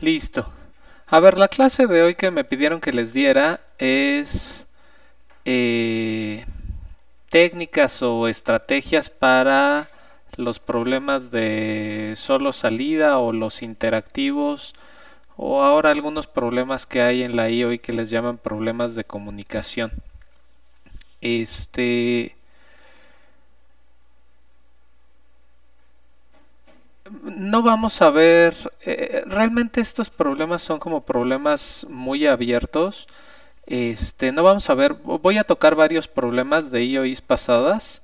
Listo. A ver, la clase de hoy que me pidieron que les diera es eh, técnicas o estrategias para los problemas de solo salida o los interactivos o ahora algunos problemas que hay en la y que les llaman problemas de comunicación. Este no vamos a ver, eh, realmente estos problemas son como problemas muy abiertos. Este, no vamos a ver, voy a tocar varios problemas de IOIs pasadas,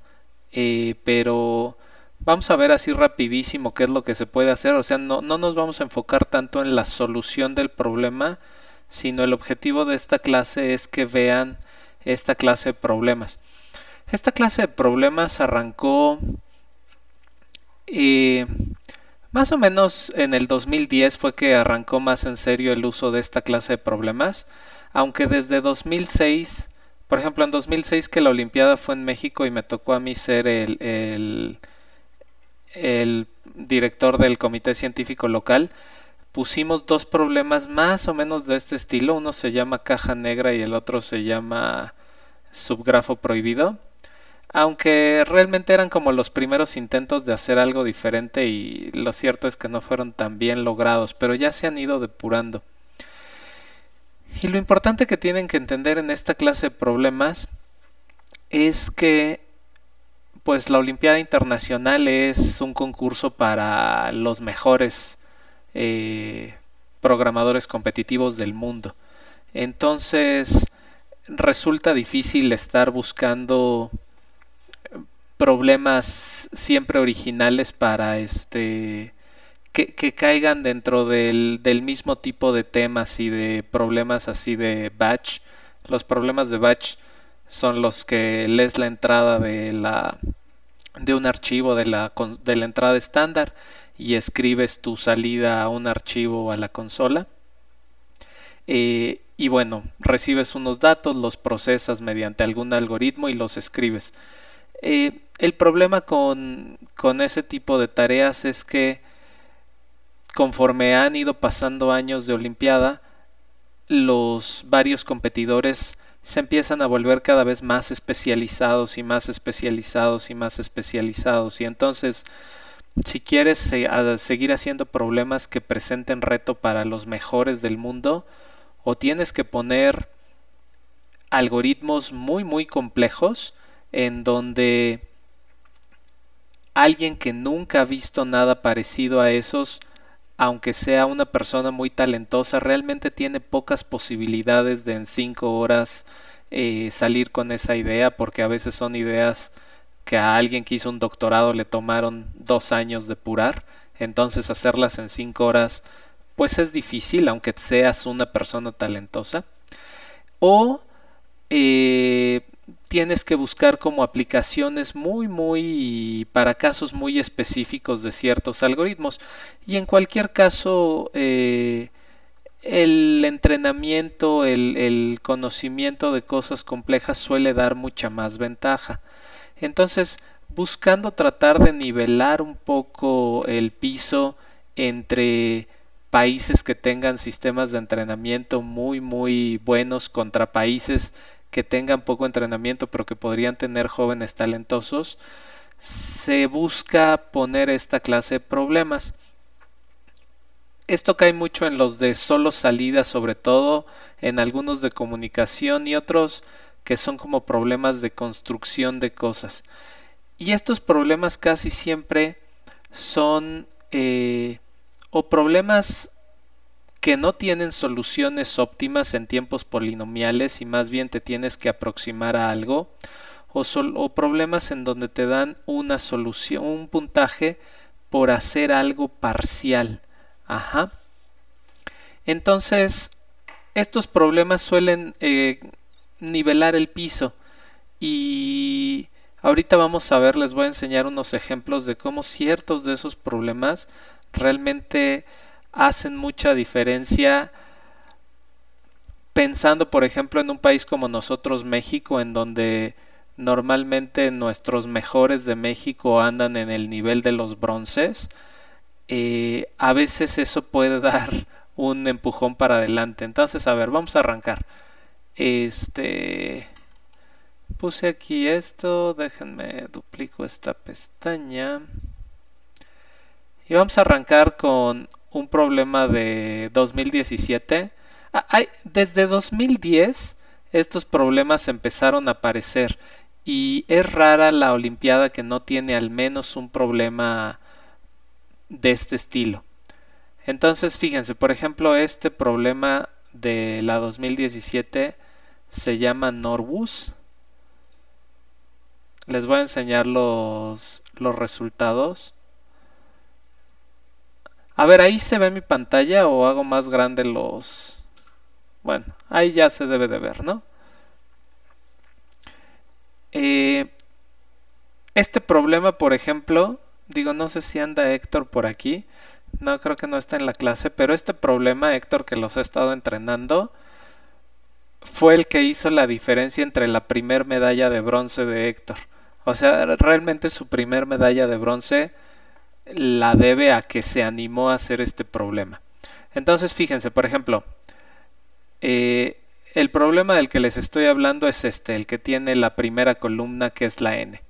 eh, pero vamos a ver así rapidísimo qué es lo que se puede hacer. O sea, no, no nos vamos a enfocar tanto en la solución del problema, sino el objetivo de esta clase es que vean esta clase de problemas. Esta clase de problemas arrancó eh, más o menos en el 2010 fue que arrancó más en serio el uso de esta clase de problemas, aunque desde 2006, por ejemplo en 2006 que la Olimpiada fue en México y me tocó a mí ser el, el, el director del comité científico local, pusimos dos problemas más o menos de este estilo, uno se llama caja negra y el otro se llama subgrafo prohibido aunque realmente eran como los primeros intentos de hacer algo diferente y lo cierto es que no fueron tan bien logrados, pero ya se han ido depurando. Y lo importante que tienen que entender en esta clase de problemas es que pues la Olimpiada Internacional es un concurso para los mejores eh, programadores competitivos del mundo. Entonces resulta difícil estar buscando problemas siempre originales para este que, caigan dentro del, del, mismo tipo de temas y de problemas así de batch. Los problemas de batch son los que lees la entrada de la de un archivo de la, de la entrada estándar y escribes tu salida a un archivo a la consola. Eh, y bueno, recibes unos datos, los procesas mediante algún algoritmo y los escribes. Eh, el problema con, con ese tipo de tareas es que conforme han ido pasando años de Olimpiada, los varios competidores se empiezan a volver cada vez más especializados y más especializados y más especializados. Y entonces, si quieres seguir haciendo problemas que presenten reto para los mejores del mundo, o tienes que poner algoritmos muy, muy complejos en donde alguien que nunca ha visto nada parecido a esos, aunque sea una persona muy talentosa, realmente tiene pocas posibilidades de en cinco horas eh, salir con esa idea, porque a veces son ideas que a alguien que hizo un doctorado le tomaron dos años depurar. entonces hacerlas en cinco horas pues es difícil, aunque seas una persona talentosa. O eh, tienes que buscar como aplicaciones muy, muy para casos muy específicos de ciertos algoritmos. Y en cualquier caso, eh, el entrenamiento, el, conocimiento de cosas complejas suele dar mucha más ventaja. Entonces, buscando tratar de nivelar un poco el piso entre países que tengan sistemas de entrenamiento muy, muy buenos contra países que tengan poco entrenamiento, pero que podrían tener jóvenes talentosos, se busca poner esta clase de problemas. Esto cae mucho en los de solo salida, sobre todo en algunos de comunicación y otros que son como problemas de construcción de cosas. Y estos problemas casi siempre son eh, o problemas que no tienen soluciones óptimas en tiempos polinomiales y más bien te tienes que aproximar a algo, o, problemas en donde te dan una solución, un puntaje por hacer algo parcial. Ajá. Entonces, estos problemas suelen eh, nivelar el piso y ahorita vamos a ver, les voy a enseñar unos ejemplos de cómo ciertos de esos problemas realmente hacen mucha diferencia pensando, por ejemplo, en un país como nosotros, México, en donde normalmente nuestros mejores de México andan en el nivel de los bronces, eh, a veces eso puede dar un empujón para adelante. Entonces, a ver, vamos a arrancar. Este puse aquí esto, déjenme duplico esta pestaña. Y vamos a arrancar con un problema de 2017. Ah, desde 2010 estos problemas empezaron a aparecer y es rara la Olimpiada que no tiene al menos un problema de este estilo. Entonces, fíjense, por ejemplo, este problema de la 2017 se llama Norbus. Les voy a enseñar los, los resultados. A ver, ahí se ve mi pantalla o hago más grande los... Bueno, ahí ya se debe de ver, ¿no? Eh, este problema, por ejemplo, digo, no sé si anda Héctor por aquí. No, creo que no está en la clase, pero este problema, Héctor, que los he estado entrenando, fue el que hizo la diferencia entre la primer medalla de bronce de Héctor. O sea, realmente su primer medalla de bronce la debe a que se animó a hacer este problema. Entonces, fíjense, por ejemplo, eh, el problema del que les estoy hablando es este, el que tiene la primera columna que es la N.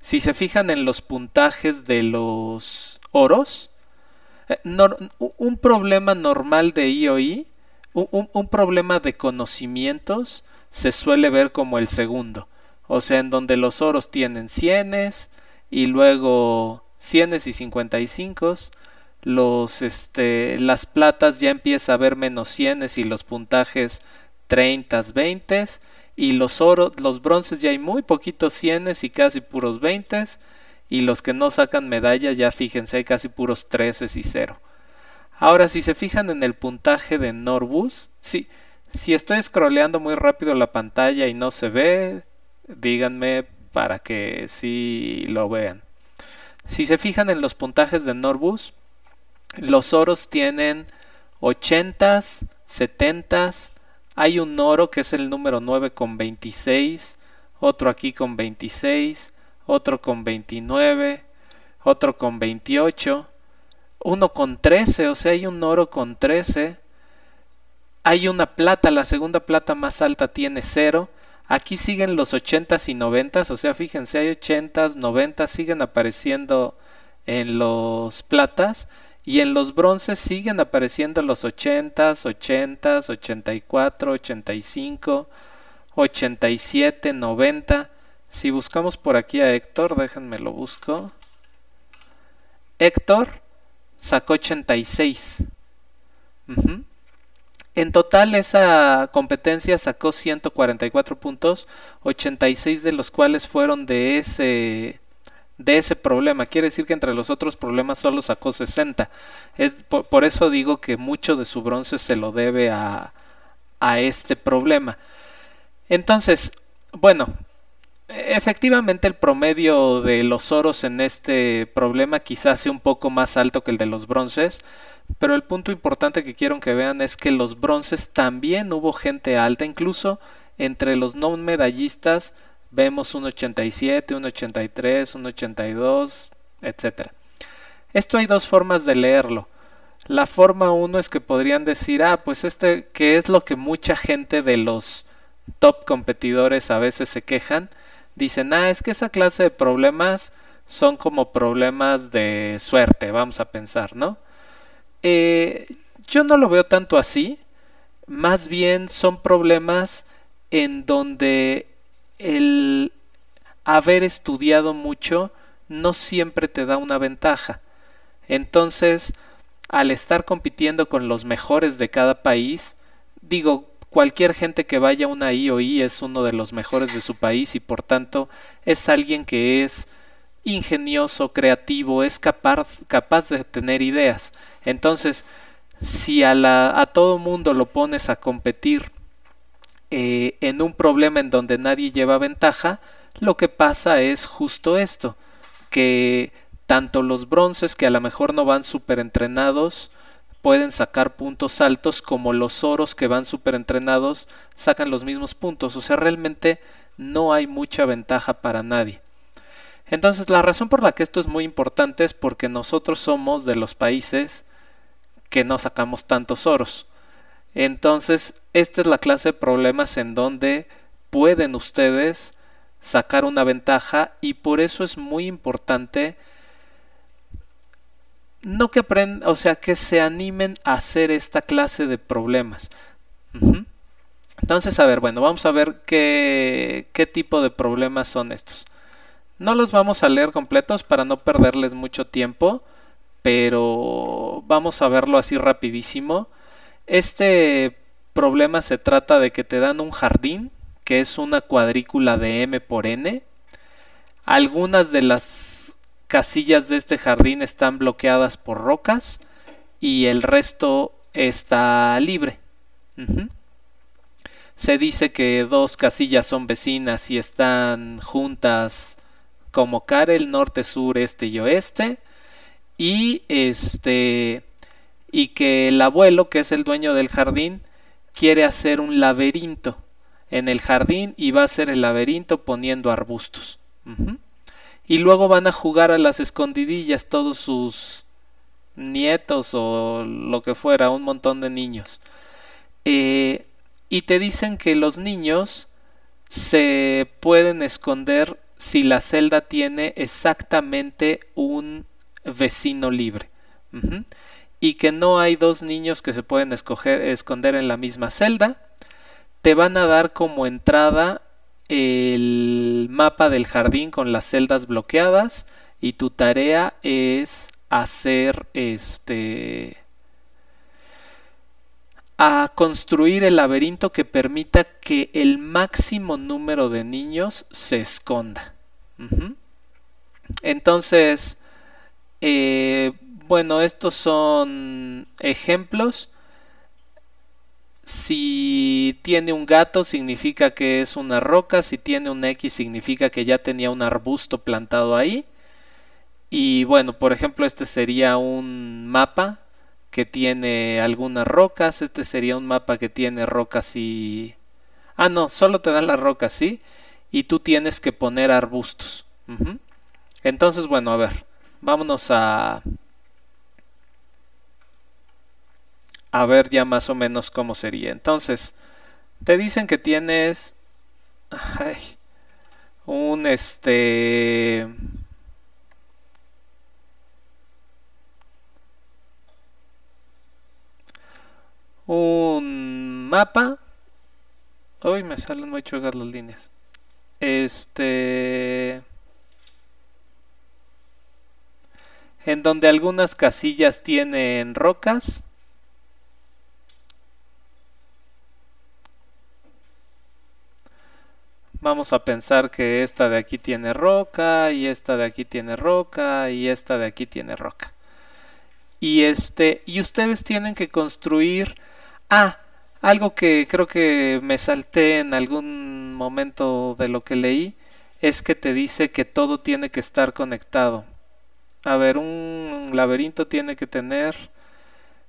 Si se fijan en los puntajes de los oros, eh, un problema normal de IOI, un, un problema de conocimientos, se suele ver como el segundo. O sea, en donde los oros tienen sienes y luego 100 y 55 los este las platas ya empieza a ver menos 100 y los puntajes 30 20 y los oros los bronces ya hay muy poquitos 100 y casi puros 20 y los que no sacan medalla ya fíjense hay casi puros 13 y 0 ahora si se fijan en el puntaje de Norbus si estoy scrolleando muy rápido la pantalla y no se ve díganme para que sí lo vean si se fijan en los puntajes de Norbus, los oros tienen 80 70 hay un oro que es el número 9 con 26, otro aquí con 26, otro con 29, otro con 28, uno con 13, o sea, hay un oro con 13, hay una plata, la segunda plata más alta tiene 0, Aquí siguen los 80s y 90s, o sea, fíjense, hay 80s, 90s, siguen apareciendo en los platas y en los bronces siguen apareciendo los 80s, 80s, 84, 85, 87, 90. Si buscamos por aquí a Héctor, déjenme lo busco. Héctor sacó 86. En total esa competencia sacó 144 puntos, 86 de los cuales fueron de ese ese problema. Quiere decir que entre los otros problemas solo sacó 60. Es por, eso digo que mucho de su bronce se lo debe a, a este problema. Entonces, bueno, Efectivamente, el promedio de los oros en este problema quizás sea un poco más alto que el de los bronces, pero el punto importante que quiero que vean es que los bronces también hubo gente alta, incluso entre los no medallistas vemos un 87, un 83, un 82, etc. Esto hay dos formas de leerlo. La forma uno es que podrían decir, ah, pues este, que es lo que mucha gente de los top competidores a veces se quejan, dicen, ah, es que esa clase de problemas son como problemas de suerte, vamos a pensar, ¿no? Eh, yo no lo veo tanto así, más bien son problemas en donde el haber estudiado mucho no siempre te da una ventaja. Entonces, al estar compitiendo con los mejores de cada país, digo, cualquier gente que vaya a una IOI es uno de los mejores de su país y por tanto es alguien que es ingenioso, creativo, es capaz de tener ideas. Entonces, si a, todo mundo lo pones a competir eh, en un problema en donde nadie lleva ventaja, lo que pasa es justo esto, que tanto los bronces que a lo mejor no van súper entrenados pueden sacar puntos altos como los oros que van súper entrenados sacan los mismos puntos, o sea, realmente no hay mucha ventaja para nadie. Entonces, la razón por la que esto es muy importante es porque nosotros somos de los países que no sacamos tantos oros. Entonces, esta es la clase de problemas en donde pueden ustedes sacar una ventaja y por eso es muy importante no que aprendan, o sea, que se animen a hacer esta clase de problemas. Entonces, a ver, bueno, vamos a ver qué, qué tipo de problemas son estos. No los vamos a leer completos para no perderles mucho tiempo pero vamos a verlo así rapidísimo. Este problema se trata de que te dan un jardín, que es una cuadrícula de m por n. Algunas de las casillas de este jardín están bloqueadas por rocas y el resto está libre. Se dice que dos casillas son vecinas y están juntas como cara el norte, sur, este y oeste y este y que el abuelo, que es el dueño del jardín, quiere hacer un laberinto en el jardín y va a hacer el laberinto poniendo arbustos. Y luego van a jugar a las escondidillas todos sus nietos o lo que fuera, un montón de niños. Eh, y te dicen que los niños se pueden esconder si la celda tiene exactamente un vecino libre. Y que no hay dos niños que se pueden escoger, esconder en la misma celda. Te van a dar como entrada el mapa del jardín con las celdas bloqueadas y tu tarea es hacer este a construir el laberinto que permita que el máximo número de niños se esconda. Entonces, eh, bueno, estos son ejemplos. Si tiene un gato significa que es una roca, si tiene un X significa que ya tenía un arbusto plantado ahí. Y bueno, por ejemplo, este sería un mapa que tiene algunas rocas, este sería un mapa que tiene rocas y... Ah, no, solo te dan las rocas, ¿sí? Y tú tienes que poner arbustos. Entonces, bueno, a ver. Vámonos a, a ver ya más o menos cómo sería. Entonces, te dicen que tienes un este... un mapa. Hoy me salen muy mucho las líneas. Este... en donde algunas casillas tienen rocas. Vamos a pensar que esta de aquí tiene roca y esta de aquí tiene roca y esta de aquí tiene roca. Y este y ustedes tienen que construir ah, algo que creo que me salté en algún momento de lo que leí es que te dice que todo tiene que estar conectado. A ver, un laberinto tiene que tener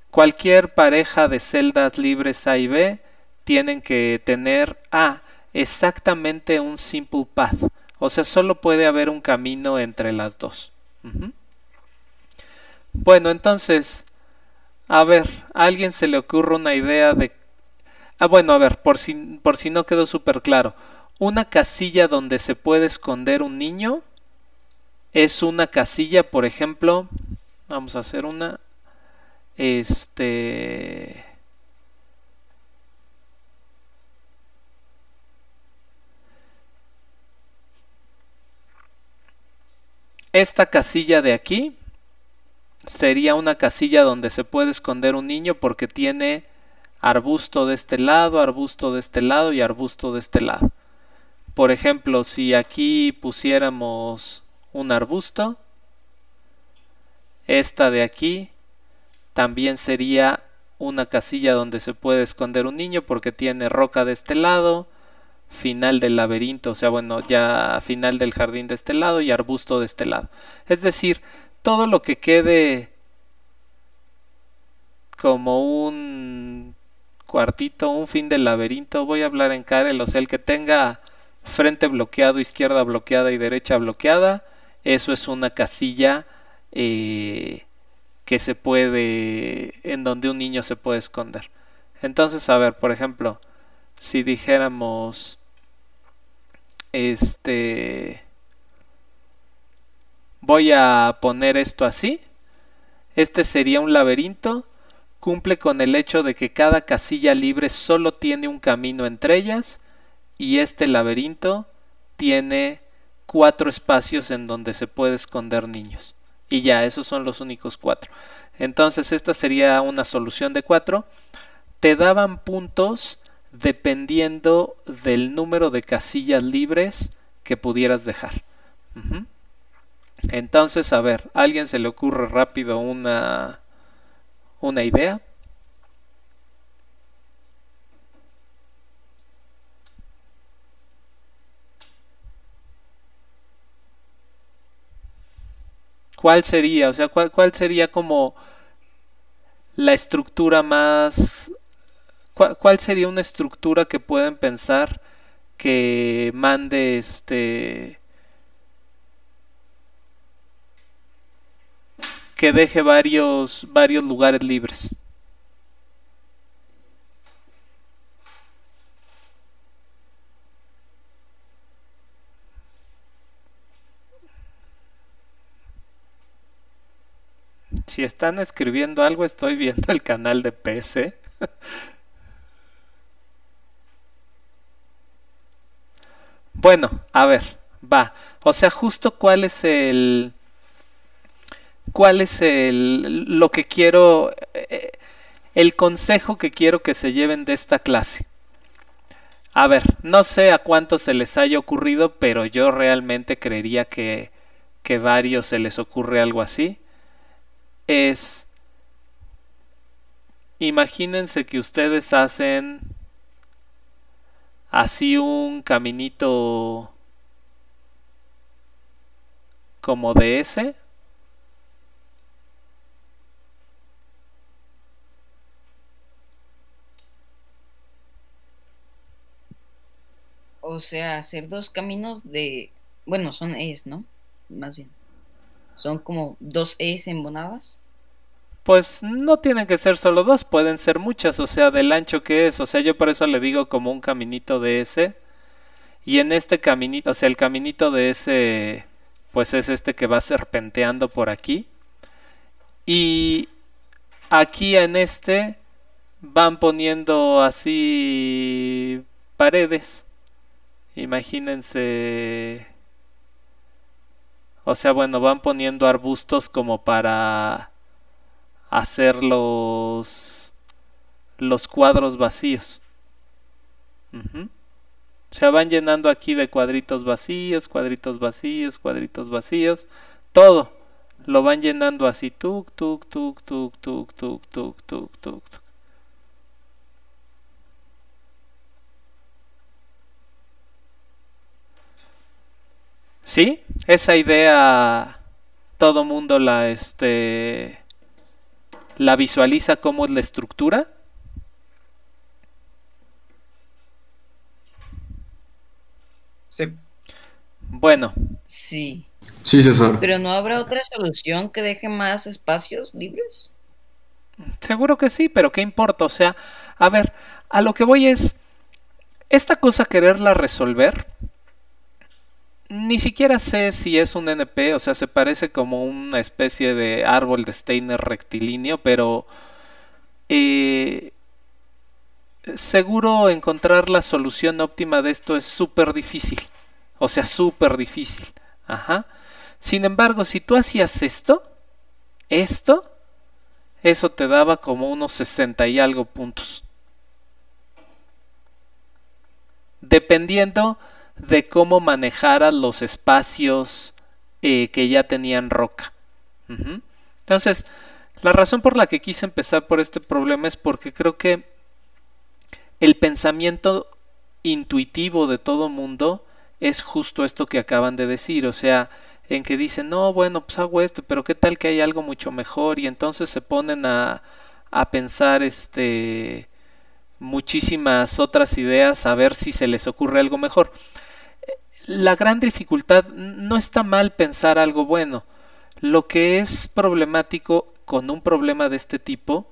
cualquier pareja de celdas libres A y B tienen que tener A exactamente un simple path. O sea, solo puede haber un camino entre las dos. Bueno, entonces, a ver, ¿a alguien se le ocurre una idea de... Ah, bueno, a ver, por si, por si no quedó súper claro. Una casilla donde se puede esconder un niño es una casilla, por ejemplo, vamos a hacer una, este, esta casilla de aquí sería una casilla donde se puede esconder un niño porque tiene arbusto de este lado, arbusto de este lado y arbusto de este lado. Por ejemplo, si aquí pusiéramos un arbusto. Esta de aquí también sería una casilla donde se puede esconder un niño porque tiene roca de este lado, final del laberinto, o sea, bueno, ya final del jardín de este lado y arbusto de este lado. Es decir, todo lo que quede como un cuartito, un fin del laberinto, voy a hablar en Karel, o sea, el que tenga frente bloqueado, izquierda bloqueada y derecha bloqueada, eso es una casilla eh, que se puede, en donde un niño se puede esconder. Entonces, a ver, por ejemplo, si dijéramos, este, voy a poner esto así, este sería un laberinto, cumple con el hecho de que cada casilla libre solo tiene un camino entre ellas y este laberinto tiene cuatro espacios en donde se puede esconder niños. Y ya, esos son los únicos cuatro. Entonces esta sería una solución de cuatro. Te daban puntos dependiendo del número de casillas libres que pudieras dejar. Entonces, a ver, alguien se le ocurre rápido una, una idea? ¿Cuál sería? O sea, ¿cuál, cuál sería como la estructura más... Cuál, ¿Cuál sería una estructura que pueden pensar que mande este... que deje varios, varios lugares libres? si están escribiendo algo, estoy viendo el canal de PC. bueno, a ver, va. O sea, justo cuál es el... ¿Cuál es el, lo que quiero, eh, el consejo que quiero que se lleven de esta clase? A ver, no sé a cuántos se les haya ocurrido, pero yo realmente creería que, que varios se les ocurre algo así es, imagínense que ustedes hacen así un caminito como de ese. O sea, hacer dos caminos de... Bueno, son es, ¿no? Más bien. Son como dos es embonadas pues no tienen que ser solo dos, pueden ser muchas, o sea, del ancho que es, o sea, yo por eso le digo como un caminito de ese. Y en este caminito, o sea, el caminito de ese, pues es este que va serpenteando por aquí. Y aquí en este van poniendo así paredes. Imagínense. O sea, bueno, van poniendo arbustos como para hacer los, los cuadros vacíos. O sea, Se van llenando aquí de cuadritos vacíos, cuadritos vacíos, cuadritos vacíos, todo. Lo van llenando así, tuk, tuk, tuk, tuk, tuk, tuk, tuk, tuk, tuk. ¿Sí? Esa idea todo mundo la, este, la visualiza como es la estructura. Sí. Bueno. Sí. Sí, César. Pero ¿no habrá otra solución que deje más espacios libres? Seguro que sí, pero ¿qué importa? O sea, a ver, a lo que voy es, esta cosa quererla resolver ni siquiera sé si es un NP, o sea, se parece como una especie de árbol de Steiner rectilíneo, pero eh, seguro encontrar la solución óptima de esto es súper difícil, o sea, súper difícil. Ajá. Sin embargo, si tú hacías esto, esto, eso te daba como unos 60 y algo puntos. Dependiendo de cómo manejara los espacios eh, que ya tenían roca. Entonces, la razón por la que quise empezar por este problema es porque creo que el pensamiento intuitivo de todo mundo es justo esto que acaban de decir, o sea, en que dicen, no, bueno, pues hago esto, pero qué tal que hay algo mucho mejor y entonces se ponen a, a pensar este muchísimas otras ideas a ver si se les ocurre algo mejor la gran dificultad no está mal pensar algo bueno. Lo que es problemático con un problema de este tipo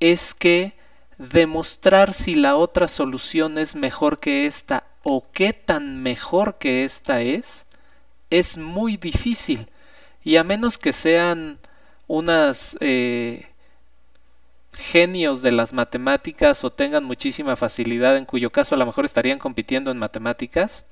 es que demostrar si la otra solución es mejor que esta o qué tan mejor que esta es es muy difícil y a menos que sean unas eh, genios de las matemáticas o tengan muchísima facilidad en cuyo caso a lo mejor estarían compitiendo en matemáticas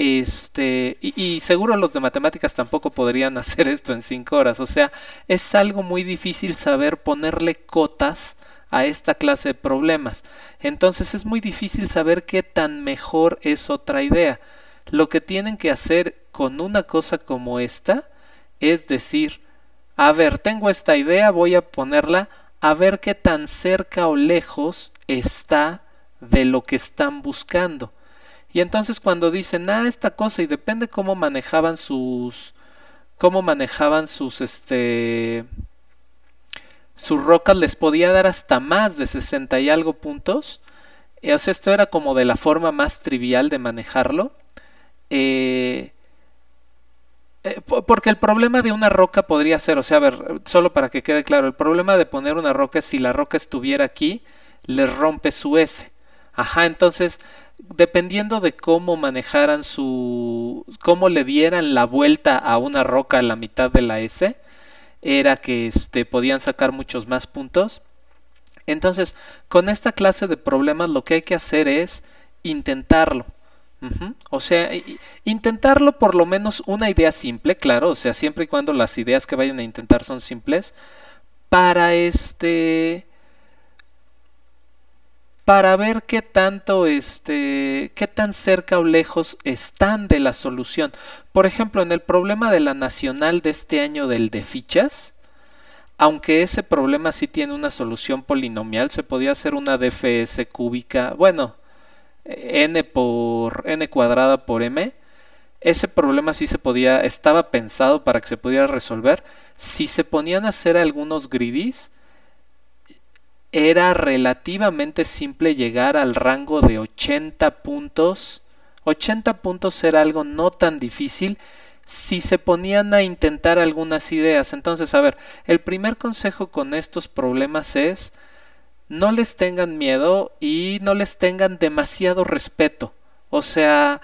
este, y, seguro los de matemáticas tampoco podrían hacer esto en cinco horas. O sea, es algo muy difícil saber ponerle cotas a esta clase de problemas. Entonces es muy difícil saber qué tan mejor es otra idea. Lo que tienen que hacer con una cosa como esta es decir, a ver, tengo esta idea, voy a ponerla a ver qué tan cerca o lejos está de lo que están buscando. Y entonces cuando dicen, ah, esta cosa, y depende cómo manejaban sus, cómo manejaban sus, este, sus rocas, les podía dar hasta más de 60 y algo puntos. Eh, o sea, esto era como de la forma más trivial de manejarlo. Eh, eh, porque el problema de una roca podría ser, o sea, a ver, solo para que quede claro, el problema de poner una roca es si la roca estuviera aquí, le rompe su S. Ajá, entonces dependiendo de cómo manejaran su, cómo le dieran la vuelta a una roca a la mitad de la S, era que este, podían sacar muchos más puntos. Entonces, con esta clase de problemas lo que hay que hacer es intentarlo. O sea, intentarlo por lo menos una idea simple, claro, o sea, siempre y cuando las ideas que vayan a intentar son simples, para este para ver qué tanto, este, qué tan cerca o lejos están de la solución. Por ejemplo, en el problema de la nacional de este año del de fichas, aunque ese problema sí tiene una solución polinomial, se podía hacer una DFS cúbica, bueno, n por n cuadrada por m. Ese problema sí se podía, estaba pensado para que se pudiera resolver. Si se ponían a hacer algunos gridis, era relativamente simple llegar al rango de 80 puntos. 80 puntos era algo no tan difícil si se ponían a intentar algunas ideas. Entonces, a ver, el primer consejo con estos problemas es no les tengan miedo y no les tengan demasiado respeto. O sea,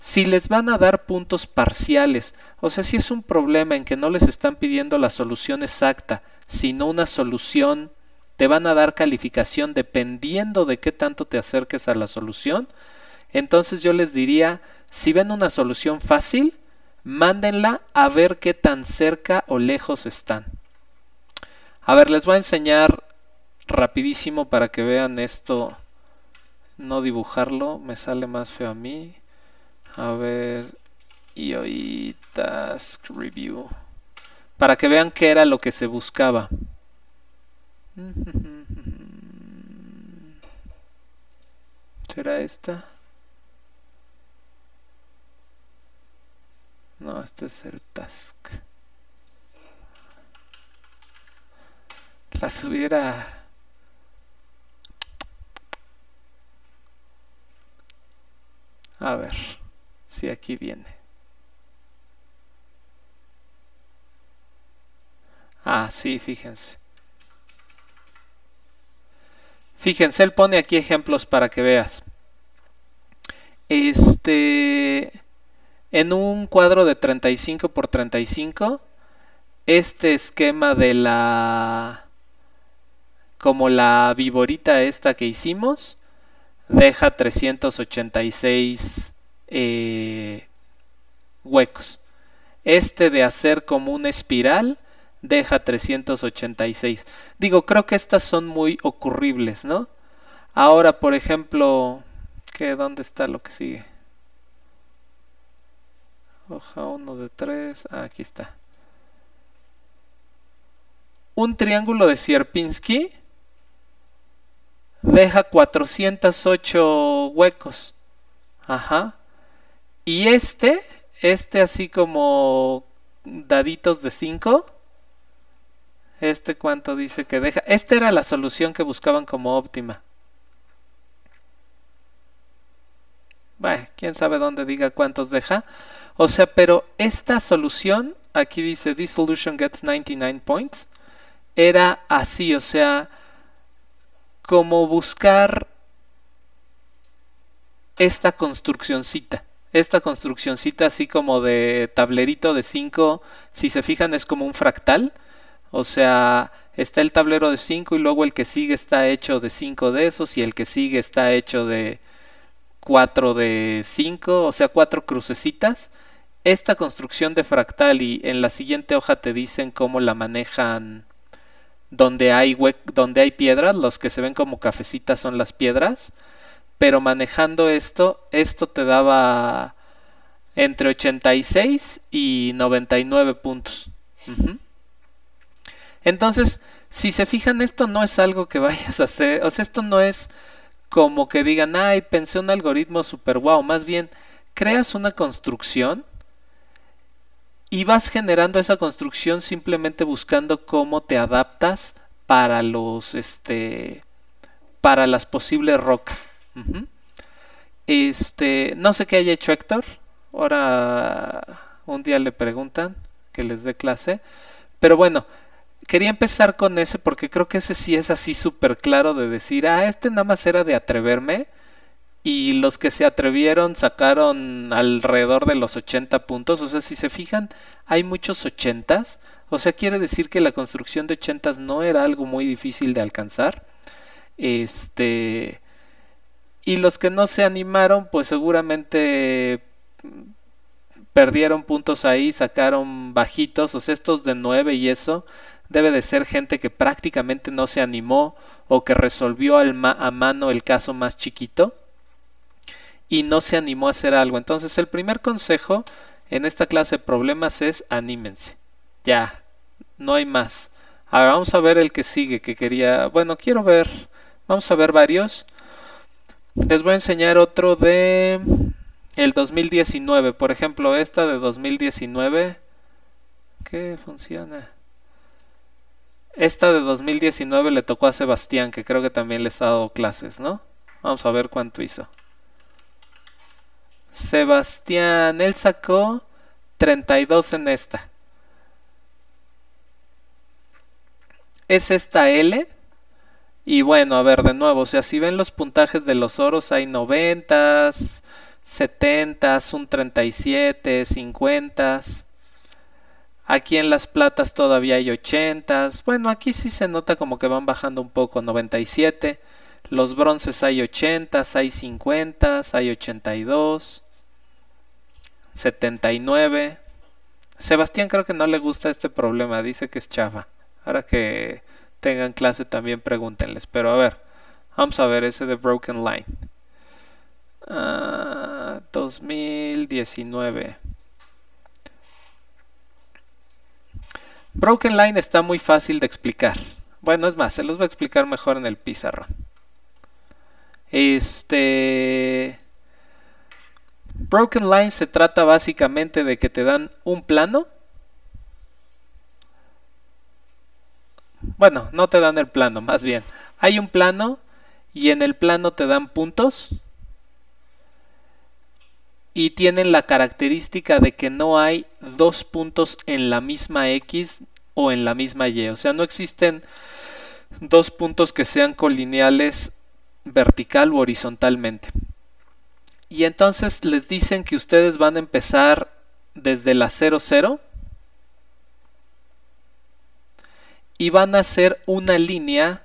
si les van a dar puntos parciales, o sea, si es un problema en que no les están pidiendo la solución exacta, sino una solución te van a dar calificación dependiendo de qué tanto te acerques a la solución. Entonces yo les diría, si ven una solución fácil, mándenla a ver qué tan cerca o lejos están. A ver, les voy a enseñar rapidísimo para que vean esto. No dibujarlo, me sale más feo a mí. A ver, y hoy task review. Para que vean qué era lo que se buscaba. ¿Será esta? No, este es el task. la subiera A ver si aquí viene. Ah, sí, fíjense. Fíjense, él pone aquí ejemplos para que veas. Este, en un cuadro de 35 por 35, este esquema de la, como la viborita esta que hicimos, deja 386 eh, huecos. Este de hacer como una espiral deja 386. Digo, creo que estas son muy ocurribles, ¿no? Ahora, por ejemplo, ¿qué, ¿dónde está lo que sigue? Hoja 1 de 3, ah, aquí está. Un triángulo de Sierpinski deja 408 huecos. Ajá. Y este, este así como daditos de 5, este cuánto dice que deja. Esta era la solución que buscaban como óptima. Bueno, quién sabe dónde diga cuántos deja. O sea, pero esta solución, aquí dice this solution gets 99 points, era así, o sea, como buscar esta construccioncita. Esta construccioncita así como de tablerito de 5, si se fijan es como un fractal. O sea, está el tablero de 5 y luego el que sigue está hecho de 5 de esos y el que sigue está hecho de 4 de 5, o sea, 4 crucecitas. Esta construcción de fractal y en la siguiente hoja te dicen cómo la manejan donde hay, donde hay piedras, los que se ven como cafecitas son las piedras, pero manejando esto, esto te daba entre 86 y 99 puntos. Entonces, si se fijan, esto no es algo que vayas a hacer, o sea, esto no es como que digan, ay, pensé un algoritmo super wow, más bien creas una construcción y vas generando esa construcción simplemente buscando cómo te adaptas para los este para las posibles rocas. Este, no sé qué haya hecho Héctor. Ahora un día le preguntan que les dé clase, pero bueno, quería empezar con ese porque creo que ese sí es así súper claro de decir, ah, este nada más era de atreverme y los que se atrevieron sacaron alrededor de los 80 puntos. O sea, si se fijan, hay muchos 80 O sea, quiere decir que la construcción de 80 no era algo muy difícil de alcanzar. Este. Y los que no se animaron, pues seguramente perdieron puntos ahí, sacaron bajitos. O sea, estos de 9 y eso, debe de ser gente que prácticamente no se animó o que resolvió a mano el caso más chiquito y no se animó a hacer algo. Entonces el primer consejo en esta clase de problemas es anímense. Ya, no hay más. Ahora vamos a ver el que sigue, que quería, bueno, quiero ver, vamos a ver varios. Les voy a enseñar otro de el 2019, por ejemplo, esta de 2019 que funciona. Esta de 2019 le tocó a Sebastián, que creo que también les ha dado clases, ¿no? Vamos a ver cuánto hizo. Sebastián, él sacó 32 en esta. Es esta L. Y bueno, a ver, de nuevo, o sea, si ven los puntajes de los oros, hay 90, 70, un 37, 50. Aquí en Las Platas todavía hay 80. Bueno, aquí sí se nota como que van bajando un poco, 97. Los bronces hay 80, hay 50, hay 82, 79. Sebastián creo que no le gusta este problema, dice que es chafa. Ahora que tengan clase también pregúntenles. Pero a ver, vamos a ver ese de Broken Line. 2019. Ah, Broken Line está muy fácil de explicar. Bueno, es más, se los voy a explicar mejor en el pizarrón. Este. Broken Line se trata básicamente de que te dan un plano. Bueno, no te dan el plano, más bien. Hay un plano y en el plano te dan puntos y tienen la característica de que no hay dos puntos en la misma X o en la misma Y. O sea, no existen dos puntos que sean colineales vertical o horizontalmente. Y entonces les dicen que ustedes van a empezar desde la 0, 0 y van a hacer una línea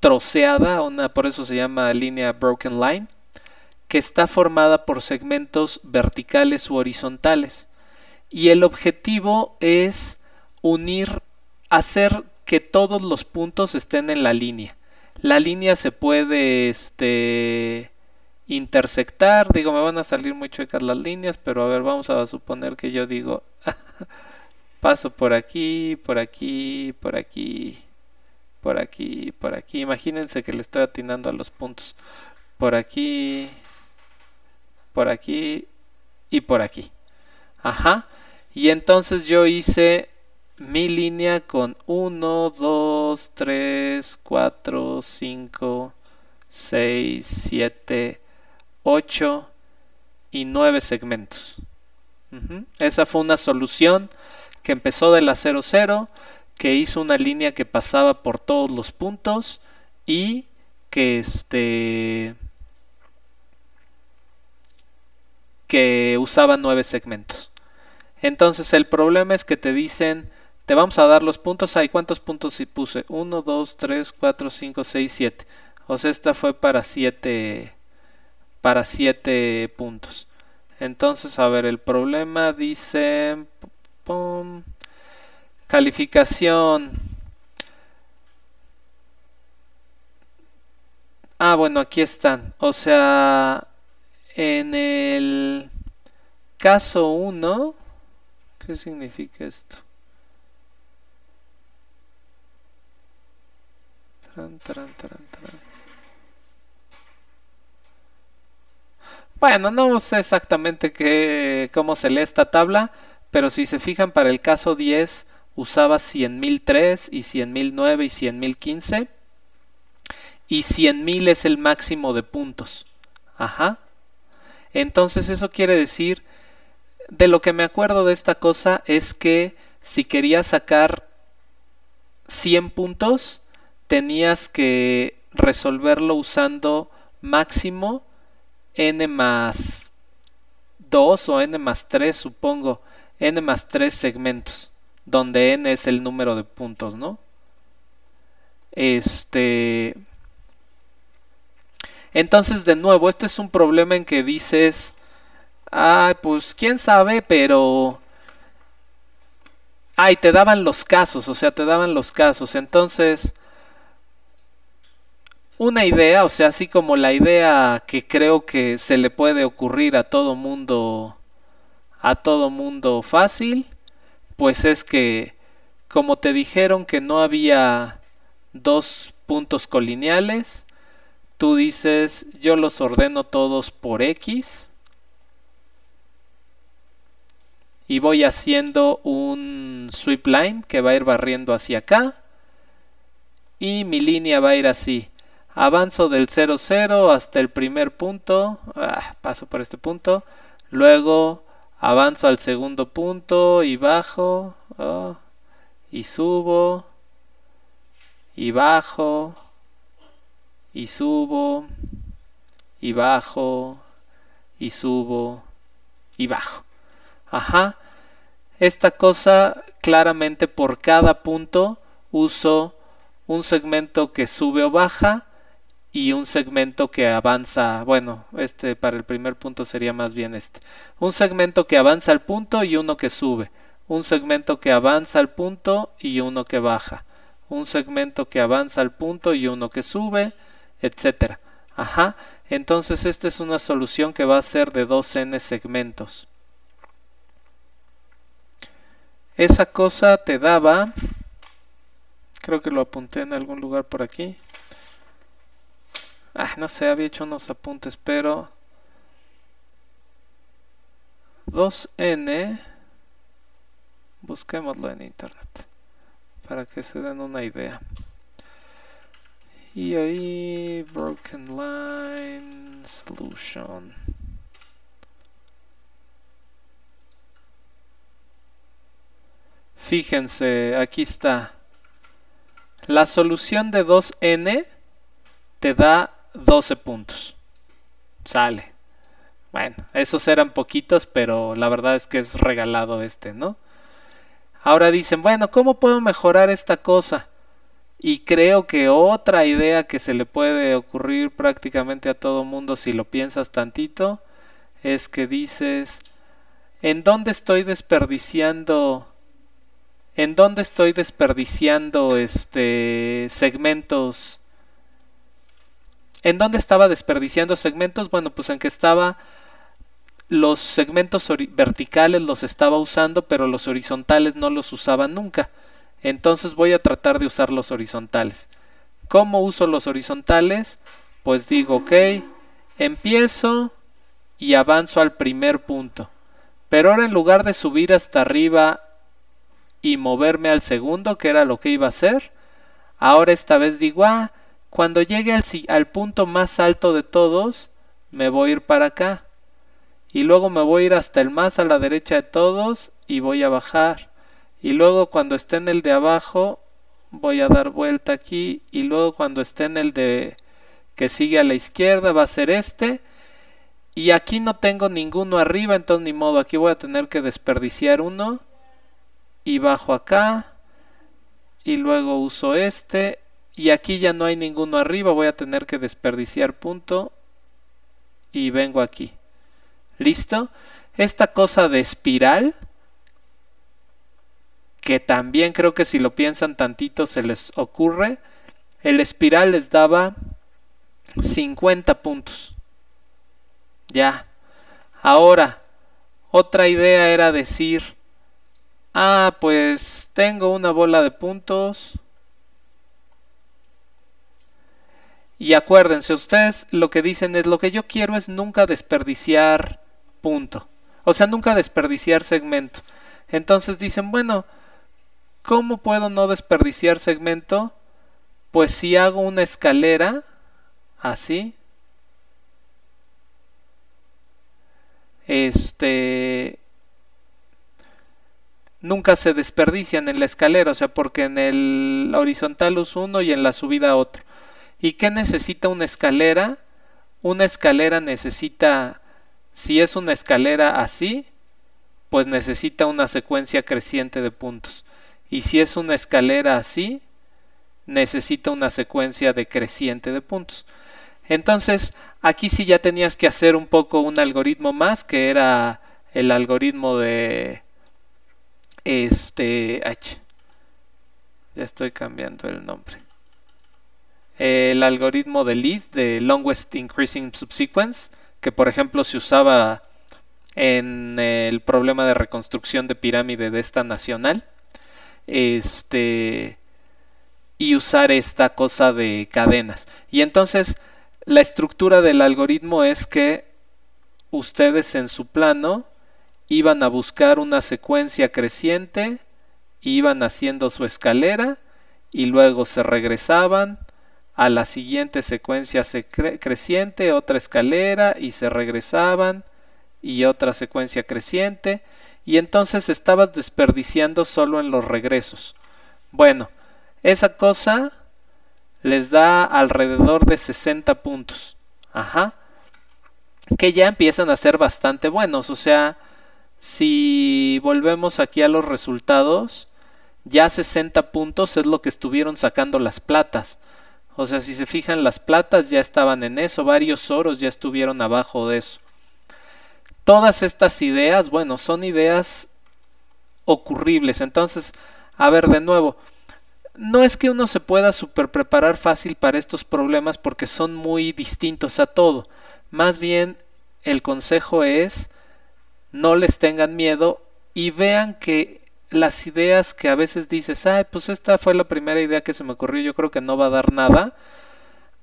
troceada, una, por eso se llama línea broken line, que está formada por segmentos verticales u horizontales. Y el objetivo es unir, hacer que todos los puntos estén en la línea. La línea se puede este, intersectar. Digo, me van a salir muy chuecas las líneas, pero a ver, vamos a suponer que yo digo, paso por aquí, por aquí, por aquí, por aquí, por aquí. Imagínense que le estoy atinando a los puntos. Por aquí, por aquí y por aquí. Ajá. Y entonces yo hice mi línea con 1, 2, 3, 4, 5, 6, 7, 8 y 9 segmentos. Esa fue una solución que empezó de la 0, 0, que hizo una línea que pasaba por todos los puntos y que este que usaba nueve segmentos. Entonces el problema es que te dicen, te vamos a dar los puntos, ¿hay cuántos puntos si puse? 1, 2, 3, 4, 5, 6, 7. O sea, esta fue para 7 para 7 puntos. Entonces, a ver, el problema dice calificación. Ah, bueno, aquí están. O sea, en el caso 1, ¿qué significa esto? bueno, no sé exactamente cómo se lee esta tabla, pero si se fijan para el caso 10 usaba 100.003 y 100.009 y 100.015 y 100.000 es el máximo de puntos. Ajá. Entonces eso quiere decir, de lo que me acuerdo de esta cosa es que si querías sacar 100 puntos, tenías que resolverlo usando máximo n más 2 o n más 3, supongo, n más 3 segmentos, donde n es el número de puntos, ¿no? Este, entonces, de nuevo, este es un problema en que dices, ah, pues quién sabe, pero... ay, te daban los casos, o sea, te daban los casos. Entonces, una idea, o sea, así como la idea que creo que se le puede ocurrir a todo mundo, a todo mundo fácil, pues es que, como te dijeron que no había dos puntos colineales, tú dices, yo los ordeno todos por X y voy haciendo un sweep line que va a ir barriendo hacia acá y mi línea va a ir así. Avanzo del 0-0 hasta el primer punto, ah, paso por este punto, luego avanzo al segundo punto y bajo oh, y subo y bajo y subo y bajo y subo y bajo. Ajá. Esta cosa claramente por cada punto uso un segmento que sube o baja y un segmento que avanza, bueno, este para el primer punto sería más bien este. Un segmento que avanza al punto y uno que sube. Un segmento que avanza al punto y uno que baja. Un segmento que avanza al punto y uno que sube etcétera. Ajá, entonces esta es una solución que va a ser de 2n segmentos. Esa cosa te daba, creo que lo apunté en algún lugar por aquí. Ah, no sé, había hecho unos apuntes, pero 2n, busquémoslo en internet para que se den una idea. Y ahí, broken line, solution. Fíjense, aquí está. La solución de 2n te da 12 puntos. Sale. Bueno, esos eran poquitos, pero la verdad es que es regalado este, ¿no? Ahora dicen, bueno, ¿cómo puedo mejorar esta cosa? Y creo que otra idea que se le puede ocurrir prácticamente a todo mundo si lo piensas tantito es que dices, ¿en dónde estoy desperdiciando en dónde estoy desperdiciando este segmentos en dónde estaba desperdiciando segmentos bueno pues en que estaba los segmentos verticales los estaba usando pero los horizontales no los usaba nunca entonces voy a tratar de usar los horizontales. ¿Cómo uso los horizontales? Pues digo, ok, empiezo y avanzo al primer punto. Pero ahora en lugar de subir hasta arriba y moverme al segundo, que era lo que iba a hacer, ahora esta vez digo, ah, cuando llegue al, al punto más alto de todos, me voy a ir para acá. Y luego me voy a ir hasta el más a la derecha de todos y voy a bajar y luego cuando esté en el de abajo voy a dar vuelta aquí y luego cuando esté en el de que sigue a la izquierda va a ser este y aquí no tengo ninguno arriba entonces ni modo aquí voy a tener que desperdiciar uno y bajo acá y luego uso este y aquí ya no hay ninguno arriba voy a tener que desperdiciar punto y vengo aquí listo esta cosa de espiral que también creo que si lo piensan tantito se les ocurre, el espiral les daba 50 puntos. Ya. Ahora, otra idea era decir, ah, pues tengo una bola de puntos. Y acuérdense, ustedes lo que dicen es lo que yo quiero es nunca desperdiciar punto. O sea, nunca desperdiciar segmento. Entonces dicen, bueno, ¿Cómo puedo no desperdiciar segmento? Pues si hago una escalera, así. Este nunca se desperdicia en la escalera, o sea, porque en el horizontal es uno y en la subida otro. ¿Y qué necesita una escalera? Una escalera necesita, si es una escalera así, pues necesita una secuencia creciente de puntos. Y si es una escalera así, necesita una secuencia decreciente de puntos. Entonces, aquí sí ya tenías que hacer un poco un algoritmo más, que era el algoritmo de este H. Ya estoy cambiando el nombre. El algoritmo de LIS, de Longest Increasing Subsequence, que por ejemplo se usaba en el problema de reconstrucción de pirámide de esta nacional este y usar esta cosa de cadenas. Y entonces la estructura del algoritmo es que ustedes en su plano iban a buscar una secuencia creciente, iban haciendo su escalera y luego se regresaban a la siguiente secuencia creciente, otra escalera y se regresaban y otra secuencia creciente y entonces estabas desperdiciando solo en los regresos. Bueno, esa cosa les da alrededor de 60 puntos. Ajá. Que ya empiezan a ser bastante buenos. O sea, si volvemos aquí a los resultados, ya 60 puntos es lo que estuvieron sacando las platas. O sea, si se fijan, las platas ya estaban en eso, varios oros ya estuvieron abajo de eso todas estas ideas, bueno, son ideas ocurribles. Entonces, a ver de nuevo, no es que uno se pueda super preparar fácil para estos problemas porque son muy distintos a todo. Más bien, el consejo es no les tengan miedo y vean que las ideas que a veces dices, ay, pues esta fue la primera idea que se me ocurrió, yo creo que no va a dar nada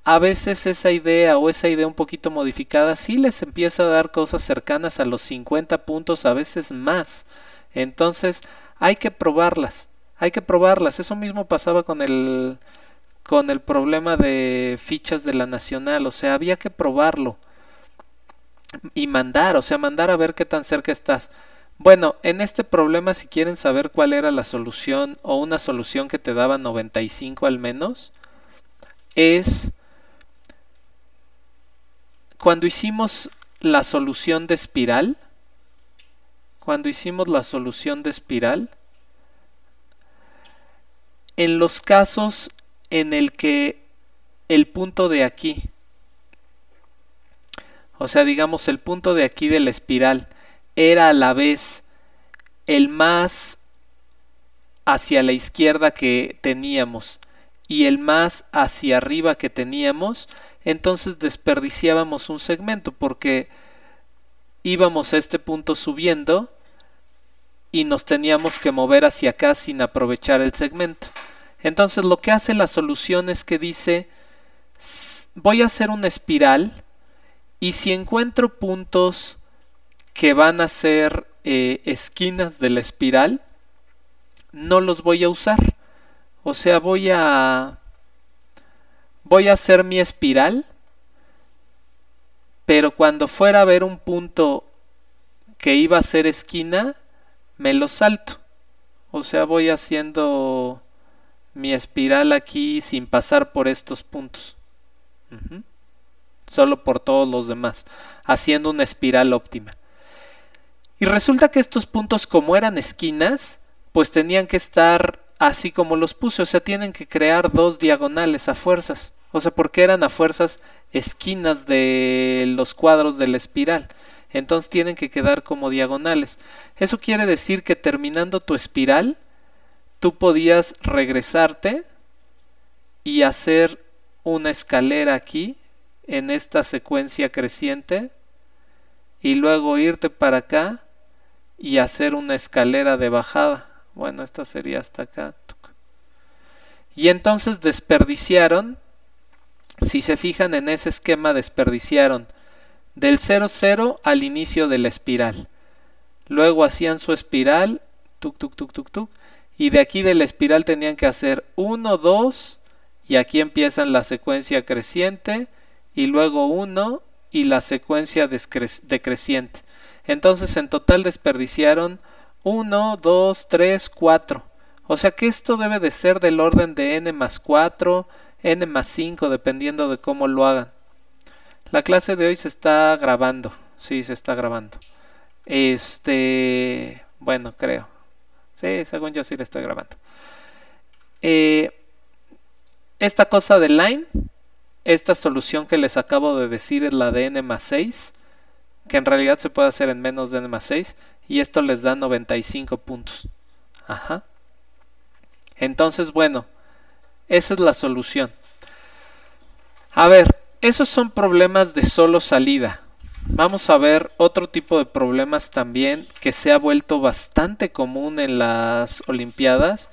a veces esa idea o esa idea un poquito modificada sí les empieza a dar cosas cercanas a los 50 puntos, a veces más. Entonces hay que probarlas, hay que probarlas. Eso mismo pasaba con el, con el problema de fichas de la nacional, o sea, había que probarlo y mandar, o sea, mandar a ver qué tan cerca estás. Bueno, en este problema si quieren saber cuál era la solución o una solución que te daba 95 al menos, es cuando hicimos la solución de espiral, cuando hicimos la solución de espiral, en los casos en el que el punto de aquí, o sea, digamos el punto de aquí de la espiral, era a la vez el más hacia la izquierda que teníamos y el más hacia arriba que teníamos, entonces desperdiciábamos un segmento porque íbamos a este punto subiendo y nos teníamos que mover hacia acá sin aprovechar el segmento. Entonces lo que hace la solución es que dice, voy a hacer una espiral y si encuentro puntos que van a ser eh, esquinas de la espiral, no los voy a usar. O sea, voy a voy a hacer mi espiral, pero cuando fuera a ver un punto que iba a ser esquina, me lo salto. O sea, voy haciendo mi espiral aquí sin pasar por estos puntos. Solo por todos los demás, haciendo una espiral óptima. Y resulta que estos puntos, como eran esquinas, pues tenían que estar así como los puse, o sea, tienen que crear dos diagonales a fuerzas. O sea, porque eran a fuerzas esquinas de los cuadros de la espiral. Entonces tienen que quedar como diagonales. Eso quiere decir que terminando tu espiral, tú podías regresarte y hacer una escalera aquí, en esta secuencia creciente, y luego irte para acá y hacer una escalera de bajada. Bueno, esta sería hasta acá. Y entonces desperdiciaron si se fijan en ese esquema desperdiciaron del 0,0 al inicio de la espiral. Luego hacían su espiral, tuk, tuk, tuk, tuk, tuk, y de aquí de la espiral tenían que hacer 1, 2, y aquí empiezan la secuencia creciente, y luego 1, y la secuencia decreciente. Entonces en total desperdiciaron 1, 2, 3, 4. O sea que esto debe de ser del orden de n más 4, n más 5, dependiendo de cómo lo hagan. La clase de hoy se está grabando. Sí, se está grabando. Este, bueno, creo. Sí, según yo sí la estoy grabando. Eh, esta cosa de line, esta solución que les acabo de decir es la de n más 6, que en realidad se puede hacer en menos de n más 6, y esto les da 95 puntos. Ajá. Entonces, bueno, esa es la solución. A ver, esos son problemas de solo salida. Vamos a ver otro tipo de problemas también que se ha vuelto bastante común en las Olimpiadas.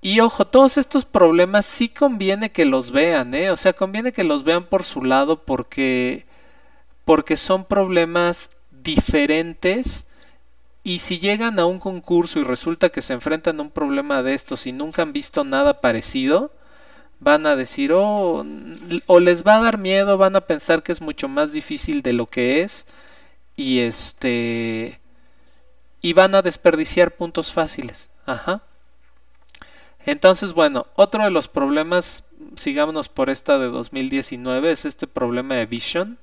Y ojo, todos estos problemas sí conviene que los vean, ¿eh? O sea, conviene que los vean por su lado porque, porque son problemas diferentes y si llegan a un concurso y resulta que se enfrentan a un problema de estos y nunca han visto nada parecido, van a decir, oh, o les va a dar miedo, van a pensar que es mucho más difícil de lo que es y este y van a desperdiciar puntos fáciles. Ajá. Entonces, bueno, otro de los problemas, sigámonos por esta de 2019, es este problema de Vision.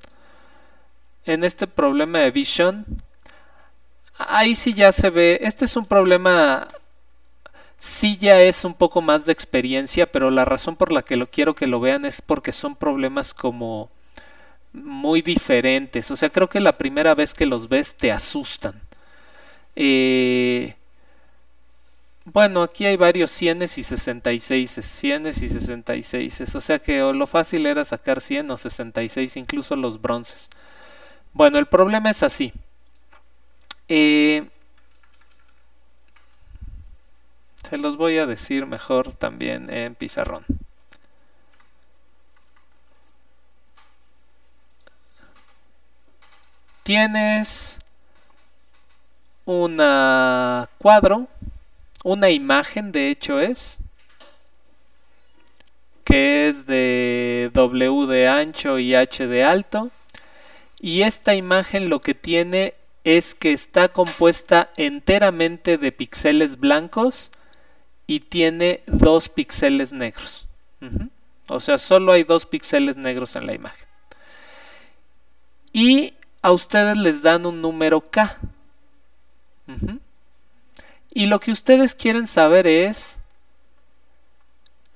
En este problema de Vision, Ahí sí ya se ve, este es un problema, sí ya es un poco más de experiencia, pero la razón por la que lo quiero que lo vean es porque son problemas como muy diferentes. O sea, creo que la primera vez que los ves te asustan. Eh, bueno, aquí hay varios 100 y 66, 100 y 66. O sea que lo fácil era sacar 100 o 66, incluso los bronces. Bueno, el problema es así. Eh, se los voy a decir mejor también en pizarrón. Tienes una cuadro, una imagen de hecho es, que es de W de ancho y H de alto. Y esta imagen lo que tiene es que está compuesta enteramente de píxeles blancos y tiene dos píxeles negros. O sea, solo hay dos píxeles negros en la imagen. Y a ustedes les dan un número K. Y lo que ustedes quieren saber es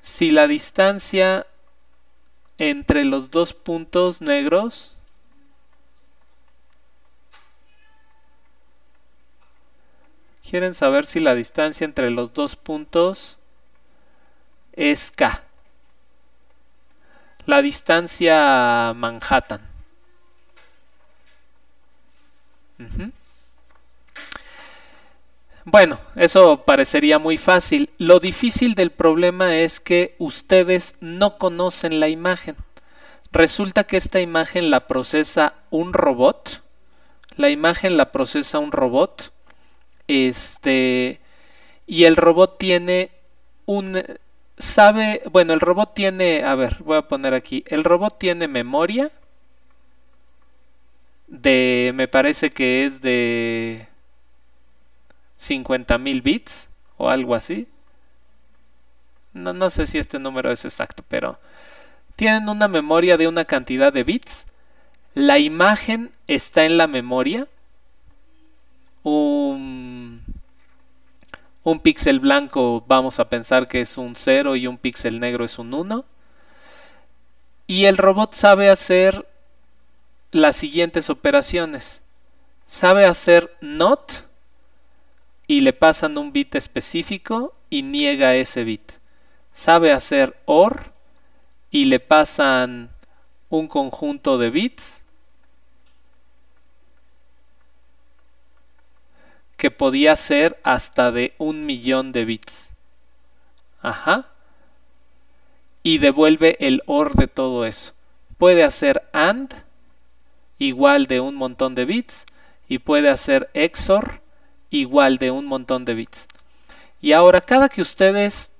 si la distancia entre los dos puntos negros Quieren saber si la distancia entre los dos puntos es K. La distancia Manhattan. Bueno, eso parecería muy fácil. Lo difícil del problema es que ustedes no conocen la imagen. Resulta que esta imagen la procesa un robot. La imagen la procesa un robot este. Y el robot tiene un. Sabe. Bueno, el robot tiene. A ver, voy a poner aquí. El robot tiene memoria. De. Me parece que es de. 50.000 bits. O algo así. No, no sé si este número es exacto, pero. Tienen una memoria de una cantidad de bits. La imagen está en la memoria un, píxel blanco vamos a pensar que es un 0 y un píxel negro es un 1. Y el robot sabe hacer las siguientes operaciones. Sabe hacer not y le pasan un bit específico y niega ese bit. Sabe hacer or y le pasan un conjunto de bits que podía ser hasta de un millón de bits. Ajá. Y devuelve el OR de todo eso. Puede hacer AND igual de un montón de bits y puede hacer XOR igual de un montón de bits. Y ahora cada que ustedes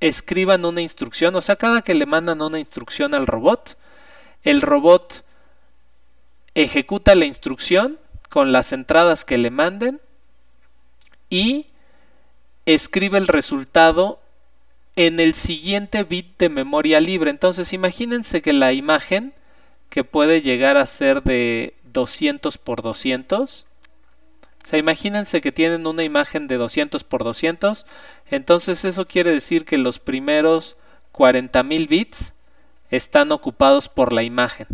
escriban una instrucción, o sea, cada que le mandan una instrucción al robot, el robot ejecuta la instrucción con las entradas que le manden y escribe el resultado en el siguiente bit de memoria libre. Entonces imagínense que la imagen que puede llegar a ser de 200 por 200. O sea, imagínense que tienen una imagen de 200 por 200. Entonces eso quiere decir que los primeros 40.000 bits están ocupados por la imagen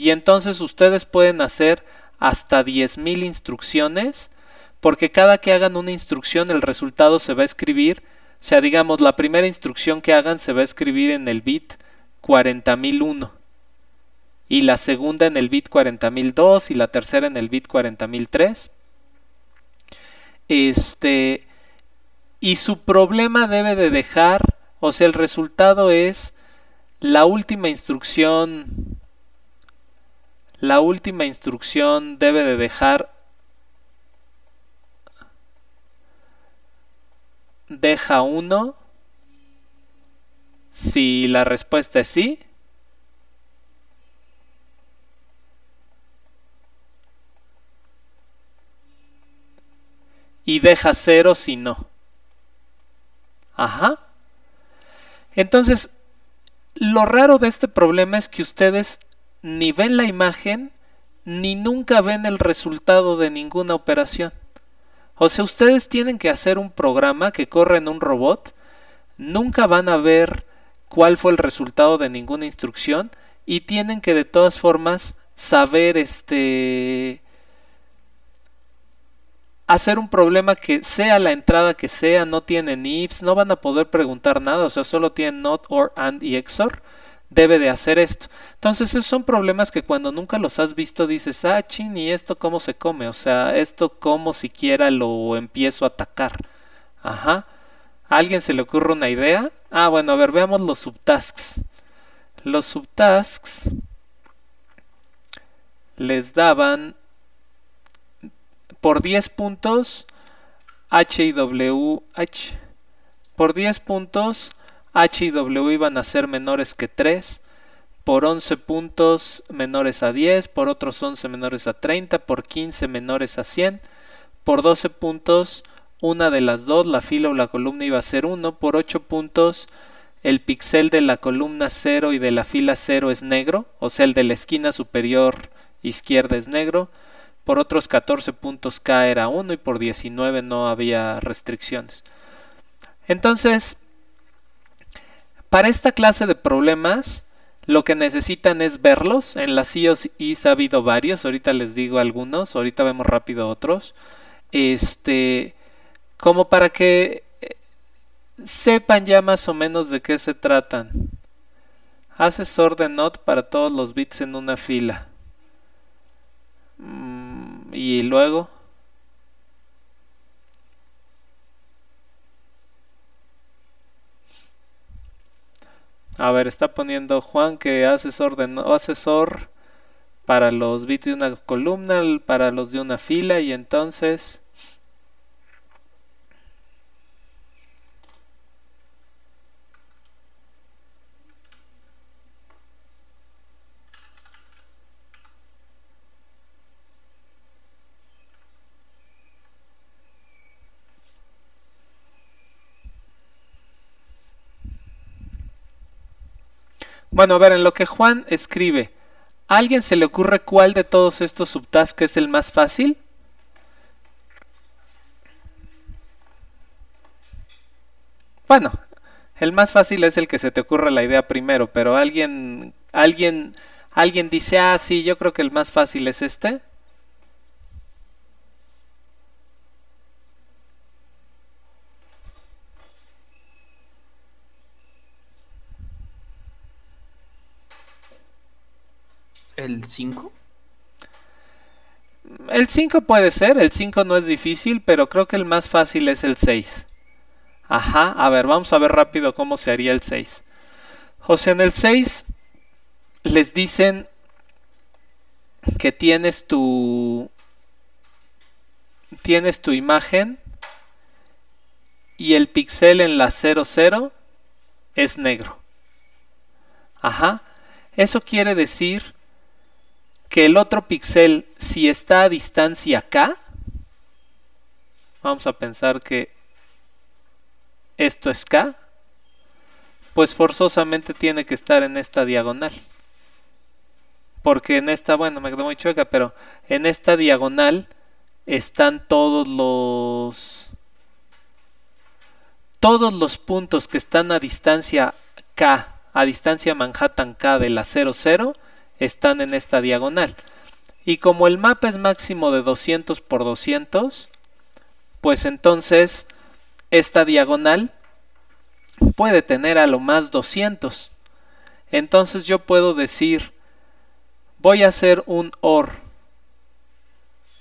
y entonces ustedes pueden hacer hasta 10.000 instrucciones porque cada que hagan una instrucción el resultado se va a escribir, o sea, digamos, la primera instrucción que hagan se va a escribir en el bit 40001 y la segunda en el bit 40002 y la tercera en el bit 40003. Este y su problema debe de dejar, o sea, el resultado es la última instrucción la última instrucción debe de dejar deja 1 si la respuesta es sí. Y deja 0 si no. Ajá. Entonces, lo raro de este problema es que ustedes ni ven la imagen, ni nunca ven el resultado de ninguna operación. O sea, ustedes tienen que hacer un programa que corre en un robot, nunca van a ver cuál fue el resultado de ninguna instrucción y tienen que de todas formas saber este hacer un problema que sea la entrada que sea, no tienen ifs, no van a poder preguntar nada, o sea, solo tienen not or and y exor debe de hacer esto. Entonces esos son problemas que cuando nunca los has visto dices, ah, ching ¿y esto cómo se come? O sea, esto cómo siquiera lo empiezo a atacar. Ajá. ¿A alguien se le ocurre una idea? Ah, bueno, a ver, veamos los subtasks. Los subtasks les daban por 10 puntos H y W H. Por 10 puntos H y W iban a ser menores que 3, por 11 puntos menores a 10, por otros 11 menores a 30, por 15 menores a 100, por 12 puntos una de las dos, la fila o la columna iba a ser 1, por 8 puntos el pixel de la columna 0 y de la fila 0 es negro, o sea el de la esquina superior izquierda es negro, por otros 14 puntos K era 1 y por 19 no había restricciones. Entonces, para esta clase de problemas, lo que necesitan es verlos. En las IOS ha habido varios, ahorita les digo algunos, ahorita vemos rápido otros. Este, como para que eh, sepan ya más o menos de qué se tratan. Haces de not para todos los bits en una fila. Mm, y luego A ver, está poniendo Juan que asesor, de no, asesor para los bits de una columna, para los de una fila y entonces Bueno, a ver, en lo que Juan escribe, ¿a alguien se le ocurre cuál de todos estos subtasks es el más fácil? Bueno, el más fácil es el que se te ocurre la idea primero, pero alguien, alguien, alguien dice, ah, sí, yo creo que el más fácil es este. el 5? El 5 puede ser, el 5 no es difícil, pero creo que el más fácil es el 6. Ajá, a ver, vamos a ver rápido cómo se haría el 6. O sea, en el 6 les dicen que tienes tu tienes tu imagen y el pixel en la 00 es negro. Ajá. Eso quiere decir que el otro píxel, si está a distancia K, vamos a pensar que esto es K, pues forzosamente tiene que estar en esta diagonal. Porque en esta, bueno, me quedo muy chueca, pero en esta diagonal están todos los todos los puntos que están a distancia K, a distancia Manhattan K de la 00, están en esta diagonal. Y como el mapa es máximo de 200 por 200, pues entonces esta diagonal puede tener a lo más 200. Entonces yo puedo decir, voy a hacer un OR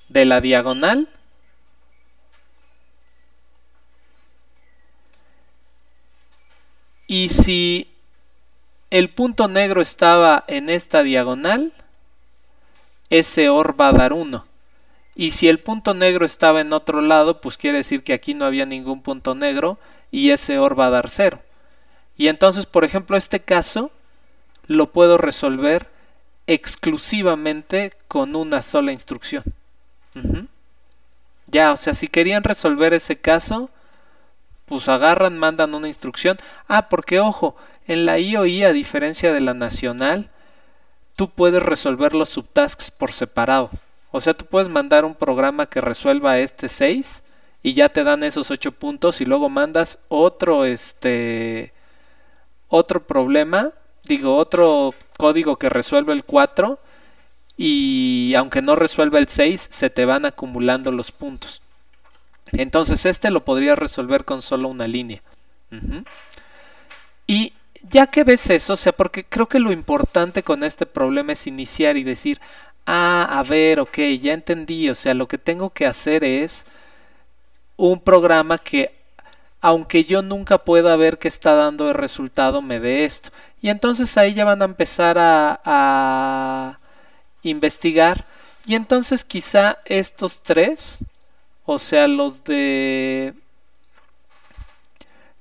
de la diagonal y si el punto negro estaba en esta diagonal, ese OR va a dar 1. Y si el punto negro estaba en otro lado, pues quiere decir que aquí no había ningún punto negro y ese OR va a dar 0. Y entonces, por ejemplo, este caso lo puedo resolver exclusivamente con una sola instrucción. Ya, o sea, si querían resolver ese caso, pues agarran, mandan una instrucción. Ah, porque ojo, en la IOI, a diferencia de la nacional, tú puedes resolver los subtasks por separado. O sea, tú puedes mandar un programa que resuelva este 6 y ya te dan esos 8 puntos y luego mandas otro este otro problema, digo, otro código que resuelva el 4 y aunque no resuelva el 6, se te van acumulando los puntos. Entonces, este lo podrías resolver con solo una línea. Y ya que ves eso, o sea, porque creo que lo importante con este problema es iniciar y decir, ah, a ver, ok, ya entendí, o sea, lo que tengo que hacer es un programa que, aunque yo nunca pueda ver que está dando el resultado, me dé esto. Y entonces ahí ya van a empezar a, a investigar. Y entonces quizá estos tres, o sea, los de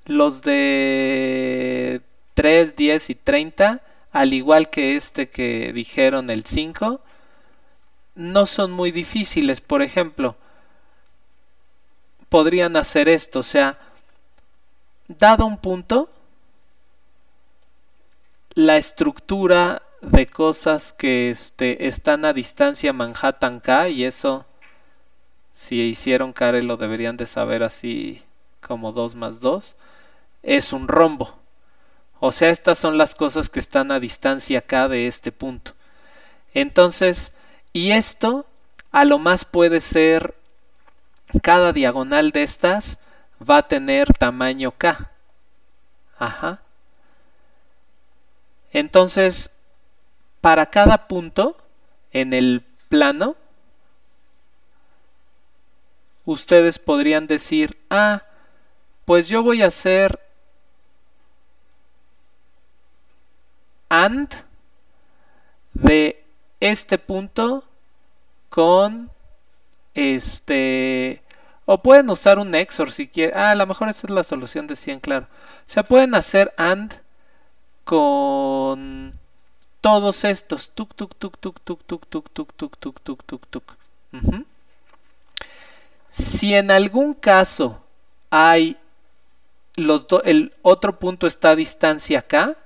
los de 3, 10 y 30, al igual que este que dijeron el 5, no son muy difíciles. Por ejemplo, podrían hacer esto, o sea, dado un punto, la estructura de cosas que este, están a distancia Manhattan K y eso, si hicieron Care lo deberían de saber así como 2 más 2, es un rombo. O sea, estas son las cosas que están a distancia acá de este punto. Entonces, y esto a lo más puede ser, cada diagonal de estas va a tener tamaño K. Ajá. Entonces, para cada punto en el plano, ustedes podrían decir, ah, pues yo voy a hacer AND de este punto con este... O pueden usar un XOR si quieren. Ah, a lo mejor esa es la solución de 100, claro. O sea, pueden hacer AND con todos estos. Tuk, tuk, tuk, tuk, tuk, tuk, tuk, tuk, tuk, tuk, tuk, tuk, tuk. Si en algún caso hay los el otro punto está a distancia acá,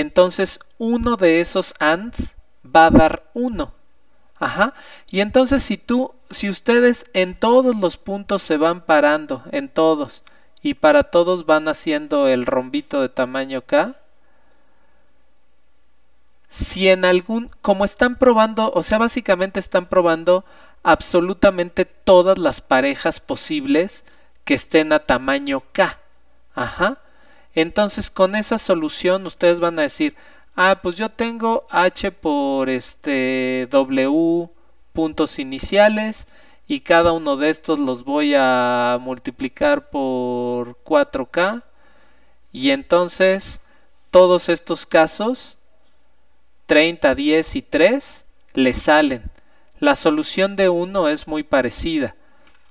entonces uno de esos ands va a dar uno, Ajá. Y entonces si tú, si ustedes en todos los puntos se van parando, en todos, y para todos van haciendo el rombito de tamaño K, si en algún, como están probando, o sea, básicamente están probando absolutamente todas las parejas posibles que estén a tamaño K. Ajá. Entonces con esa solución ustedes van a decir, ah, pues yo tengo H por este W puntos iniciales y cada uno de estos los voy a multiplicar por 4K y entonces todos estos casos 30, 10 y 3 le salen. La solución de 1 es muy parecida.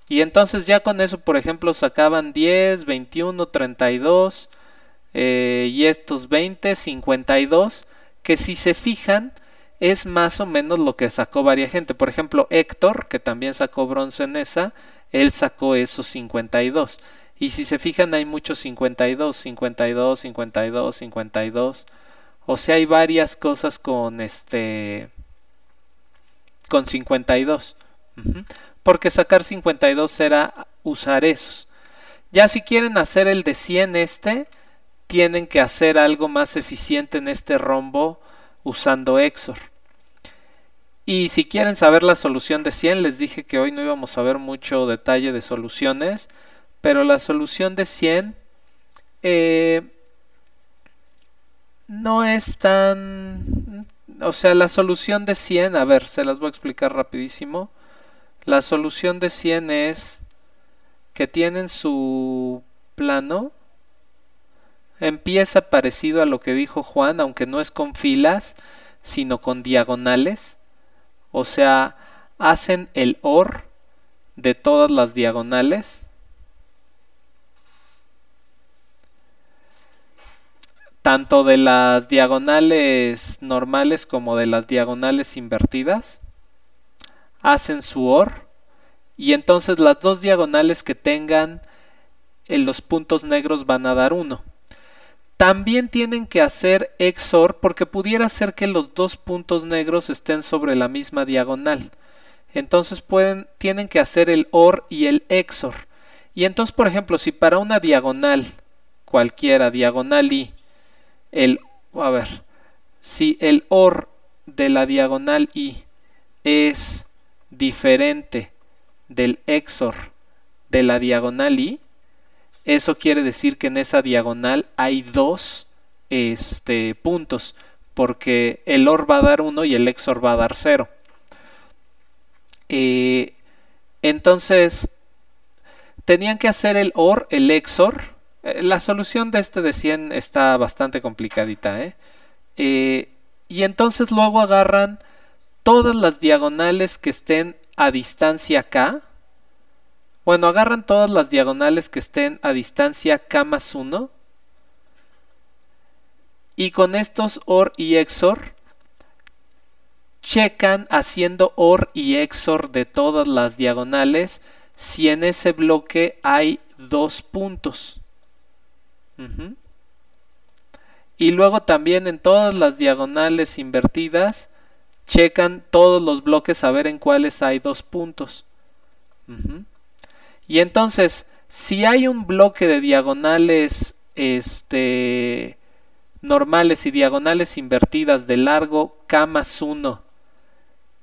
Y entonces ya con eso, por ejemplo, sacaban 10, 21, 32 eh, y estos 20, 52, que si se fijan es más o menos lo que sacó varias gente. Por ejemplo, Héctor, que también sacó bronce en esa, él sacó esos 52. Y si se fijan hay muchos 52, 52, 52, 52. O sea, hay varias cosas con este con 52. Porque sacar 52 será usar esos. Ya si quieren hacer el de 100 este, tienen que hacer algo más eficiente en este rombo usando Exor. Y si quieren saber la solución de 100, les dije que hoy no íbamos a ver mucho detalle de soluciones, pero la solución de 100 eh, no es tan... O sea, la solución de 100, a ver, se las voy a explicar rapidísimo. La solución de 100 es que tienen su plano, empieza parecido a lo que dijo Juan, aunque no es con filas, sino con diagonales. O sea, hacen el OR de todas las diagonales. Tanto de las diagonales normales como de las diagonales invertidas. Hacen su OR. Y entonces las dos diagonales que tengan en eh, los puntos negros van a dar 1. También tienen que hacer XOR porque pudiera ser que los dos puntos negros estén sobre la misma diagonal. Entonces pueden, tienen que hacer el OR y el XOR. Y entonces, por ejemplo, si para una diagonal, cualquiera, diagonal y, el, a ver, si el OR de la diagonal y es diferente del XOR de la diagonal y, eso quiere decir que en esa diagonal hay dos este, puntos, porque el OR va a dar 1 y el EXOR va a dar 0. Eh, entonces, tenían que hacer el OR, el EXOR, eh, La solución de este de 100 está bastante complicadita. ¿eh? y entonces luego agarran todas las diagonales que estén a distancia acá bueno, agarran todas las diagonales que estén a distancia k más 1. Y con estos OR y exor, checan haciendo OR y exor de todas las diagonales si en ese bloque hay dos puntos. Y luego también en todas las diagonales invertidas, checan todos los bloques a ver en cuáles hay dos puntos. Y entonces, si hay un bloque de diagonales este, normales y diagonales invertidas de largo K más 1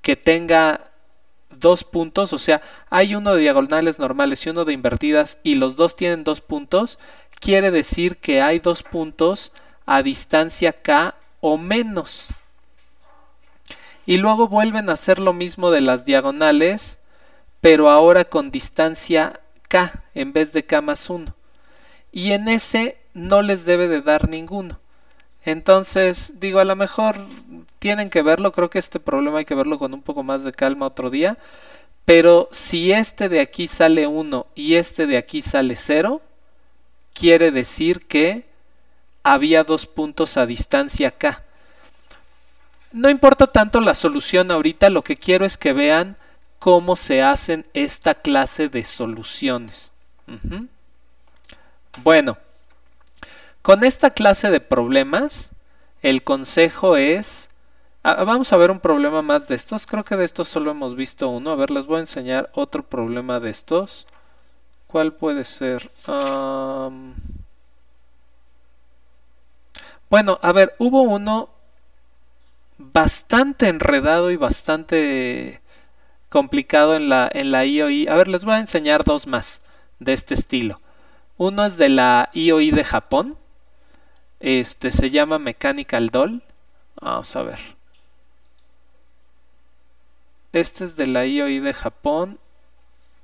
que tenga dos puntos, o sea, hay uno de diagonales normales y uno de invertidas y los dos tienen dos puntos, quiere decir que hay dos puntos a distancia K o menos. Y luego vuelven a hacer lo mismo de las diagonales pero ahora con distancia k en vez de k más 1. Y en ese no les debe de dar ninguno. Entonces, digo, a lo mejor tienen que verlo, creo que este problema hay que verlo con un poco más de calma otro día, pero si este de aquí sale 1 y este de aquí sale 0, quiere decir que había dos puntos a distancia k. No importa tanto la solución ahorita, lo que quiero es que vean cómo se hacen esta clase de soluciones. Bueno, con esta clase de problemas, el consejo es... vamos a ver un problema más de estos. Creo que de estos solo hemos visto uno. A ver, les voy a enseñar otro problema de estos. ¿Cuál puede ser? Bueno, a ver, hubo uno bastante enredado y bastante complicado en la, en la IOI. A ver, les voy a enseñar dos más de este estilo. Uno es de la IOI de Japón. Este se llama Mechanical Doll. Vamos a ver. Este es de la IOI de Japón.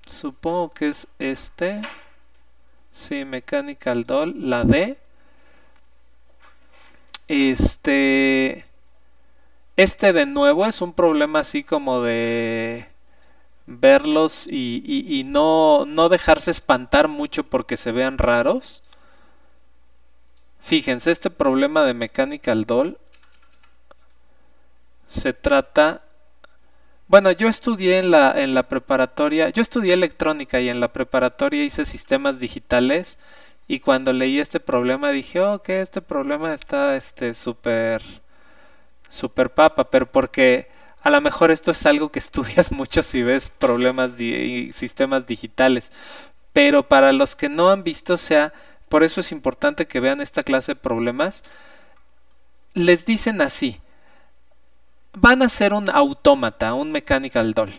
Supongo que es este. Sí, Mechanical Doll, la D. Este. Este de nuevo es un problema así como de verlos y, no, no dejarse espantar mucho porque se vean raros. Fíjense, este problema de mecánica al Doll se trata... Bueno, yo estudié en la, en la preparatoria, yo estudié electrónica y en la preparatoria hice sistemas digitales y cuando leí este problema dije, oh, que este problema está este, súper, este, súper papa, pero porque a lo mejor esto es algo que estudias mucho si ves problemas y sistemas digitales, pero para los que no han visto, sea, por eso es importante que vean esta clase de problemas, les dicen así, van a ser un autómata, un mechanical doll.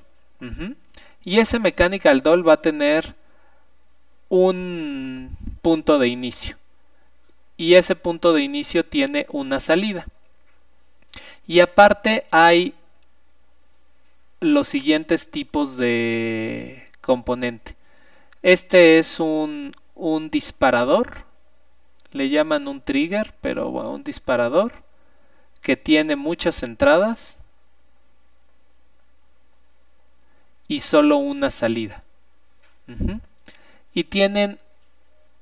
Y ese mechanical doll va a tener un punto de inicio. Y ese punto de inicio tiene una salida. Y aparte hay los siguientes tipos de componente. Este es un, un disparador, le llaman un trigger, pero un disparador que tiene muchas entradas y solo una salida. Y tienen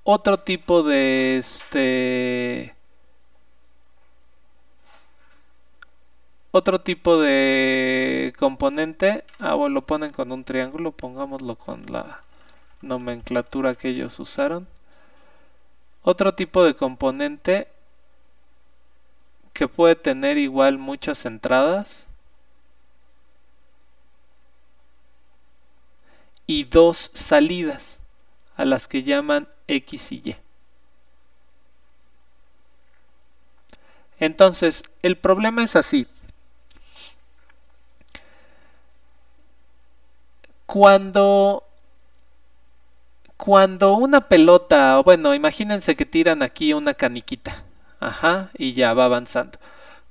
otro tipo de este otro tipo de componente ah, bueno, lo ponen con un triángulo pongámoslo con la nomenclatura que ellos usaron otro tipo de componente que puede tener igual muchas entradas y dos salidas a las que llaman X y Y. Entonces, el problema es así. cuando cuando una pelota, bueno, imagínense que tiran aquí una caniquita, ajá, y ya va avanzando.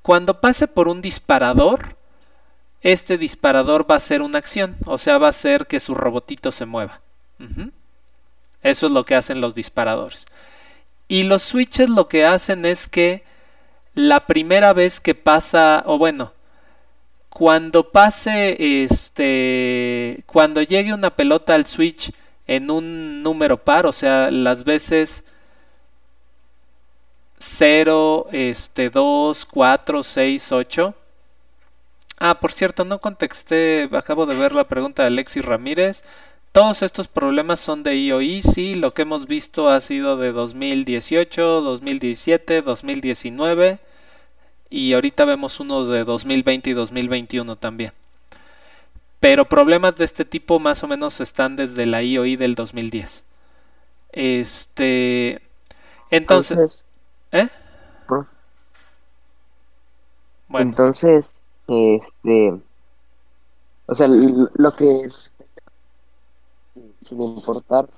Cuando pase por un disparador, este disparador va a ser una acción, o sea, va a ser que su robotito se mueva. Eso es lo que hacen los disparadores. Y los switches lo que hacen es que la primera vez que pasa, o bueno, cuando pase este cuando llegue una pelota al switch en un número par, o sea, las veces 0 este 2 4 6 8. Ah, por cierto, no contexté, acabo de ver la pregunta de Alexis Ramírez. Todos estos problemas son de IOI, sí, lo que hemos visto ha sido de 2018, 2017, 2019 y ahorita vemos uno de 2020 y 2021 también. Pero problemas de este tipo más o menos están desde la IOI del 2010. Este, entonces, ¿eh? bueno. Entonces, este, o sea, lo que sin importar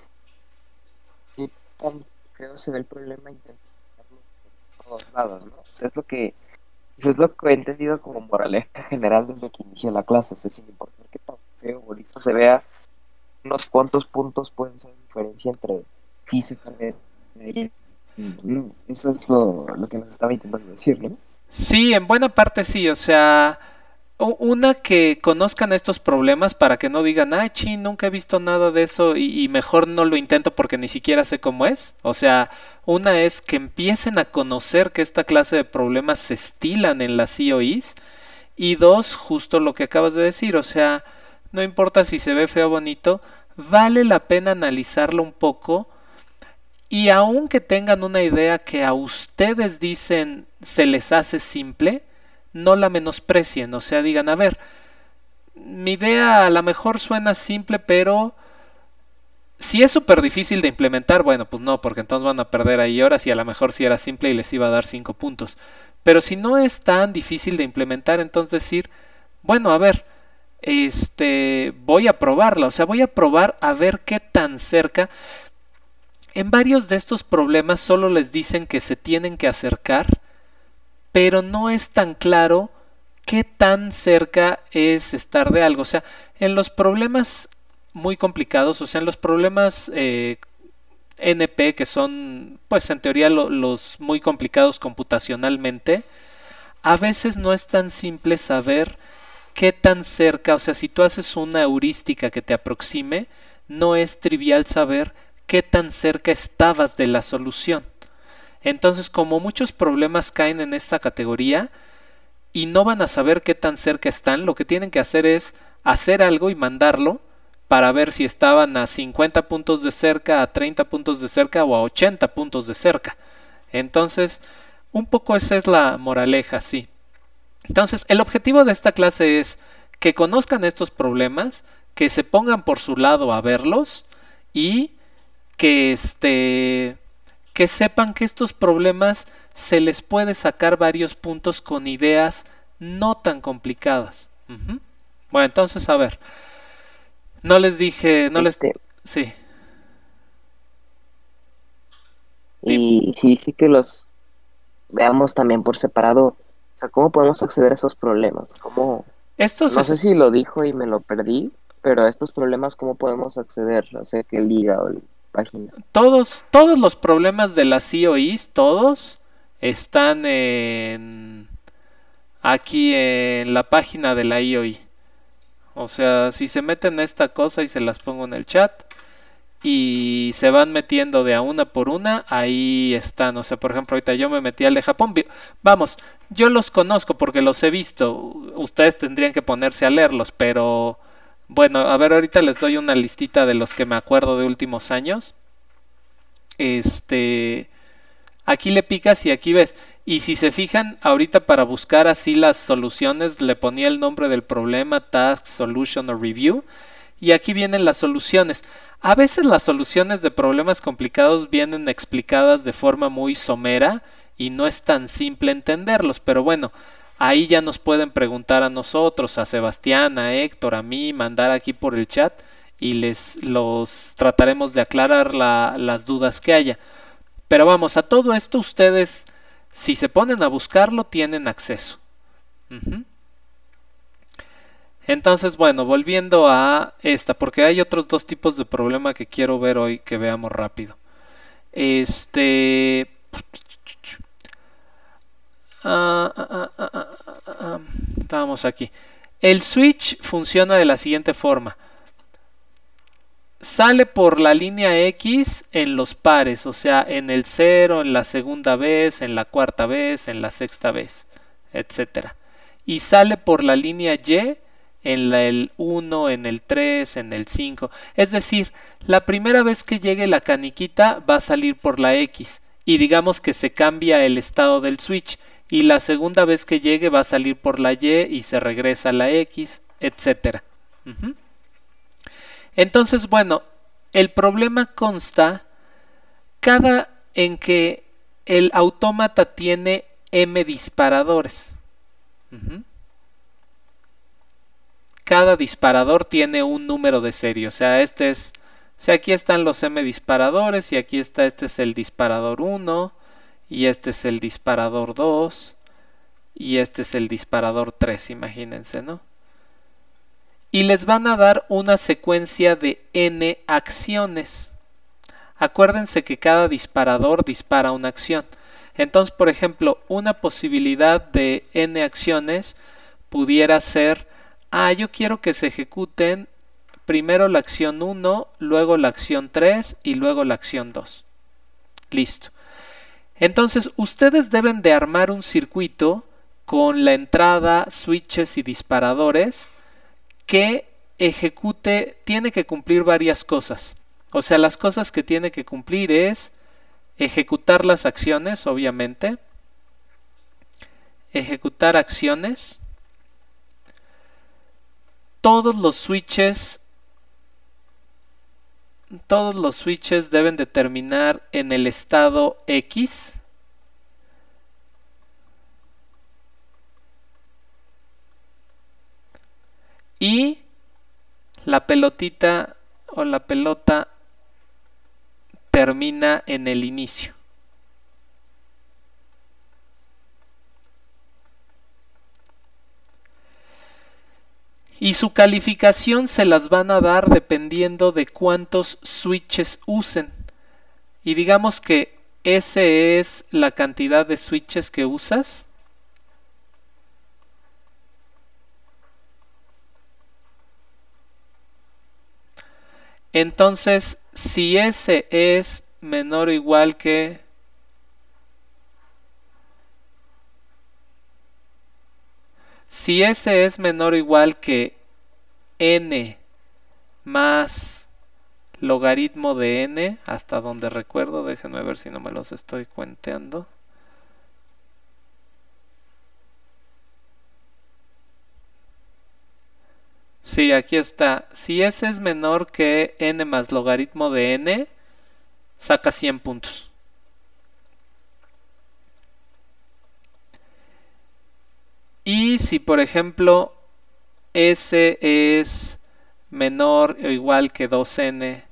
Creo que se ve el problema intentando todos lados, ¿no? es lo que eso es lo que he entendido como moraleja general desde que inicia la clase. O sea, sin importar qué tan feo o listo se vea, unos cuantos puntos pueden ser diferencia entre sí se puede Eso es lo, lo que nos estaba intentando decir, ¿no? Sí, en buena parte sí. O sea, una que conozcan estos problemas para que no digan, ay, ching, nunca he visto nada de eso y, mejor no lo intento porque ni siquiera sé cómo es. O sea, una es que empiecen a conocer que esta clase de problemas se estilan en las COIs y dos, justo lo que acabas de decir, o sea, no importa si se ve feo o bonito, vale la pena analizarlo un poco y aunque tengan una idea que a ustedes dicen se les hace simple, no la menosprecien, o sea, digan, a ver, mi idea a lo mejor suena simple, pero si es súper difícil de implementar, bueno, pues no, porque entonces van a perder ahí horas y a lo mejor si era simple y les iba a dar 5 puntos. Pero si no es tan difícil de implementar, entonces decir, bueno, a ver, este, voy a probarla, o sea, voy a probar a ver qué tan cerca. En varios de estos problemas solo les dicen que se tienen que acercar pero no es tan claro qué tan cerca es estar de algo. O sea, en los problemas muy complicados, o sea, en los problemas eh, NP, que son, pues en teoría, los muy complicados computacionalmente, a veces no es tan simple saber qué tan cerca, o sea, si tú haces una heurística que te aproxime, no es trivial saber qué tan cerca estabas de la solución. Entonces, como muchos problemas caen en esta categoría y no van a saber qué tan cerca están, lo que tienen que hacer es hacer algo y mandarlo para ver si estaban a 50 puntos de cerca, a 30 puntos de cerca o a 80 puntos de cerca. Entonces, un poco esa es la moraleja, sí. Entonces, el objetivo de esta clase es que conozcan estos problemas, que se pongan por su lado a verlos y que este que sepan que estos problemas se les puede sacar varios puntos con ideas no tan complicadas. Bueno, entonces, a ver. No les dije, no les... Este, sí. Y sí, sí que los veamos también por separado. O sea, ¿cómo podemos acceder a esos problemas? ¿Cómo... Estos no sé si lo dijo y me lo perdí, pero a estos problemas, ¿cómo podemos acceder? O sea, que el hígado, todos, todos los problemas de las COIs, todos, están en, aquí en la página de la IOI. O sea, si se meten esta cosa y se las pongo en el chat y se van metiendo de a una por una, ahí están. O sea, por ejemplo, ahorita yo me metí al de Japón. Vamos, yo los conozco porque los he visto. Ustedes tendrían que ponerse a leerlos, pero bueno, a ver, ahorita les doy una listita de los que me acuerdo de últimos años. Este, aquí le picas y aquí ves. Y si se fijan, ahorita para buscar así las soluciones, le ponía el nombre del problema, task, solution o review. Y aquí vienen las soluciones. A veces las soluciones de problemas complicados vienen explicadas de forma muy somera y no es tan simple entenderlos, pero bueno, ahí ya nos pueden preguntar a nosotros, a Sebastián, a Héctor, a mí, mandar aquí por el chat y les los trataremos de aclarar las dudas que haya. Pero vamos, a todo esto ustedes, si se ponen a buscarlo, tienen acceso. Entonces, bueno, volviendo a esta, porque hay otros dos tipos de problema que quiero ver hoy que veamos rápido. Este, Ah, ah, ah, estamos aquí. El switch funciona de la siguiente forma. Sale por la línea X en los pares, o sea, en el 0, en la segunda vez, en la cuarta vez, en la sexta vez, etc. Y sale por la línea Y en el 1, en el 3, en el 5. Es decir, la primera vez que llegue la caniquita va a salir por la X y digamos que se cambia el estado del switch y la segunda vez que llegue va a salir por la Y y se regresa a la X, etcétera. Entonces, bueno, el problema consta cada en que el autómata tiene m disparadores. Cada disparador tiene un número de serie, o sea, este es, o sea, aquí están los m disparadores y aquí está, este es el disparador 1, y este es el disparador 2 y este es el disparador 3, imagínense, ¿no? Y les van a dar una secuencia de n acciones. Acuérdense que cada disparador dispara una acción. Entonces, por ejemplo, una posibilidad de n acciones pudiera ser, ah, yo quiero que se ejecuten primero la acción 1, luego la acción 3 y luego la acción 2. Listo. Entonces ustedes deben de armar un circuito con la entrada, switches y disparadores que ejecute, tiene que cumplir varias cosas. O sea, las cosas que tiene que cumplir es ejecutar las acciones, obviamente. Ejecutar acciones. Todos los switches todos los switches deben de terminar en el estado X. Y la pelotita o la pelota termina en el inicio. y su calificación se las van a dar dependiendo de cuántos switches usen. Y digamos que ese es la cantidad de switches que usas. Entonces, si ese es menor o igual que Si S es menor o igual que n más logaritmo de n, hasta donde recuerdo, déjenme ver si no me los estoy cuenteando. Sí, aquí está. Si S es menor que n más logaritmo de n, saca 100 puntos. Y si por ejemplo S es menor o igual que 2n,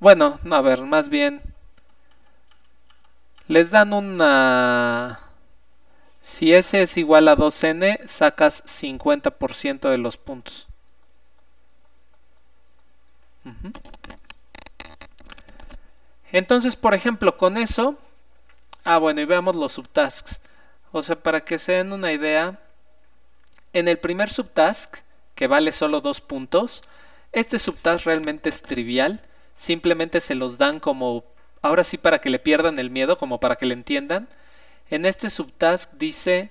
bueno, no, a ver, más bien les dan una... Si S es igual a 2n, sacas 50% de los puntos. Entonces, por ejemplo, con eso... Ah, bueno, y veamos los subtasks. O sea, para que se den una idea, en el primer subtask, que vale solo dos puntos, este subtask realmente es trivial, simplemente se los dan como, ahora sí para que le pierdan el miedo, como para que le entiendan. En este subtask dice,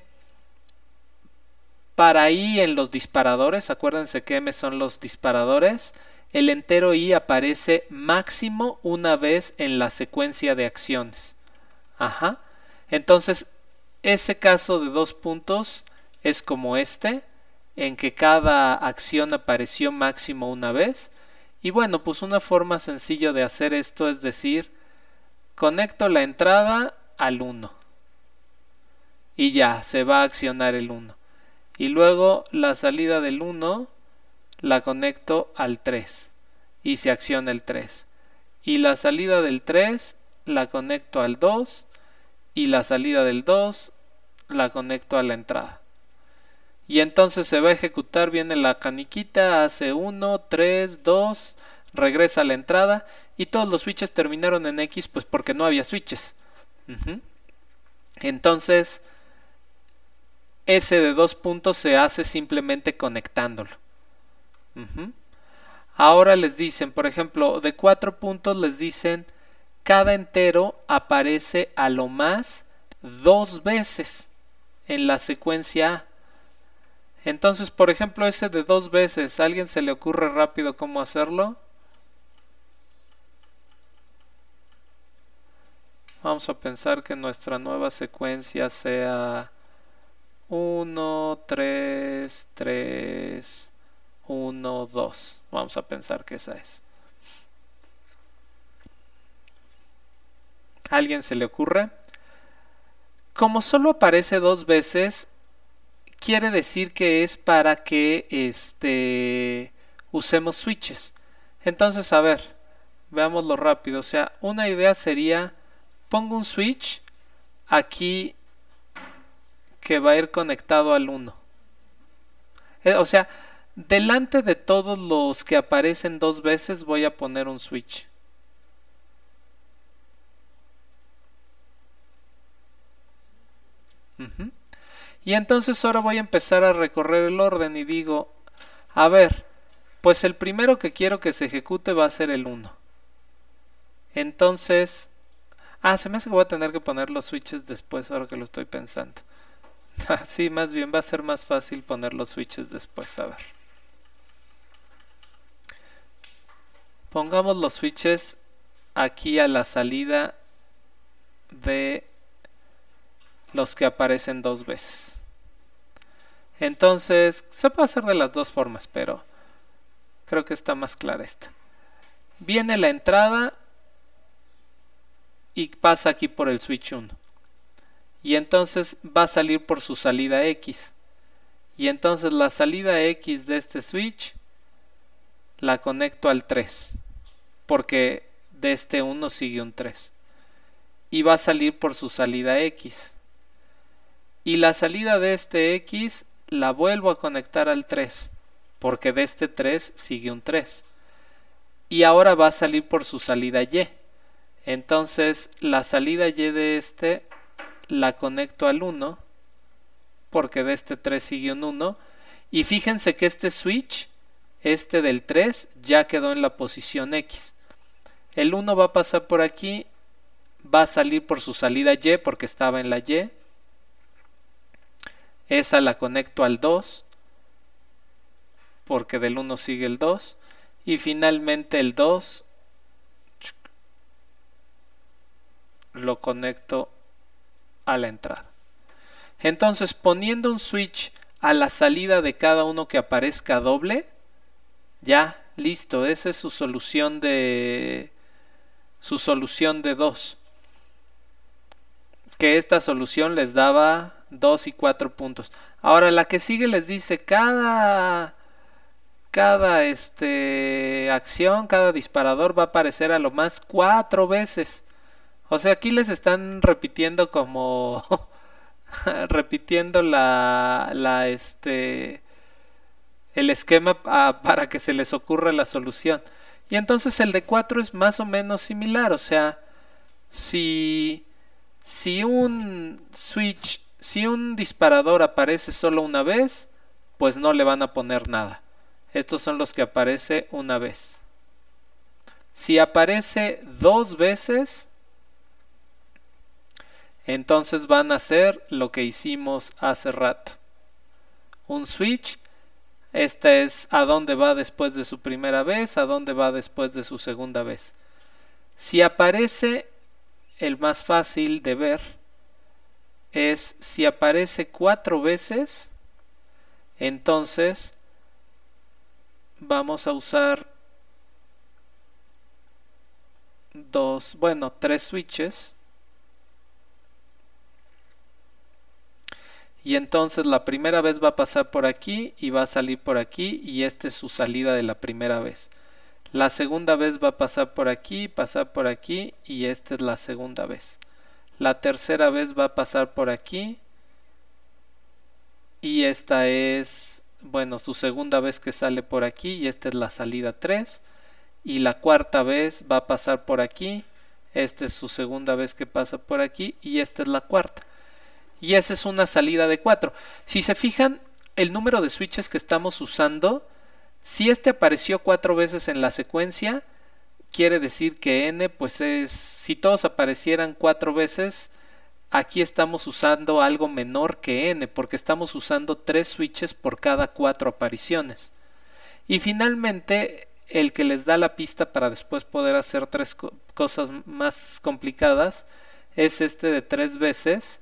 para i en los disparadores, acuérdense que m son los disparadores, el entero i aparece máximo una vez en la secuencia de acciones. Ajá. Entonces, ese caso de dos puntos es como este, en que cada acción apareció máximo una vez. Y bueno, pues una forma sencilla de hacer esto es decir, conecto la entrada al 1. Y ya, se va a accionar el 1. Y luego la salida del 1 la conecto al 3. Y se acciona el 3. Y la salida del 3 la conecto al 2 y la salida del 2 la conecto a la entrada. Y entonces se va a ejecutar, viene la caniquita, hace 1, 3, 2, regresa a la entrada y todos los switches terminaron en X pues porque no había switches. Entonces, ese de dos puntos se hace simplemente conectándolo. Ahora les dicen, por ejemplo, de cuatro puntos les dicen cada entero aparece a lo más dos veces en la secuencia A. Entonces, por ejemplo, ese de dos veces, ¿a alguien se le ocurre rápido cómo hacerlo? Vamos a pensar que nuestra nueva secuencia sea 1, 3, 3, 1, 2. Vamos a pensar que esa es. alguien se le ocurra? Como solo aparece dos veces, quiere decir que es para que este, usemos switches. Entonces, a ver, veámoslo rápido. O sea, una idea sería, pongo un switch aquí que va a ir conectado al 1. Eh, o sea, delante de todos los que aparecen dos veces voy a poner un switch. Y entonces ahora voy a empezar a recorrer el orden y digo, a ver, pues el primero que quiero que se ejecute va a ser el 1. Entonces, ah, se me hace que voy a tener que poner los switches después, ahora que lo estoy pensando. sí, más bien va a ser más fácil poner los switches después, a ver. Pongamos los switches aquí a la salida de los que aparecen dos veces. Entonces, se puede hacer de las dos formas, pero creo que está más clara esta. Viene la entrada y pasa aquí por el switch 1. Y entonces va a salir por su salida X. Y entonces la salida X de este switch la conecto al 3. Porque de este 1 sigue un 3. Y va a salir por su salida X y la salida de este x la vuelvo a conectar al 3, porque de este 3 sigue un 3. Y ahora va a salir por su salida y. Entonces la salida y de este la conecto al 1, porque de este 3 sigue un 1. Y fíjense que este switch, este del 3, ya quedó en la posición x. El 1 va a pasar por aquí, va a salir por su salida y porque estaba en la y esa la conecto al 2, porque del 1 sigue el 2. Y finalmente el 2 lo conecto a la entrada. Entonces poniendo un switch a la salida de cada uno que aparezca doble, ya, listo, esa es su solución de su solución de 2. Que esta solución les daba 2 y 4 puntos. Ahora la que sigue les dice cada cada este acción, cada disparador va a aparecer a lo más cuatro veces. O sea, aquí les están repitiendo como repitiendo la la este el esquema para que se les ocurra la solución. Y entonces el de 4 es más o menos similar, o sea, si si un switch si un disparador aparece solo una vez, pues no le van a poner nada. Estos son los que aparece una vez. Si aparece dos veces, entonces van a hacer lo que hicimos hace rato. Un switch, Esta es a dónde va después de su primera vez, a dónde va después de su segunda vez. Si aparece el más fácil de ver, es si aparece cuatro veces, entonces vamos a usar dos, bueno, tres switches. Y entonces la primera vez va a pasar por aquí y va a salir por aquí y esta es su salida de la primera vez. La segunda vez va a pasar por aquí, pasar por aquí y esta es la segunda vez. La tercera vez va a pasar por aquí. Y esta es, bueno, su segunda vez que sale por aquí. Y esta es la salida 3. Y la cuarta vez va a pasar por aquí. Esta es su segunda vez que pasa por aquí. Y esta es la cuarta. Y esa es una salida de 4. Si se fijan, el número de switches que estamos usando, si este apareció cuatro veces en la secuencia, quiere decir que n, pues es, si todos aparecieran cuatro veces, aquí estamos usando algo menor que n, porque estamos usando tres switches por cada cuatro apariciones. Y finalmente, el que les da la pista para después poder hacer tres cosas más complicadas es este de tres veces,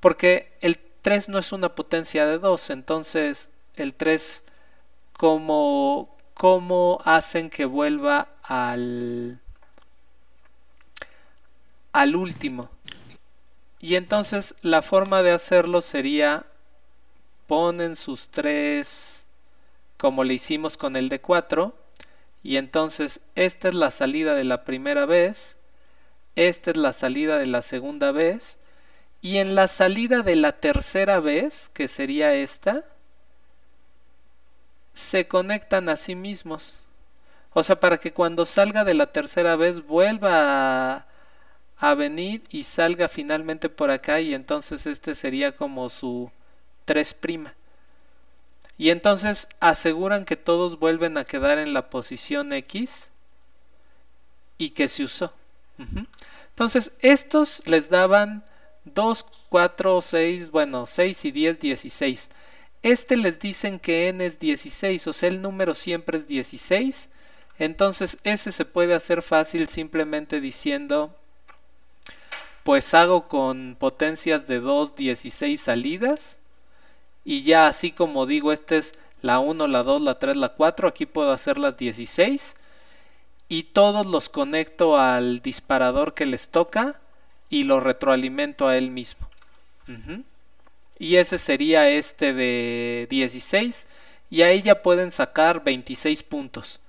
porque el 3 no es una potencia de 2, entonces el 3, como cómo hacen que vuelva al, último. Y entonces la forma de hacerlo sería ponen sus tres como le hicimos con el de 4 y entonces esta es la salida de la primera vez, esta es la salida de la segunda vez y en la salida de la tercera vez, que sería esta, se conectan a sí mismos. O sea, para que cuando salga de la tercera vez vuelva a, venir y salga finalmente por acá y entonces este sería como su 3 prima. Y entonces aseguran que todos vuelven a quedar en la posición X y que se usó. Entonces, estos les daban 2, 4, 6, bueno, 6 y 10, 16. Este les dicen que n es 16, o sea, el número siempre es 16 entonces ese se puede hacer fácil simplemente diciendo, pues hago con potencias de 2, 16 salidas. Y ya así como digo, este es la 1, la 2, la 3, la 4. Aquí puedo hacer las 16. Y todos los conecto al disparador que les toca y lo retroalimento a él mismo. Y ese sería este de 16. Y ahí ya pueden sacar 26 puntos.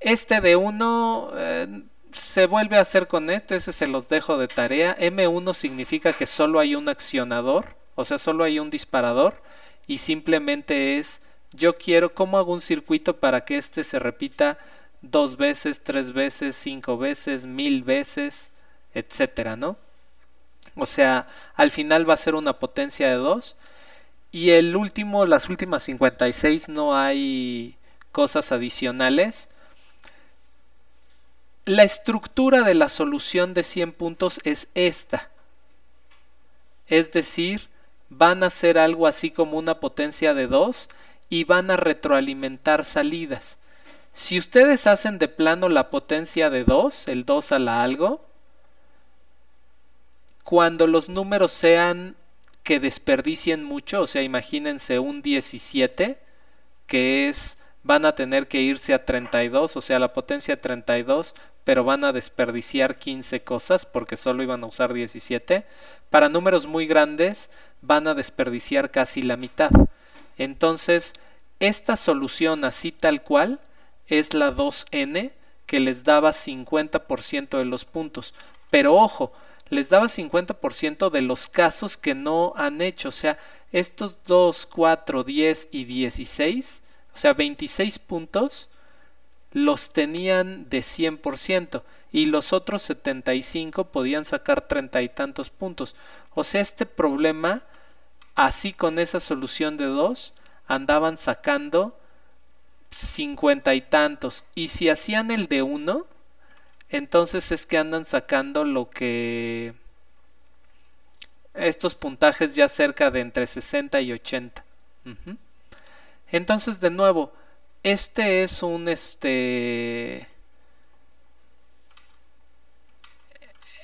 Este de 1 eh, se vuelve a hacer con este, ese se los dejo de tarea. M1 significa que solo hay un accionador, o sea, solo hay un disparador y simplemente es yo quiero cómo hago un circuito para que este se repita dos veces, tres veces, cinco veces, mil veces, etcétera, ¿no? O sea, al final va a ser una potencia de 2. Y el último, las últimas 56 no hay cosas adicionales. La estructura de la solución de 100 puntos es esta. Es decir, van a ser algo así como una potencia de 2 y van a retroalimentar salidas. Si ustedes hacen de plano la potencia de 2, el 2 a la algo, cuando los números sean que desperdicien mucho, o sea, imagínense un 17, que es, van a tener que irse a 32, o sea, la potencia 32 pero van a desperdiciar 15 cosas porque solo iban a usar 17. Para números muy grandes van a desperdiciar casi la mitad. Entonces, esta solución así tal cual es la 2n que les daba 50% de los puntos. Pero ojo, les daba 50% de los casos que no han hecho. O sea, estos 2, 4, 10 y 16, o sea, 26 puntos los tenían de 100% y los otros 75 podían sacar treinta y tantos puntos. O sea, este problema, así con esa solución de 2, andaban sacando 50 y tantos. Y si hacían el de 1, entonces es que andan sacando lo que... Estos puntajes ya cerca de entre 60 y 80. Entonces, de nuevo, este es un este.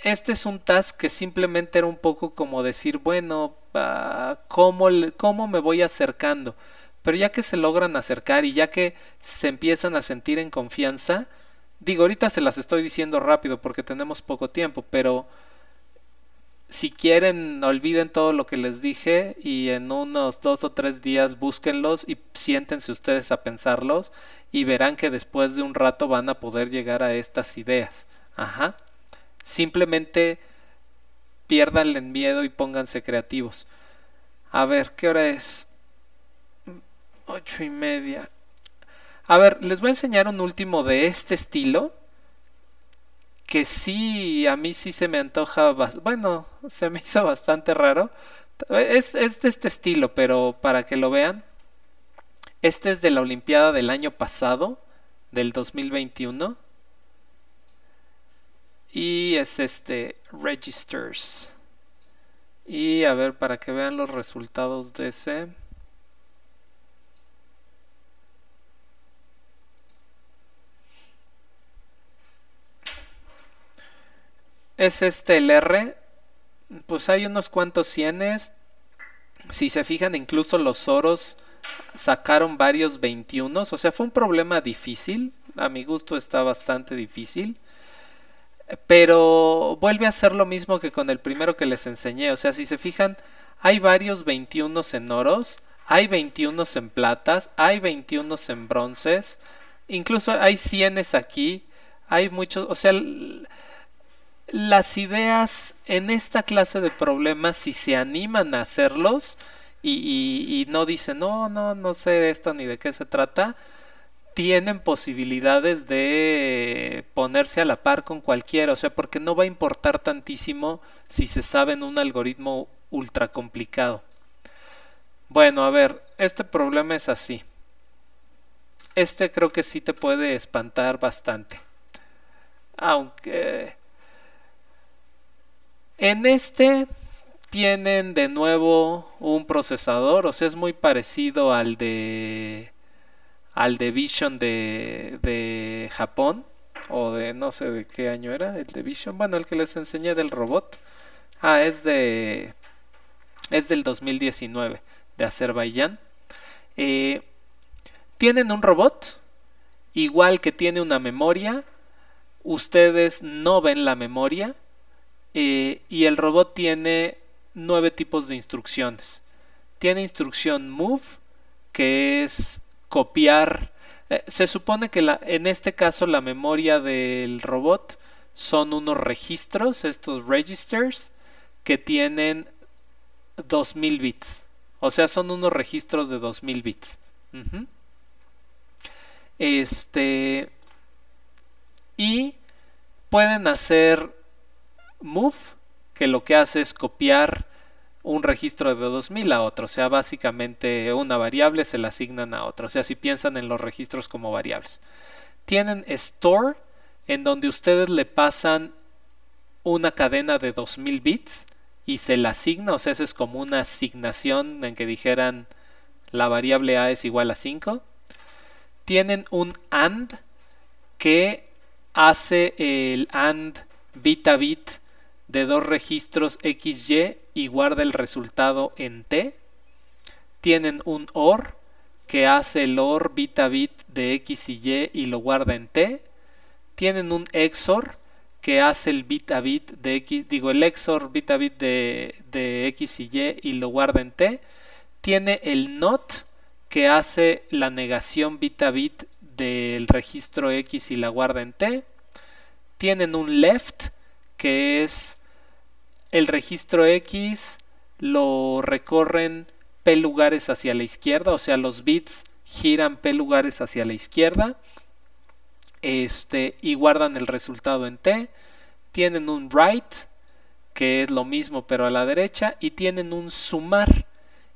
Este es un task que simplemente era un poco como decir, bueno, ah, ¿cómo, cómo me voy acercando? Pero ya que se logran acercar y ya que se empiezan a sentir en confianza, digo, ahorita se las estoy diciendo rápido porque tenemos poco tiempo, pero si quieren, olviden todo lo que les dije y en unos dos o tres días búsquenlos y siéntense ustedes a pensarlos y verán que después de un rato van a poder llegar a estas ideas. Ajá. Simplemente pierdan el miedo y pónganse creativos. A ver, ¿qué hora es? Ocho y media. A ver, les voy a enseñar un último de este estilo que sí, a mí sí se me antoja, bueno, se me hizo bastante raro. Es, es de este estilo, pero para que lo vean, este es de la Olimpiada del año pasado, del 2021. Y es este, registers. Y a ver, para que vean los resultados de ese. es este el R. Pues hay unos cuantos cienes. Si se fijan, incluso los oros, sacaron varios 21. O sea, fue un problema difícil. A mi gusto está bastante difícil. Pero vuelve a ser lo mismo que con el primero que les enseñé. O sea, si se fijan, hay varios 21 en oros, hay 21 en platas, hay 21 en bronces. Incluso hay 100 aquí. Hay muchos. O sea, las ideas en esta clase de problemas, si se animan a hacerlos y, no dicen, no, no, no sé esto ni de qué se trata, tienen posibilidades de ponerse a la par con cualquiera, o sea, porque no va a importar tantísimo si se sabe en un algoritmo ultra complicado. Bueno, a ver, este problema es así. Este creo que sí te puede espantar bastante. Aunque en este tienen de nuevo un procesador, o sea, es muy parecido al de al de Vision de, de Japón o de no sé de qué año era el de Vision, bueno, el que les enseñé del robot. Ah, es de es del 2019 de Azerbaiyán. Eh, tienen un robot igual que tiene una memoria. Ustedes no ven la memoria y el robot tiene nueve tipos de instrucciones. Tiene instrucción move, que es copiar. Eh, se supone que en este caso la memoria del robot son unos registros, estos registers, que tienen 2000 bits. O sea, son unos registros de 2000 bits. Este. Y pueden hacer move, que lo que hace es copiar un registro de 2000 a otro, o sea, básicamente una variable se la asignan a otra, o sea, si piensan en los registros como variables. Tienen store, en donde ustedes le pasan una cadena de 2000 bits y se la asigna, o sea, esa es como una asignación en que dijeran la variable a es igual a 5. Tienen un AND que hace el AND bit a bit de dos registros X, y guarda el resultado en T. Tienen un OR que hace el OR bit a bit de X y Y y lo guarda en T. Tienen un XOR que hace el bit a bit de X, digo el XOR bit bit de, de X y Y y lo guarda en T. Tiene el NOT que hace la negación bit a bit del registro X y la guarda en T. Tienen un left que es el registro X lo recorren P lugares hacia la izquierda, o sea, los bits giran P lugares hacia la izquierda este, y guardan el resultado en T. Tienen un write, que es lo mismo pero a la derecha, y tienen un sumar.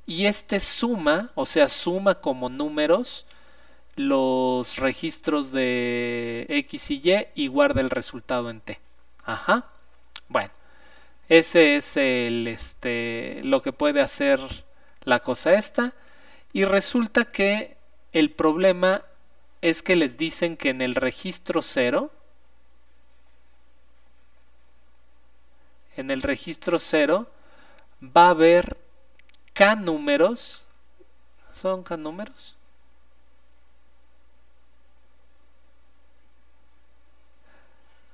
Y este suma, o sea, suma como números los registros de X y Y y guarda el resultado en T. Ajá. Bueno, ese es el, este, lo que puede hacer la cosa esta. Y resulta que el problema es que les dicen que en el registro cero, en el registro cero, va a haber K números. ¿Son K números?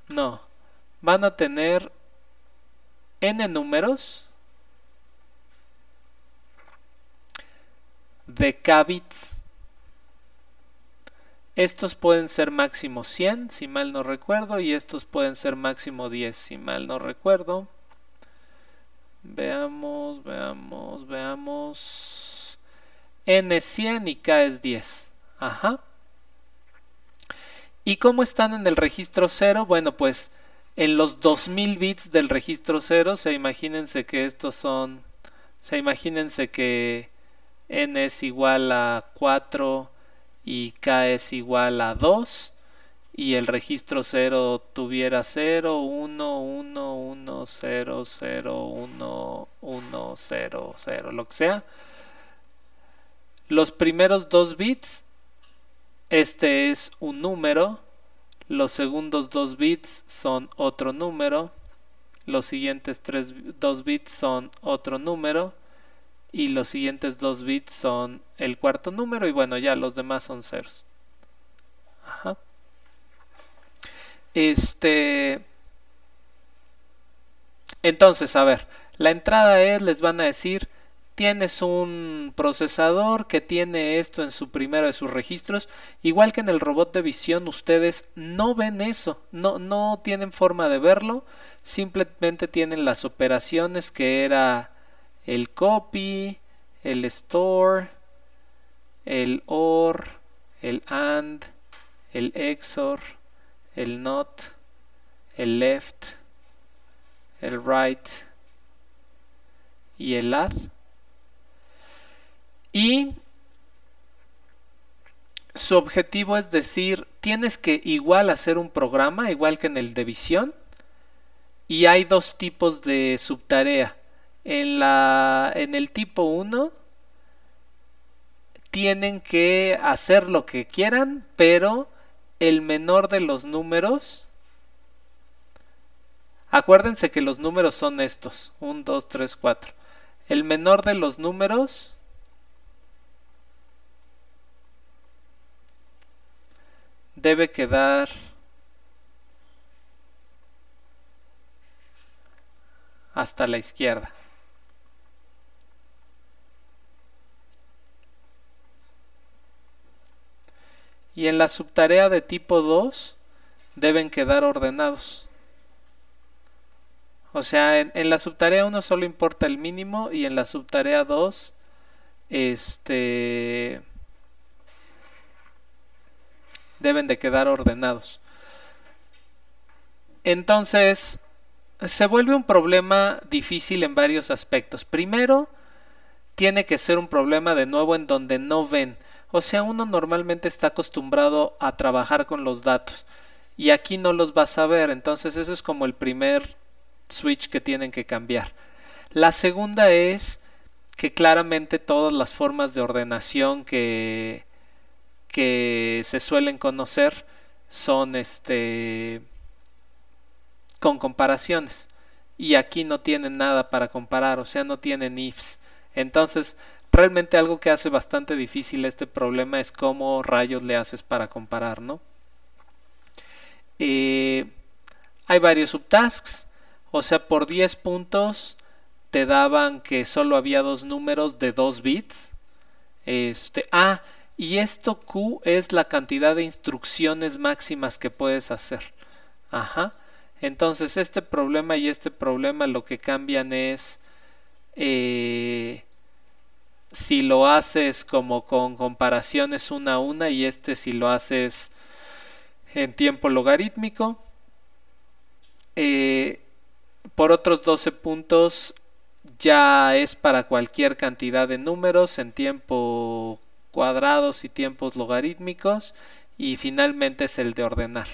No. Van a tener n números de k bits. Estos pueden ser máximo 100, si mal no recuerdo, y estos pueden ser máximo 10, si mal no recuerdo. Veamos, veamos, veamos. N es 100 y K es 10. Ajá. ¿Y cómo están en el registro 0? Bueno, pues en los 2000 bits del registro 0, o imagínense que estos son, o imagínense que n es igual a 4 y k es igual a 2 y el registro 0 tuviera 0, 1, 1, 1, 0, 0, 1, 1, 0, 0, lo que sea. Los primeros dos bits, este es un número los segundos 2 bits son otro número. Los siguientes 3, 2 bits son otro número. Y los siguientes 2 bits son el cuarto número. Y bueno, ya los demás son ceros. Ajá. Este. Entonces, a ver. La entrada es, les van a decir tienes un procesador que tiene esto en su primero de sus registros, igual que en el robot de visión ustedes no ven eso, no, no tienen forma de verlo, simplemente tienen las operaciones que era el copy, el store, el OR, el AND, el XOR, el NOT, el LEFT, el RIGHT y el add y su objetivo es decir, tienes que igual hacer un programa, igual que en el de visión, y hay dos tipos de subtarea. En, la, en el tipo 1 tienen que hacer lo que quieran, pero el menor de los números... Acuérdense que los números son estos. 1, 2, 3, 4. El menor de los números debe quedar hasta la izquierda. Y en la subtarea de tipo 2 deben quedar ordenados. O sea, en, la subtarea 1 solo importa el mínimo y en la subtarea 2 este deben de quedar ordenados. Entonces, se vuelve un problema difícil en varios aspectos. Primero, tiene que ser un problema de nuevo en donde no ven. O sea, uno normalmente está acostumbrado a trabajar con los datos y aquí no los vas a ver. Entonces, eso es como el primer switch que tienen que cambiar. La segunda es que claramente todas las formas de ordenación que, que se suelen conocer son este con comparaciones y aquí no tienen nada para comparar, o sea, no tienen ifs. Entonces, realmente algo que hace bastante difícil este problema es cómo rayos le haces para comparar, ¿no? Eh, hay varios subtasks, o sea, por 10 puntos te daban que solo había dos números de 2 bits. Este, a ah, y esto Q es la cantidad de instrucciones máximas que puedes hacer. Ajá. Entonces este problema y este problema lo que cambian es eh, si lo haces como con comparaciones una a una y este si lo haces en tiempo logarítmico. Eh, por otros 12 puntos ya es para cualquier cantidad de números en tiempo cuadrados y tiempos logarítmicos y finalmente es el de ordenar.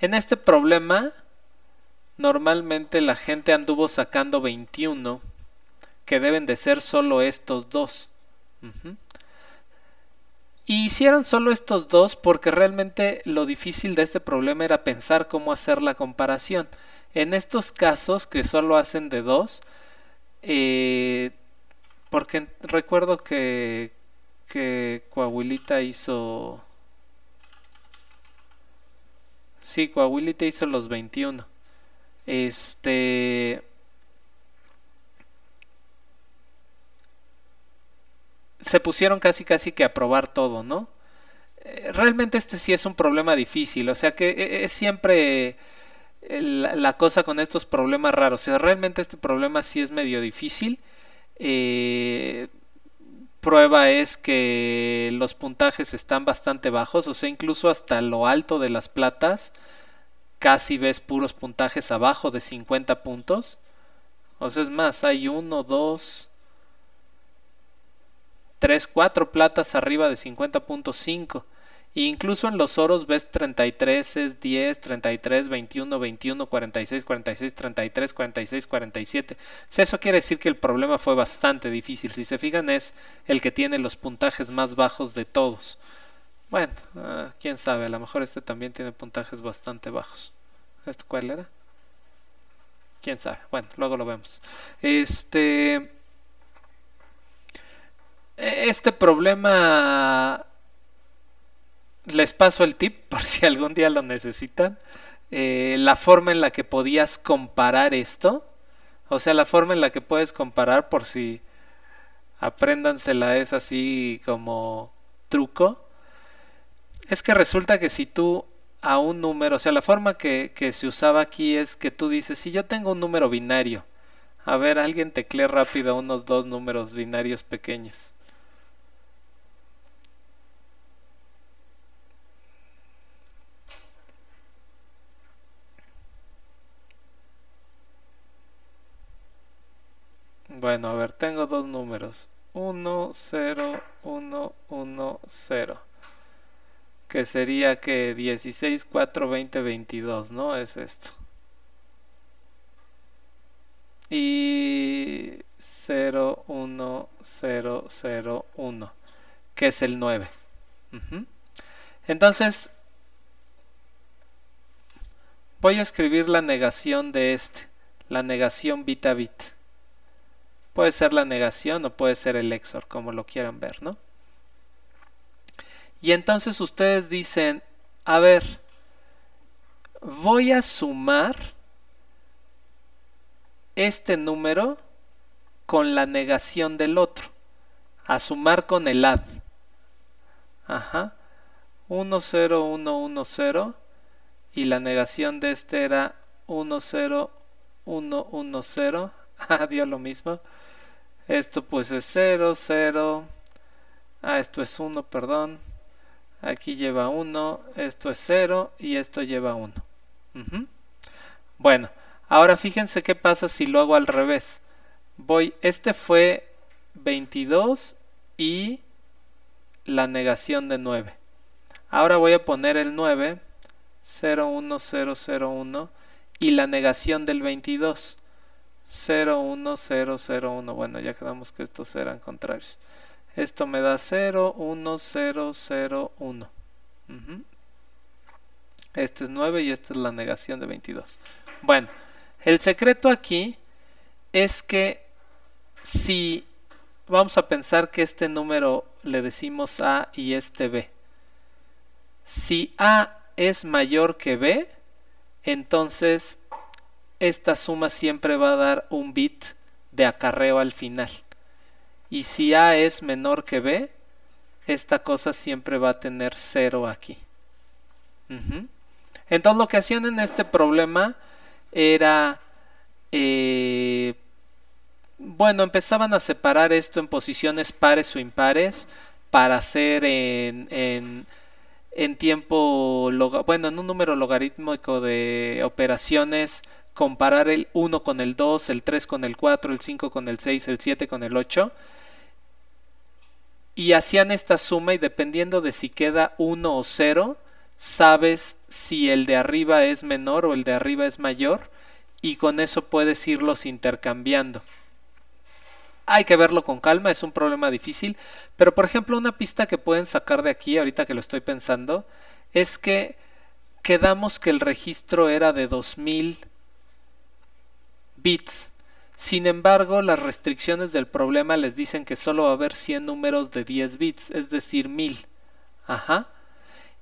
En este problema normalmente la gente anduvo sacando 21 que deben de ser solo estos dos. Y hicieron solo estos dos porque realmente lo difícil de este problema era pensar cómo hacer la comparación. En estos casos que solo hacen de dos, eh, porque recuerdo que, que Coahuilita hizo... Sí, Coahuilita hizo los 21. Este... Se pusieron casi casi que a probar todo, ¿no? Eh, realmente este sí es un problema difícil, o sea que e, e, es siempre eh, la, cosa con estos problemas raros. O sea, realmente este problema sí es medio difícil eh, prueba es que los puntajes están bastante bajos, o sea, incluso hasta lo alto de las platas casi ves puros puntajes abajo de 50 puntos. O sea, es más, hay uno, dos, tres, cuatro platas arriba de 50.5. Incluso en los oros ves 33, es 10, 33, 21, 21, 46, 46, 33, 46, 47. Si eso quiere decir que el problema fue bastante difícil. Si se fijan es el que tiene los puntajes más bajos de todos. Bueno, ah, quién sabe, a lo mejor este también tiene puntajes bastante bajos. ¿Esto cuál era? Quién sabe. Bueno, luego lo vemos. Este... E-, este problema les paso el tip por si algún día lo necesitan. Eh, la forma en la que podías comparar esto. O sea, la forma en la que puedes comparar por si apréndansela es así como truco. Es que resulta que si tú a un número, o sea, la forma que, que se usaba aquí es que tú dices, si yo tengo un número binario, a ver, alguien teclee rápido unos dos números binarios pequeños. Bueno, a ver, tengo dos números. 1, 0, 1, 1, 0. Que sería que 16, 4, 20, 22, ¿no? Es esto. Y 0, 1, 0, 0, 1. Que es el 9. Entonces, voy a escribir la negación de este. La negación bit a bit. Puede ser la negación o puede ser el exor, como lo quieran ver, ¿no? Y entonces ustedes dicen, a ver, voy a sumar este número con la negación del otro, a sumar con el add. Ajá. 1, 0, 1, 1, 0 y la negación de este era 1, 0, 1, 1, 0. dio lo mismo. Esto pues es 0, 0. Ah, esto es 1, perdón. Aquí lleva 1, esto es 0 y esto lleva 1. Bueno, ahora fíjense qué pasa si lo hago al revés. Voy, este fue 22 y la negación de 9. Ahora voy a poner el 9, 0, 1, 0, 0, 1 y la negación del 22. 0, 1, 0, 0, 1. Bueno, ya quedamos que estos eran contrarios. Esto me da 0, 1, 0, 0, 1. Este es 9 y esta es la negación de 22. Bueno, el secreto aquí es que si vamos a pensar que este número le decimos A y este B. Si A es mayor que B, entonces esta suma siempre va a dar un bit de acarreo al final. Y si A es menor que B, esta cosa siempre va a tener cero aquí. Entonces lo que hacían en este problema era, eh, bueno, empezaban a separar esto en posiciones pares o impares para hacer en tiempo, bueno, en un número logarítmico de operaciones comparar el 1 con el 2, el 3 con el 4, el 5 con el 6, el 7 con el 8. Y hacían esta suma y dependiendo de si queda 1 o 0, sabes si el de arriba es menor o el de arriba es mayor y con eso puedes irlos intercambiando. Hay que verlo con calma, es un problema difícil, pero por ejemplo una pista que pueden sacar de aquí, ahorita que lo estoy pensando, es que quedamos que el registro era de 2000 bits. Sin embargo, las restricciones del problema les dicen que solo va a haber 100 números de 10 bits, es decir, 1000. Ajá.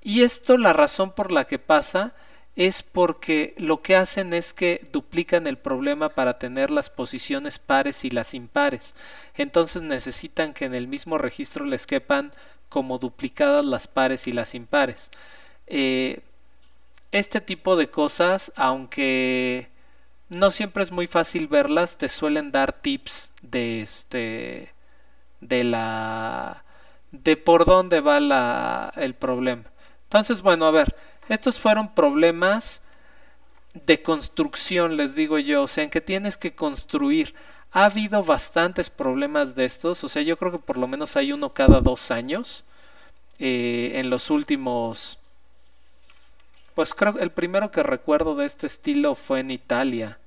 Y esto la razón por la que pasa es porque lo que hacen es que duplican el problema para tener las posiciones pares y las impares. Entonces necesitan que en el mismo registro les quepan como duplicadas las pares y las impares. Eh, este tipo de cosas, aunque no siempre es muy fácil verlas, te suelen dar tips de este de la de por dónde va el problema. Entonces, bueno, a ver, estos fueron problemas de construcción, les digo yo, o sea, en que tienes que construir. Ha habido bastantes problemas de estos, o sea, yo creo que por lo menos hay uno cada dos años. Eh, en los últimos, pues creo que el primero que recuerdo de este estilo fue en Italia,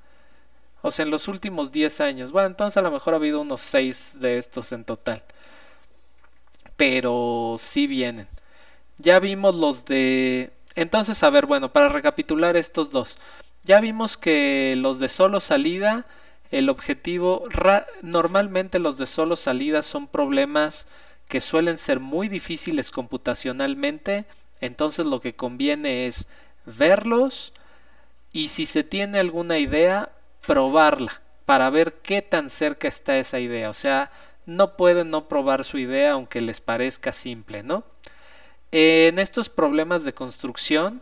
o sea, en los últimos 10 años. Bueno, entonces a lo mejor ha habido unos 6 de estos en total. Pero sí vienen. Ya vimos los de... Entonces, a ver, bueno, para recapitular estos dos. Ya vimos que los de solo salida, el objetivo... Normalmente los de solo salida son problemas que suelen ser muy difíciles computacionalmente. Entonces lo que conviene es verlos y si se tiene alguna idea, probarla para ver qué tan cerca está esa idea. O sea, no pueden no probar su idea aunque les parezca simple, ¿no? En estos problemas de construcción,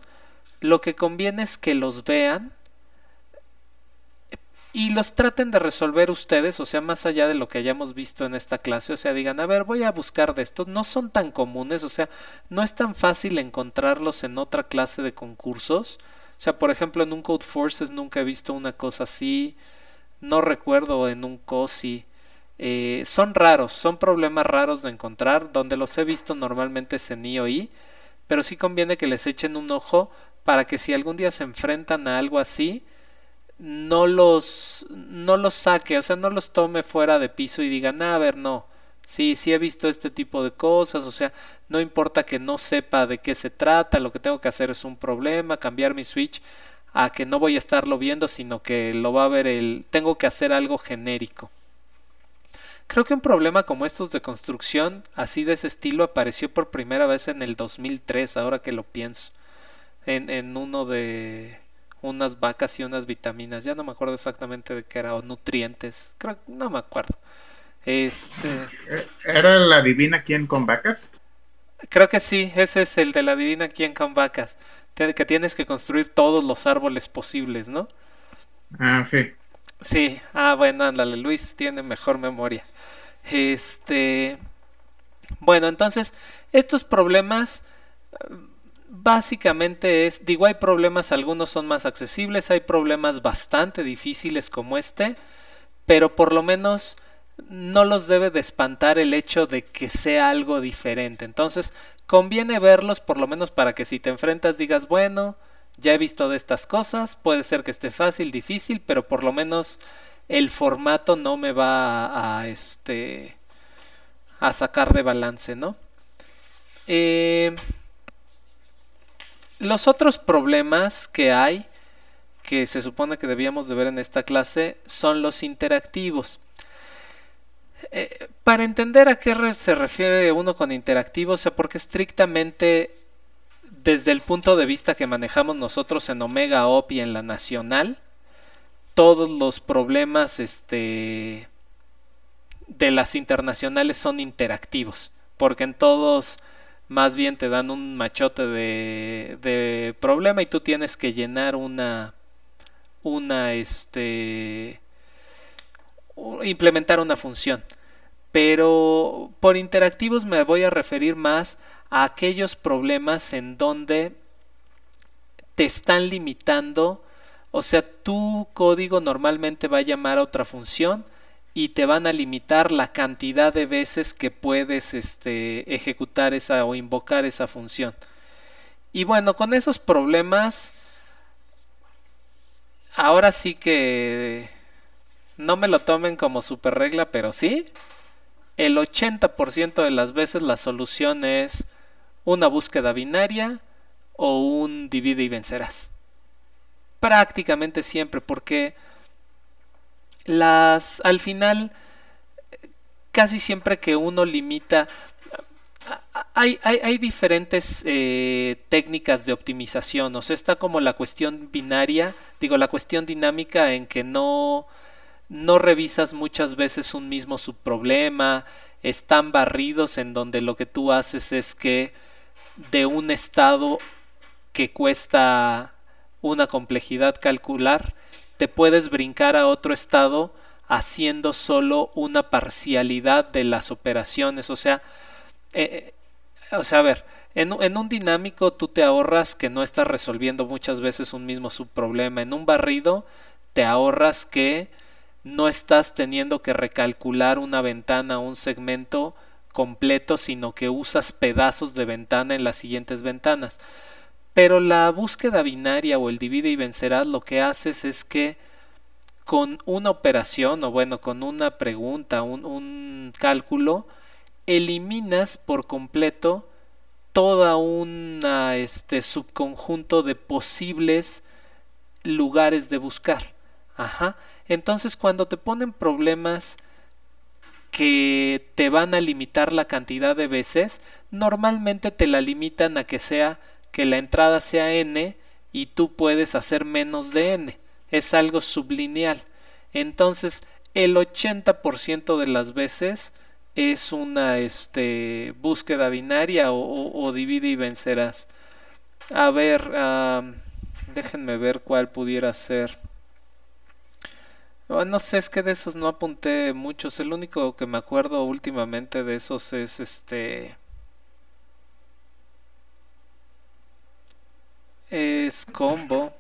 lo que conviene es que los vean y los traten de resolver ustedes, o sea, más allá de lo que hayamos visto en esta clase, o sea, digan, a ver, voy a buscar de estos, no son tan comunes, o sea, no es tan fácil encontrarlos en otra clase de concursos, o sea, por ejemplo, en un Code Forces nunca he visto una cosa así. No recuerdo en un COSI. Eh, son raros, son problemas raros de encontrar. Donde los he visto normalmente es en IOI. E e, pero sí conviene que les echen un ojo para que si algún día se enfrentan a algo así, no los, no los saque, o sea, no los tome fuera de piso y digan, a ver, no sí, sí he visto este tipo de cosas, o sea, no importa que no sepa de qué se trata, lo que tengo que hacer es un problema, cambiar mi switch a que no voy a estarlo viendo, sino que lo va a ver el... tengo que hacer algo genérico. Creo que un problema como estos de construcción, así de ese estilo, apareció por primera vez en el 2003, ahora que lo pienso, en, uno de unas vacas y unas vitaminas, ya no me acuerdo exactamente de qué era, o nutrientes, creo, no me acuerdo. Este... Eh, ¿Era la Divina Quién con vacas? Creo que sí, ese es el de la Divina Quién con vacas. Que tienes que construir todos los árboles posibles, ¿no? Ah, sí. Sí, ah, bueno, ándale, Luis tiene mejor memoria. Este. Bueno, entonces, estos problemas básicamente es, digo, hay problemas, algunos son más accesibles, hay problemas bastante difíciles como este, pero por lo menos no los debe de espantar el hecho de que sea algo diferente. Entonces, conviene verlos por lo menos para que si te enfrentas digas, bueno, ya he visto de estas cosas, puede ser que esté fácil, difícil, pero por lo menos el formato no me va a, este a sacar de balance, ¿no? Eh, los otros problemas que hay, que se supone que debíamos de ver en esta clase, son los interactivos. Eh, para entender a qué se refiere uno con interactivo, sea, porque estrictamente desde el punto de vista que manejamos nosotros en Omega OP y en la Nacional, todos los problemas este, de las internacionales son interactivos, porque en todos más bien te dan un machote de, problema y tú tienes que llenar una, una, este, implementar una función. Pero por interactivos me voy a referir más a aquellos problemas en donde te están limitando, o sea, tu código normalmente va a llamar a otra función y te van a limitar la cantidad de veces que puedes este, ejecutar esa o invocar esa función. Y bueno, con esos problemas, ahora sí que no me lo tomen como super regla, pero sí, el 80% de las veces la solución es una búsqueda binaria o un divide y vencerás. Prácticamente siempre, porque las al final casi siempre que uno limita hay, diferentes eh, técnicas de optimización, o sea, está como la cuestión binaria, digo, la cuestión dinámica en que no, no revisas muchas veces un mismo subproblema, están barridos en donde lo que tú haces es que de un estado que cuesta una complejidad calcular, te puedes brincar a otro estado haciendo solo una parcialidad de las operaciones. O sea, eh, eh, o sea a ver, en, en, un dinámico tú te ahorras que no estás resolviendo muchas veces un mismo subproblema. En un barrido te ahorras que no estás teniendo que recalcular una ventana o un segmento completo, sino que usas pedazos de ventana en las siguientes ventanas. Pero la búsqueda binaria o el divide y vencerás lo que haces es que con una operación o bueno, con una pregunta, un, un cálculo, eliminas por completo toda un este subconjunto de posibles lugares de buscar. Ajá. Entonces cuando te ponen problemas que te van a limitar la cantidad de veces, normalmente te la limitan a que sea que la entrada sea n y tú puedes hacer menos de n. Es algo sublineal. Entonces, el 80% de las veces es una este, búsqueda binaria o, divide y vencerás. A ver, déjenme ver cuál pudiera ser. Ah, no sé, es que de esos no apunté muchos. El único que me acuerdo últimamente de esos es este... Es combo.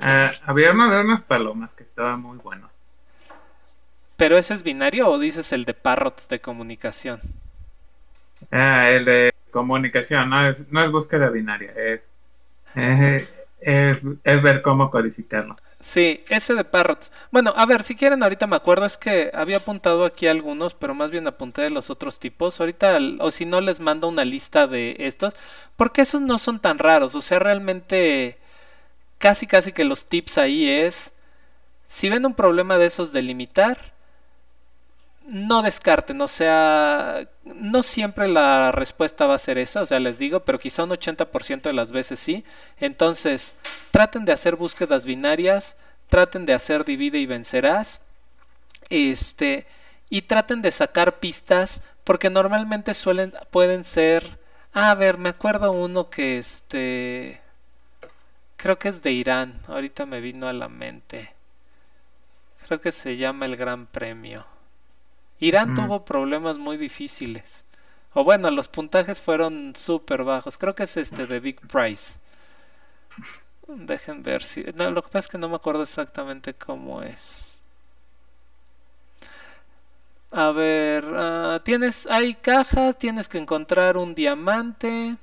Ah, había uno de unas palomas que estaba muy bueno. ¿Pero ese es binario o dices el de Parrots de comunicación? Ah, el de comunicación, no es, búsqueda binaria, es ver cómo codificarlo. Sí, ese de Parrots. Bueno, a ver, si quieren, ahorita me acuerdo, es que había apuntado aquí algunos, pero más bien apunté de los otros tipos. Ahorita, o si no, les mando una lista de estos, porque esos no son tan raros. O sea, realmente, casi casi que los tips ahí es, si ven un problema de esos delimitar no descarten, o sea, no siempre la respuesta va a ser esa, o sea, les digo, pero quizá un 80% de las veces sí. Entonces, traten de hacer búsquedas binarias, traten de hacer divide y vencerás. Este, y traten de sacar pistas porque normalmente suelen pueden ser, ah, a ver, me acuerdo uno que este creo que es de Irán, ahorita me vino a la mente. Creo que se llama el Gran Premio. Irán mm. tuvo problemas muy difíciles. O bueno, los puntajes fueron súper bajos. Creo que es este de Big Price. Dejen ver si. lo que pasa es que no me acuerdo exactamente cómo es. A ver, ah, tienes, hay cajas, tienes que encontrar un diamante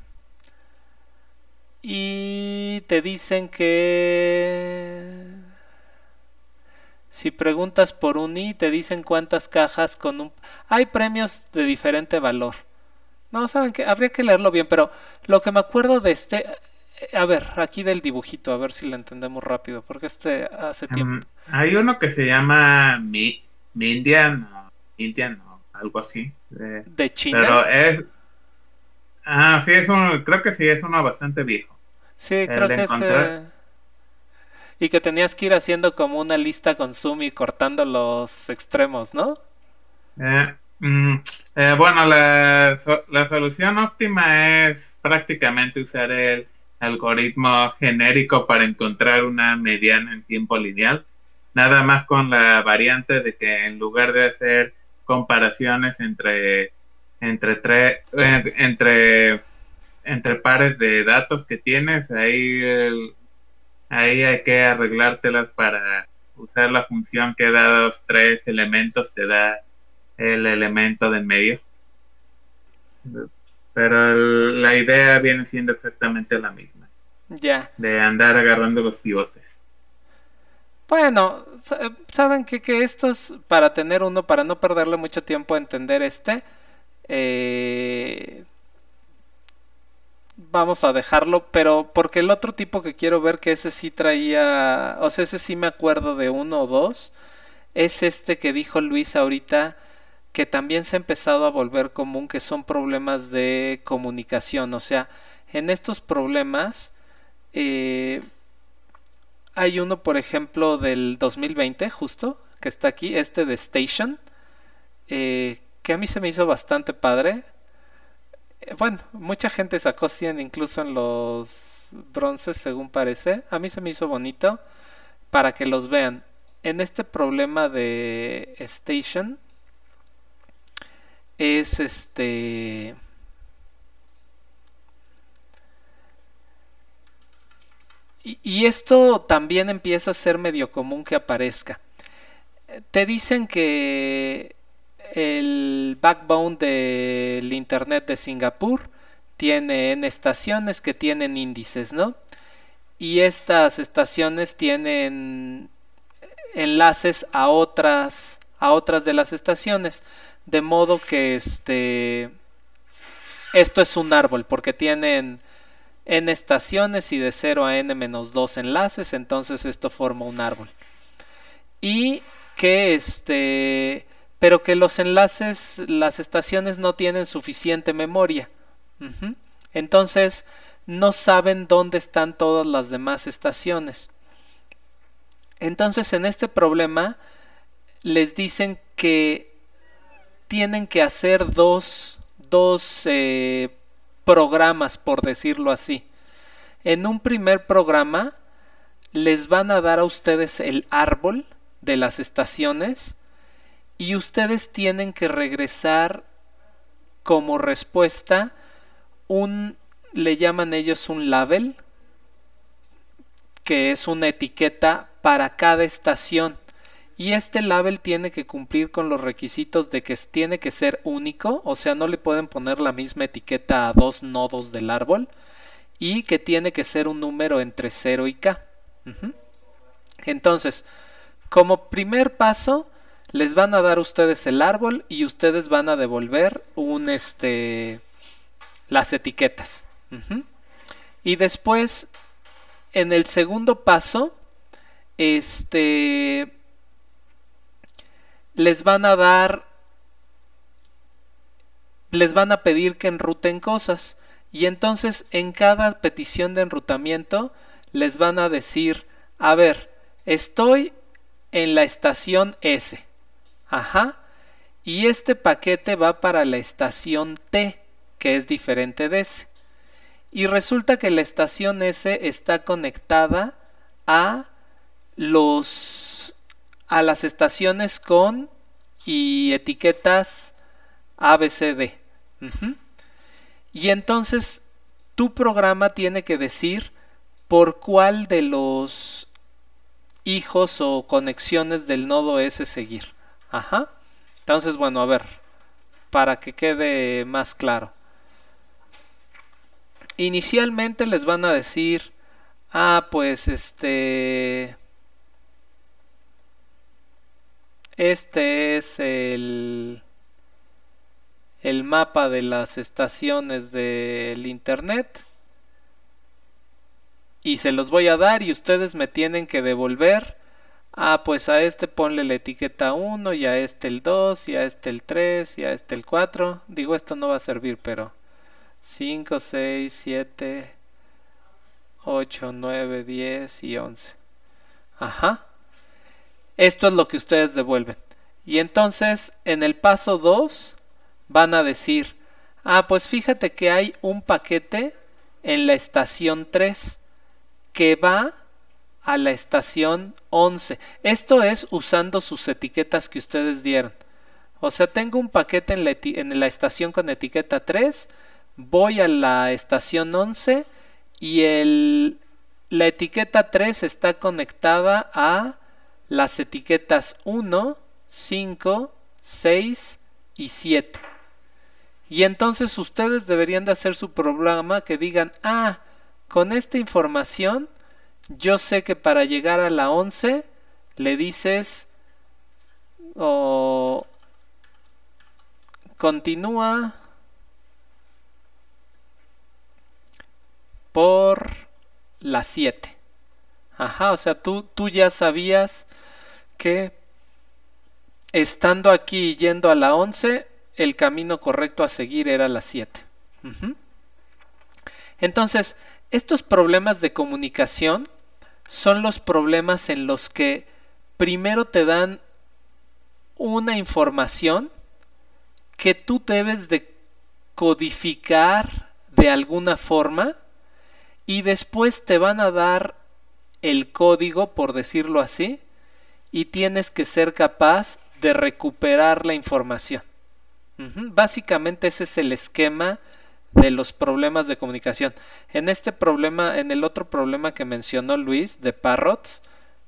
y te dicen que si preguntas por un y te dicen cuántas cajas con un... Hay premios de diferente valor. No, saben que habría que leerlo bien, pero lo que me acuerdo de este... A ver, aquí del dibujito, a ver si lo entendemos rápido, porque este hace mm, tiempo. hay uno que se llama Mi, Indian, Indian o algo así. De, China. Pero es. Ah, sí, es creo que sí, es uno bastante viejo. Sí, creo que y que tenías que ir haciendo como una lista con zoom y cortando los extremos, ¿no? Eh, mm, eh bueno, la, la, solución óptima es prácticamente usar el algoritmo genérico para encontrar una mediana en tiempo lineal, nada más con la variante de que en lugar de hacer comparaciones entre entre tres eh, entre entre pares de datos que tienes ahí el, Ahí hay que arreglártelas para usar la función que da los tres elementos, te da el elemento de en medio. Pero la idea viene siendo exactamente la misma. Ya. De andar agarrando los pivotes. Bueno, saben que, que es para tener uno, para no perderle mucho tiempo a entender este, eh, vamos a dejarlo, pero porque el otro tipo que quiero ver, que ese sí traía, o sea, ese sí me acuerdo de uno o dos, es este que dijo Luis ahorita, que también se ha empezado a volver común, que son problemas de comunicación, o sea, en estos problemas, eh, hay uno, por ejemplo, del 2020, justo, que está aquí, este de Station, eh, que a mí se me hizo bastante padre bueno, mucha gente sacó 100 incluso en los bronces, según parece. A mí se me hizo bonito para que los vean. En este problema de Station es este... Y, y esto también empieza a ser medio común que aparezca. Eh, te dicen que el backbone del Internet de Singapur. tiene en estaciones que tienen índices, ¿no? Y estas estaciones tienen enlaces a otras, a otras de las estaciones. De modo que este, esto es un árbol, porque tienen n estaciones y de 0 a n-2 menos enlaces, entonces esto forma un árbol. Y que este pero que los enlaces, las estaciones no tienen suficiente memoria. Entonces, no saben dónde están todas las demás estaciones. Entonces, en este problema, les dicen que tienen que hacer dos, dos eh, programas, por decirlo así. En un primer programa, les van a dar a ustedes el árbol de las estaciones y ustedes tienen que regresar como respuesta un, le llaman ellos un label, que es una etiqueta para cada estación. Y este label tiene que cumplir con los requisitos de que tiene que ser único, o sea, no le pueden poner la misma etiqueta a dos nodos del árbol, y que tiene que ser un número entre 0 y k. Entonces, como primer paso, les van a dar ustedes el árbol y ustedes van a devolver un este las etiquetas. Y después, en el segundo paso, este les van a dar les van a pedir que enruten cosas y entonces en cada petición de enrutamiento les van a decir a ver estoy en la estación S Ajá. Y este paquete va para la estación T, que es diferente de S. Y resulta que la estación S está conectada a los a las estaciones con y etiquetas ABCD. Y entonces tu programa tiene que decir por cuál de los hijos o conexiones del nodo S seguir. Ajá. Entonces, bueno, a ver, para que quede más claro. Inicialmente les van a decir, ah, pues este... Este es el, el mapa de las estaciones del internet. Y se los voy a dar y ustedes me tienen que devolver ah, pues a este ponle la etiqueta 1 y a este el 2 y a este el 3 y a este el 4. Digo, esto no va a servir, pero 5, 6, 7, 8, 9, 10 y 11. Ajá. Esto es lo que ustedes devuelven. Y entonces en el paso 2 van a decir, ah, pues fíjate que hay un paquete en la estación 3 que va a la estación 11. Esto es usando sus etiquetas que ustedes dieron. O sea, tengo un paquete en la, en la estación con etiqueta 3, voy a la estación 11 y el, la etiqueta 3 está conectada a las etiquetas 1, 5, 6 y 7. Y entonces ustedes deberían de hacer su programa que digan, ah, con esta información yo sé que para llegar a la 11 le dices o continúa por la 7. Ajá, o sea, tú, tú ya sabías que estando aquí y yendo a la 11, el camino correcto a seguir era la 7. Entonces, estos problemas de comunicación son los problemas en los que primero te dan una información que tú debes de codificar de alguna forma y después te van a dar el código, por decirlo así, y tienes que ser capaz de recuperar la información. Básicamente ese es el esquema de los problemas de comunicación. En este problema, en el otro problema que mencionó Luis de Parrots,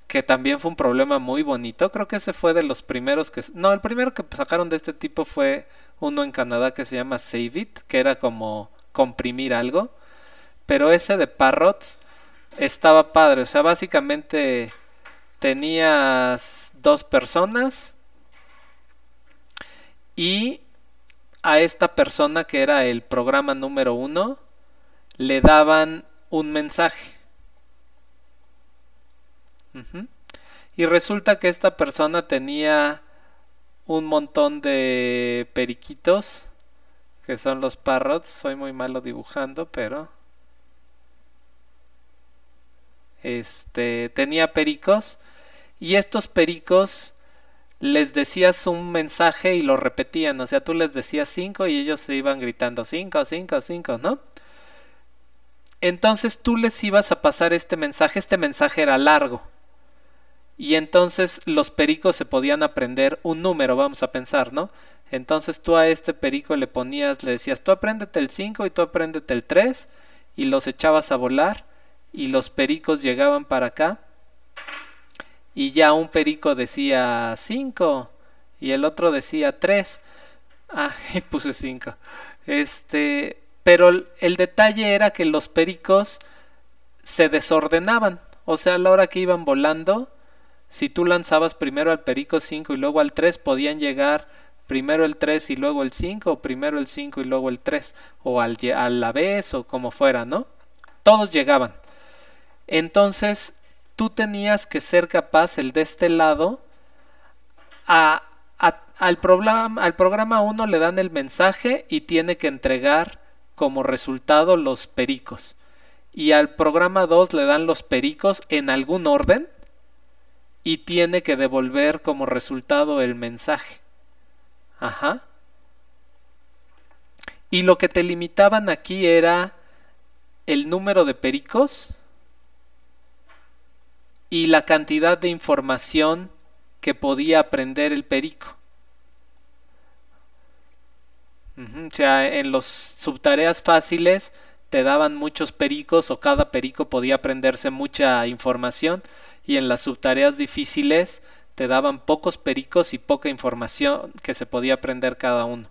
que también fue un problema muy bonito, creo que ese fue de los primeros que... No, el primero que sacaron de este tipo fue uno en Canadá que se llama Save It, que era como comprimir algo, pero ese de Parrots estaba padre, o sea, básicamente tenías dos personas y a esta persona que era el programa número uno, le daban un mensaje. Y resulta que esta persona tenía un montón de periquitos, que son los parrots. Soy muy malo dibujando, pero... Este, tenía pericos. Y estos pericos les decías un mensaje y lo repetían, o sea, tú les decías 5 y ellos se iban gritando 5, 5, 5, ¿no? Entonces tú les ibas a pasar este mensaje, este mensaje era largo. Y entonces los pericos se podían aprender un número, vamos a pensar, ¿no? Entonces tú a este perico le ponías, le decías, tú apréndete el 5 y tú apréndete el 3 y los echabas a volar y los pericos llegaban para acá y ya un perico decía 5 y el otro decía 3. Ah, y puse 5. Este, pero el, detalle era que los pericos se desordenaban, o sea, a la hora que iban volando, si tú lanzabas primero al perico 5 y luego al 3, podían llegar primero el 3 y luego el 5, o primero el 5 y luego el 3, o al, a la vez, o como fuera, ¿no? Todos llegaban. Entonces, tú tenías que ser capaz, el de este lado, al, programa, al programa 1 le dan el mensaje y tiene que entregar como resultado los pericos. Y al programa 2 le dan los pericos en algún orden y tiene que devolver como resultado el mensaje. Ajá. Y lo que te limitaban aquí era el número de pericos y la cantidad de información que podía aprender el perico. O sea, en las subtareas fáciles te daban muchos pericos o cada perico podía aprenderse mucha información y en las subtareas difíciles te daban pocos pericos y poca información que se podía aprender cada uno.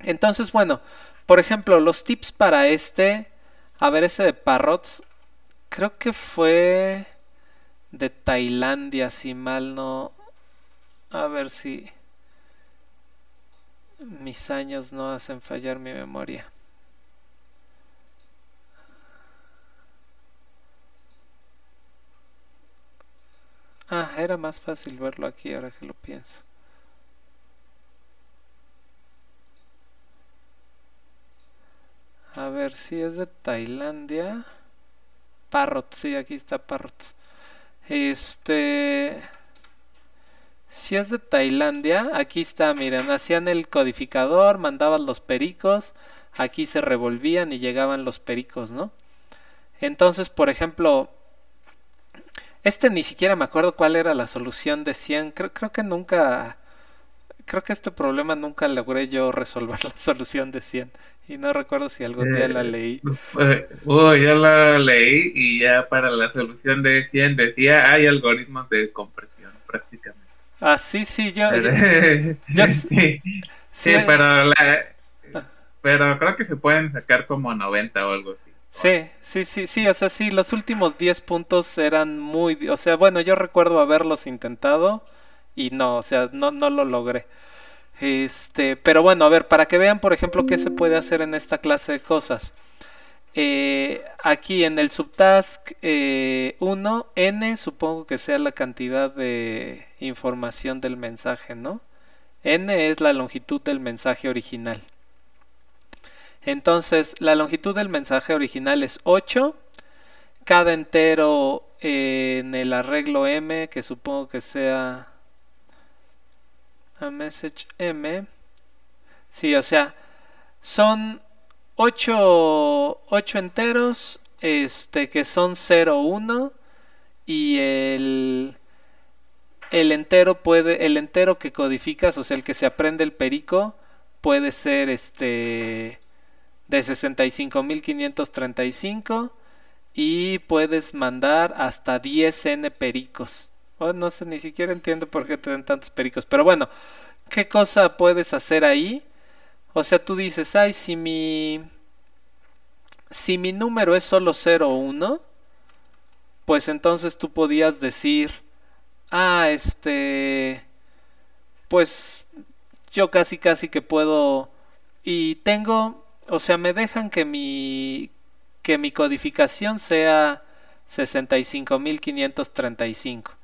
Entonces, bueno, por ejemplo, los tips para este, a ver, ese de Parrots, creo que fue de Tailandia, si mal no... A ver si mis años no hacen fallar mi memoria. Ah, era más fácil verlo aquí ahora que lo pienso. A ver si es de Tailandia. Parrots, sí, aquí está Parrots. Este... Si es de Tailandia, aquí está, miren, hacían el codificador, mandaban los pericos, aquí se revolvían y llegaban los pericos, ¿no? Entonces, por ejemplo, este ni siquiera me acuerdo cuál era la solución, de 100, creo que nunca, creo que este problema nunca logré yo resolver la solución, de 100 y no recuerdo si algún día la eh, leí. Pues, oh, yo la leí y ya para la solución de 100 decía, hay algoritmos de compresión prácticamente. Ah, sí, sí, yo... Pero, sí, pero, ah. pero creo que se pueden sacar como 90 o algo así. Sí, sí, sí, sí, o sea, sí, los últimos 10 puntos eran muy... O sea, bueno, yo recuerdo haberlos intentado y no, o sea, no, no lo logré. Este, pero bueno, a ver, para que vean, por ejemplo, qué se puede hacer en esta clase de cosas. Eh, aquí en el subtask 1, eh, n supongo que sea la cantidad de información del mensaje, ¿no? n es la longitud del mensaje original. Entonces, la longitud del mensaje original es 8. Cada entero eh, en el arreglo m, que supongo que sea message M. Sí, o sea, son 8, 8 enteros, este que son 0, 1 y el, el entero puede el entero que codificas, o sea, el que se aprende el perico puede ser este de 65535 y puedes mandar hasta 10 n pericos. Oh, no sé, ni siquiera entiendo por qué te tantos pericos. Pero bueno, ¿qué cosa puedes hacer ahí? O sea, tú dices, ay, si mi... Si mi número es solo 01, pues entonces tú podías decir, ah, este... Pues yo casi casi que puedo... Y tengo, o sea, me dejan que mi... Que mi codificación sea 65.535.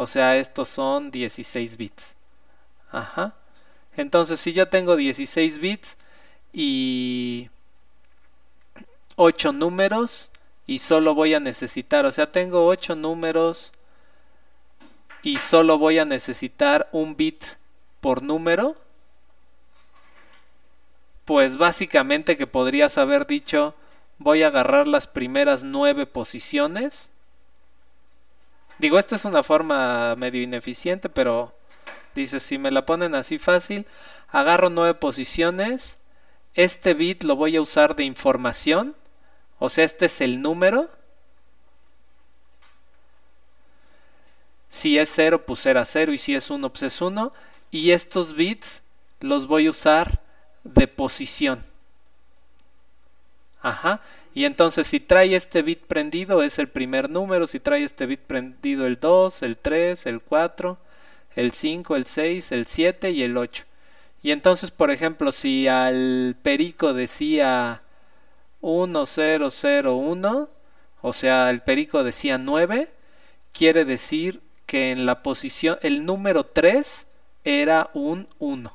O sea, estos son 16 bits. Ajá. Entonces, si yo tengo 16 bits y 8 números y solo voy a necesitar, o sea, tengo 8 números y solo voy a necesitar un bit por número, pues básicamente que podrías haber dicho, voy a agarrar las primeras 9 posiciones Digo, esta es una forma medio ineficiente, pero dice, si me la ponen así fácil, agarro nueve posiciones, este bit lo voy a usar de información, o sea, este es el número. Si es 0, pues será 0 y si es 1, pues es 1. Y estos bits los voy a usar de posición. Ajá. Y entonces si trae este bit prendido es el primer número, si trae este bit prendido el 2, el 3, el 4, el 5, el 6, el 7 y el 8. Y entonces, por ejemplo, si al perico decía 1001, o sea, el perico decía 9, quiere decir que en la posición, el número 3 era un 1.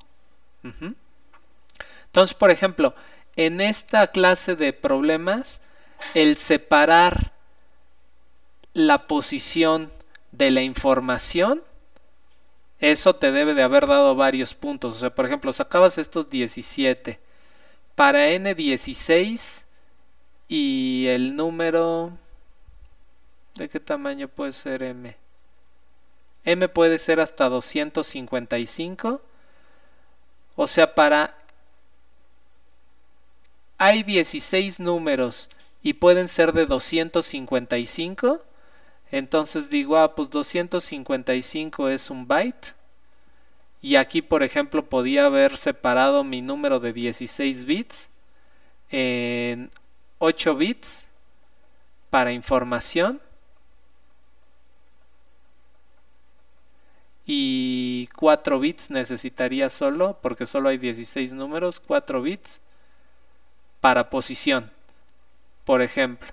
Entonces, por ejemplo, en esta clase de problemas el separar la posición de la información, eso te debe de haber dado varios puntos. O sea, por ejemplo, sacabas estos 17. Para N16 y el número... ¿De qué tamaño puede ser M? M puede ser hasta 255. O sea, para hay 16 números y pueden ser de 255, entonces digo, ah, pues 255 es un byte. Y aquí, por ejemplo, podía haber separado mi número de 16 bits en 8 bits para información y 4 bits necesitaría solo, porque solo hay 16 números, 4 bits para posición, por ejemplo.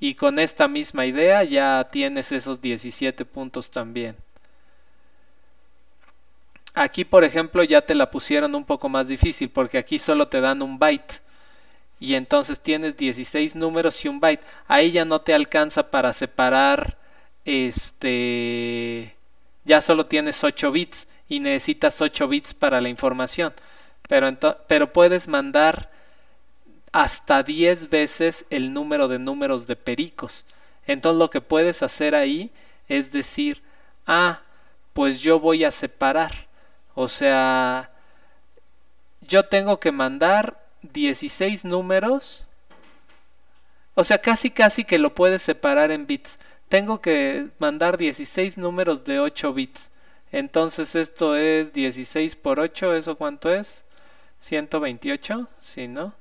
Y con esta misma idea ya tienes esos 17 puntos también. Aquí, por ejemplo, ya te la pusieron un poco más difícil porque aquí solo te dan un byte. Y entonces tienes 16 números y un byte. Ahí ya no te alcanza para separar este ya solo tienes 8 bits y necesitas 8 bits para la información. Pero, pero puedes mandar hasta 10 veces el número de números de pericos. Entonces lo que puedes hacer ahí es decir, ah, pues yo voy a separar. O sea, yo tengo que mandar 16 números. O sea, casi casi que lo puedes separar en bits. Tengo que mandar 16 números de 8 bits. Entonces esto es 16 por 8, ¿eso cuánto es? 128, sí, ¿no?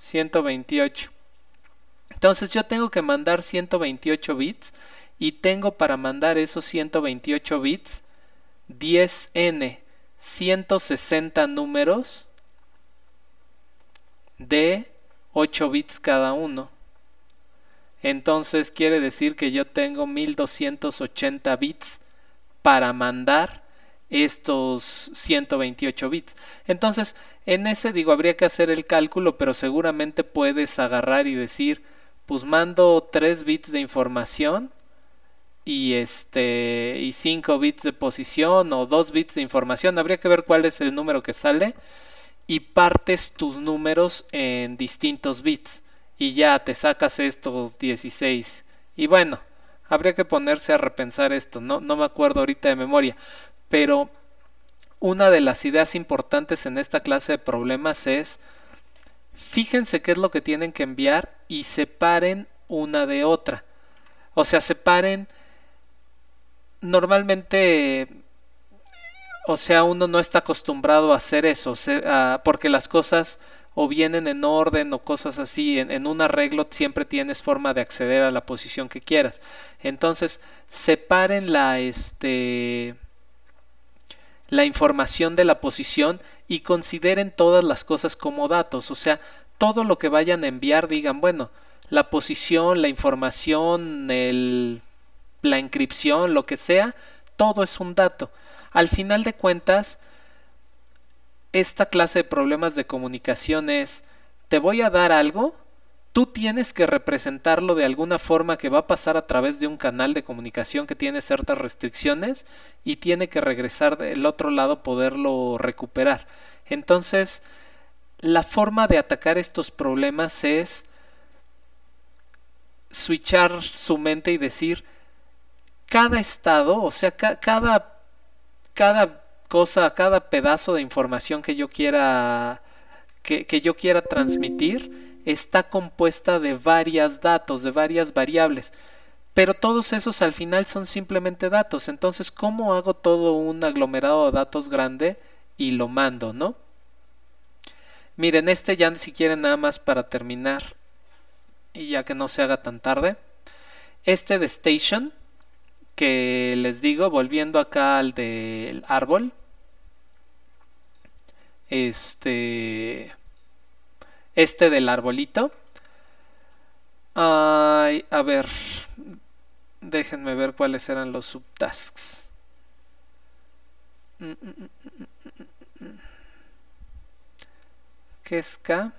128. Entonces yo tengo que mandar 128 bits y tengo para mandar esos 128 bits 10n, 160 números de 8 bits cada uno. Entonces quiere decir que yo tengo 1280 bits para mandar estos 128 bits. Entonces en ese digo, habría que hacer el cálculo, pero seguramente puedes agarrar y decir, pues mando 3 bits de información y este y 5 bits de posición o 2 bits de información, habría que ver cuál es el número que sale y partes tus números en distintos bits y ya te sacas estos 16. Y bueno, habría que ponerse a repensar esto, no no me acuerdo ahorita de memoria, pero una de las ideas importantes en esta clase de problemas es fíjense qué es lo que tienen que enviar y separen una de otra. O sea, separen normalmente, o sea, uno no está acostumbrado a hacer eso, porque las cosas o vienen en orden o cosas así. En, en, un arreglo siempre tienes forma de acceder a la posición que quieras. Entonces, separen la, este, la información de la posición y consideren todas las cosas como datos, o sea, todo lo que vayan a enviar digan, bueno, la posición, la información, la inscripción, lo que sea, todo es un dato. Al final de cuentas, esta clase de problemas de comunicación es, te voy a dar algo, tú tienes que representarlo de alguna forma que va a pasar a través de un canal de comunicación que tiene ciertas restricciones y tiene que regresar del otro lado poderlo recuperar. Entonces, la forma de atacar estos problemas es switchar su mente y decir, cada estado, o sea, cada, cada cosa, cada pedazo de información que yo quiera, que yo quiera transmitir, está compuesta de varias datos, de varias variables. Pero todos esos al final son simplemente datos. Entonces, ¿cómo hago todo un aglomerado de datos grande y lo mando, no? Miren, este ya ni siquiera nada más para terminar y ya que no se haga tan tarde. Este de Station, que les digo, volviendo acá al del árbol. Este este del arbolito. Ay, a ver, déjenme ver cuáles eran los subtasks. Mm, mm, mm, ¿Qué es K?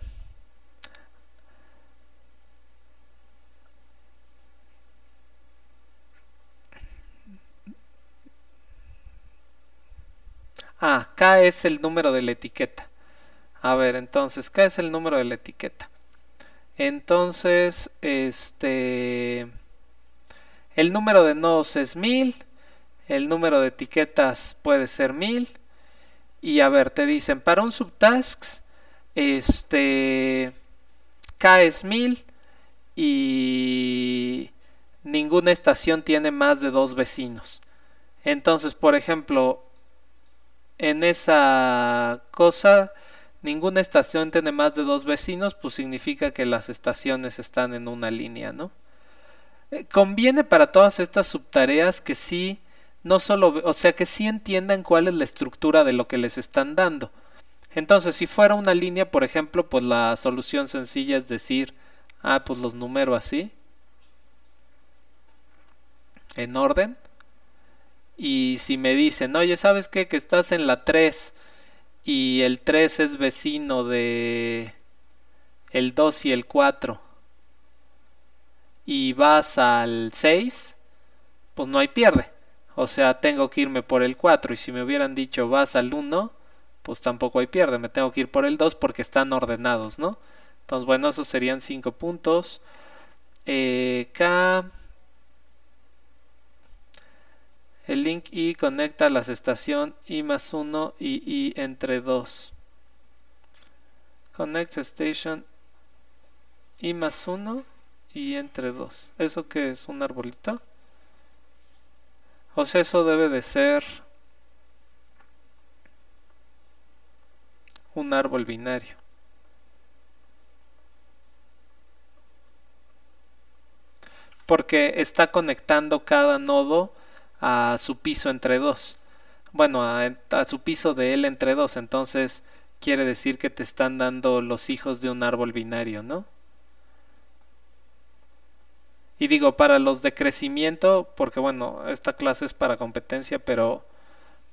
Ah, K es el número de la etiqueta. A ver, entonces, ¿qué es el número de la etiqueta? Entonces, este... El número de nodos es 1000. El número de etiquetas puede ser 1000. Y a ver, te dicen, para un subtasks, este... K es 1000 y ninguna estación tiene más de dos vecinos. Entonces, por ejemplo, en esa cosa ninguna estación tiene más de dos vecinos, pues significa que las estaciones están en una línea, ¿no? Eh, conviene para todas estas subtareas que sí, no solo, o sea, que sí entiendan cuál es la estructura de lo que les están dando. Entonces, si fuera una línea, por ejemplo, pues la solución sencilla es decir, ah, pues los número así, en orden. Y si me dicen, oye, ¿sabes qué? Que estás en la 3 y el 3 es vecino de el 2 y el 4 y vas al 6, pues no hay pierde. O sea, tengo que irme por el 4 y si me hubieran dicho vas al 1, pues tampoco hay pierde, me tengo que ir por el 2 porque están ordenados, ¿no? Entonces, bueno, esos serían 5 puntos. Eh, K el link I conecta las estación I más 1 y I entre 2. Connect station I más 1 y entre 2. ¿Eso qué es? ¿Un arbolito? O sea, eso debe de ser un árbol binario. Porque está conectando cada nodo a su piso entre dos. Bueno, a, su piso de él entre dos. Entonces quiere decir que te están dando los hijos de un árbol binario, ¿no? Y digo, para los de crecimiento, porque bueno, esta clase es para competencia, pero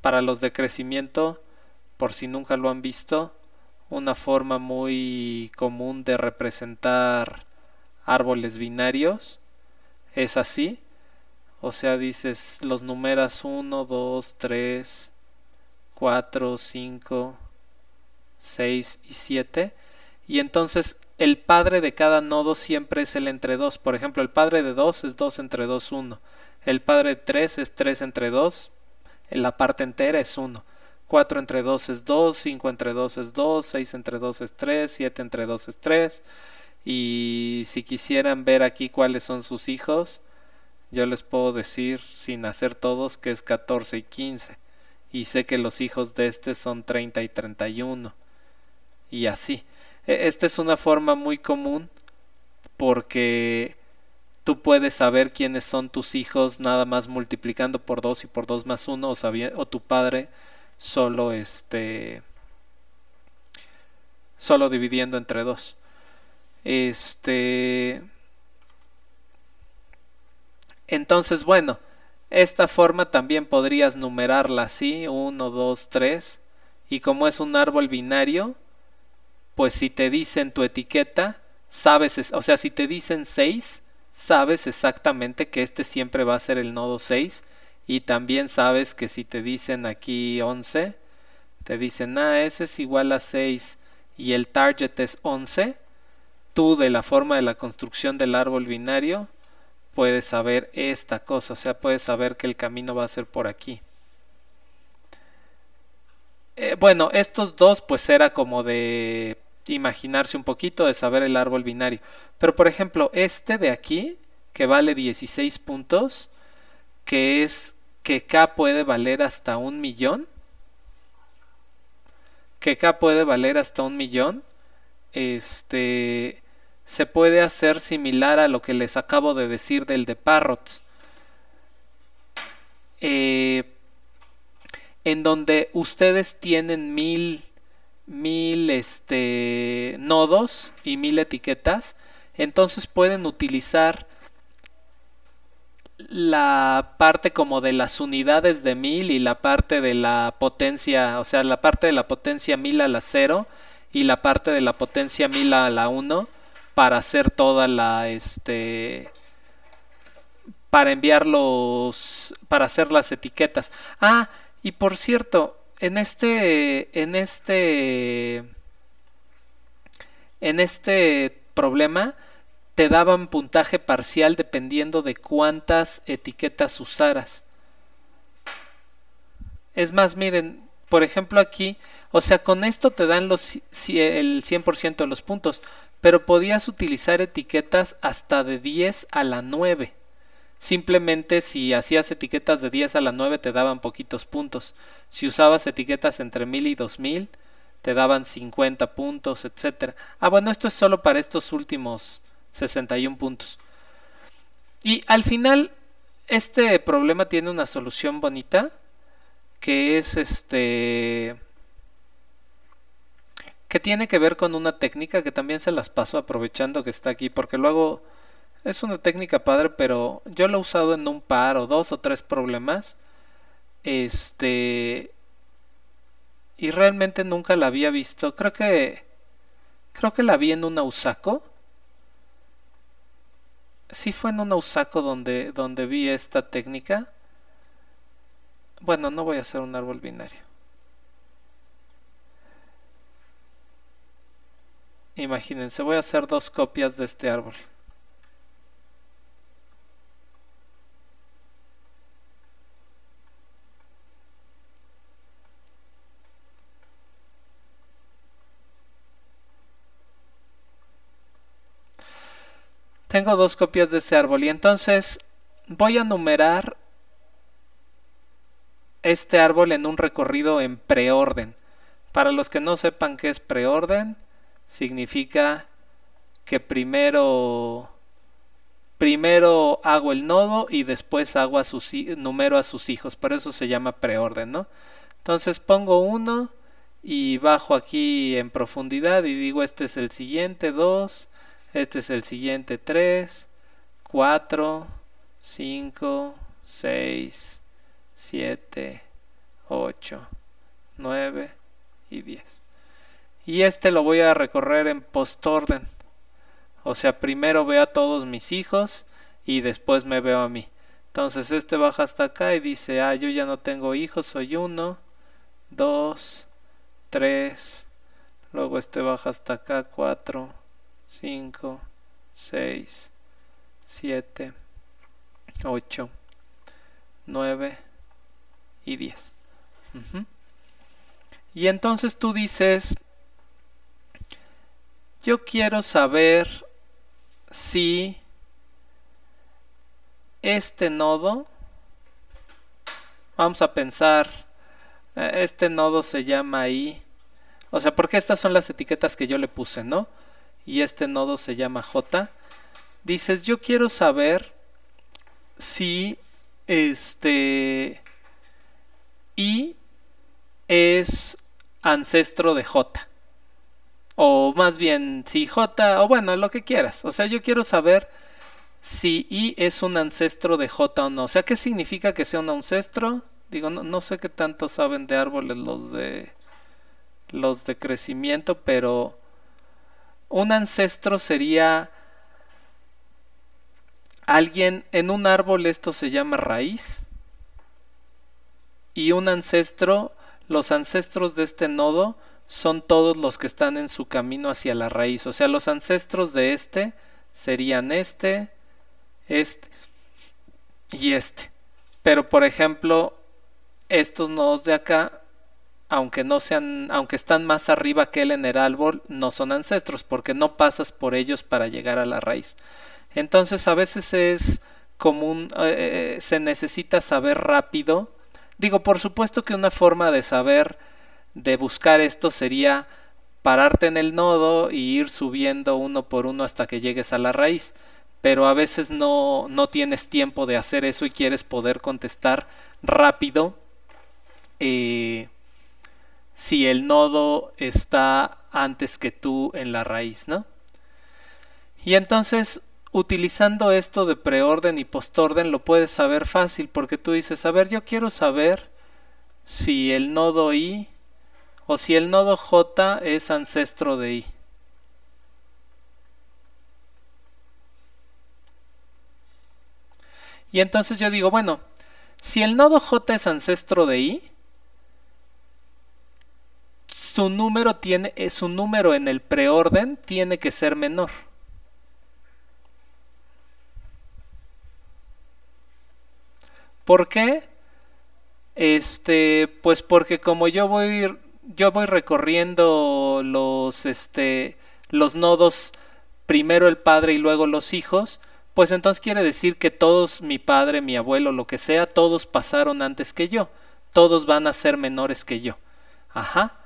para los de crecimiento, por si nunca lo han visto, una forma muy común de representar árboles binarios es así. O sea, dices, los numeras 1, 2, 3, 4, 5, 6 y 7. Y entonces el padre de cada nodo siempre es el entre 2. Por ejemplo, el padre de 2 es 2 entre 2, 1. El padre de 3 es 3 entre 2. En la parte entera es 1. 4 entre 2 es 2, 5 entre 2 es 2, 6 entre 2 es 3, 7 entre 2 es 3. Y si quisieran ver aquí cuáles son sus hijos, yo les puedo decir, sin hacer todos, que es 14 y 15, y sé que los hijos de este son 30 y 31, y así. E, esta es una forma muy común porque tú puedes saber quiénes son tus hijos nada más multiplicando por 2 y por 2 más 1 o, o, tu padre solo este solo dividiendo entre 2 este entonces, bueno, esta forma también podrías numerarla así, 1, 2, 3. Y como es un árbol binario, pues si te dicen tu etiqueta, sabes, o sea, si te dicen 6, sabes exactamente que este siempre va a ser el nodo 6. Y también sabes que si te dicen aquí 11, te dicen, ah, ese es igual a 6 y el target es 11, tú de la forma de la construcción del árbol binario puede saber esta cosa, o sea, puede saber que el camino va a ser por aquí. Eh, bueno, estos dos pues era como de imaginarse un poquito, de saber el árbol binario. Pero por ejemplo, este de aquí, que vale 16 puntos, que es que K puede valer hasta un millón, que K puede valer hasta un millón, este se puede hacer similar a lo que les acabo de decir del de Parrots. Eh, en donde ustedes tienen mil, mil este, nodos y mil etiquetas, entonces pueden utilizar la parte como de las unidades de 1000 y la parte de la potencia, o sea, la parte de la potencia 1000 a la 0 y la parte de la potencia 1000 a la 1 para hacer toda la este para enviarlos para hacer las etiquetas. Ah, y por cierto, en este en este en este problema te daban puntaje parcial dependiendo de cuántas etiquetas usaras. Es más, miren, por ejemplo aquí, o sea, con esto te dan los, el 100% de los puntos, pero podías utilizar etiquetas hasta de 10 a la 9. Simplemente si hacías etiquetas de 10 a la 9 te daban poquitos puntos. Si usabas etiquetas entre 1000 y 2000 te daban 50 puntos, etc. Ah, bueno, esto es solo para estos últimos 61 puntos. Y al final este problema tiene una solución bonita que es este que tiene que ver con una técnica que también se las paso aprovechando que está aquí, porque luego es una técnica padre, pero yo la he usado en un par o dos o tres problemas. Este y realmente nunca la había visto. Creo que creo que la vi en un Ausaco. Sí fue en un Ausaco donde donde vi esta técnica. Bueno, no voy a hacer un árbol binario. Imagínense, voy a hacer dos copias de este árbol. Tengo dos copias de este árbol y entonces voy a numerar este árbol en un recorrido en preorden. Para los que no sepan qué es preorden, significa que primero primero hago el nodo y después hago a sus, número a sus hijos. Por eso se llama preorden, ¿no? Entonces pongo uno y bajo aquí en profundidad y digo este es el siguiente 2, este es el siguiente 3, 4, 5, 6, 7, 8, 9 y 10 y este lo voy a recorrer en postorden. O sea, primero veo a todos mis hijos y después me veo a mí. Entonces este baja hasta acá y dice, ah, yo ya no tengo hijos, soy uno, dos, tres. Luego este baja hasta acá, cuatro, cinco, seis, siete, ocho, nueve y diez. Y entonces tú dices, yo quiero saber si este nodo, vamos a pensar, eh, este nodo se llama i, o sea, porque estas son las etiquetas que yo le puse, ¿no? Y este nodo se llama j. Dices, yo quiero saber si este i es ancestro de j o más bien si J, o bueno, lo que quieras. O sea, yo quiero saber si I es un ancestro de J o no. O sea, ¿qué significa que sea un ancestro? Digo, no, sé qué tanto saben de árboles los de los de crecimiento, pero un ancestro sería alguien en un árbol esto se llama raíz y un ancestro, los ancestros de este nodo son todos los que están en su camino hacia la raíz. O sea, los ancestros de este serían este, este y este. Pero por ejemplo, estos nodos de acá, aunque no sean, aunque están más arriba que él en el árbol, no son ancestros porque no pasas por ellos para llegar a la raíz. Entonces, a veces es común, eh, eh, eh, se necesita saber rápido. Digo, por supuesto que una forma de saber de buscar esto sería pararte en el nodo y ir subiendo uno por uno hasta que llegues a la raíz. Pero a veces no, no tienes tiempo de hacer eso y quieres poder contestar rápido eh, si el nodo está antes que tú en la raíz, ¿no? Y entonces, utilizando esto de preorden y postorden, lo puedes saber fácil porque tú dices, a ver, yo quiero saber si el nodo i o si el nodo J es ancestro de I. Y entonces yo digo, bueno, si el nodo J es ancestro de I, su número, tiene, eh, su número en el preorden tiene que ser menor. ¿Por qué? Este, pues porque como yo voy yo voy recorriendo los, este, los nodos, primero el padre y luego los hijos, pues entonces quiere decir que todos, mi padre, mi abuelo, lo que sea, todos pasaron antes que yo, todos van a ser menores que yo. Ajá.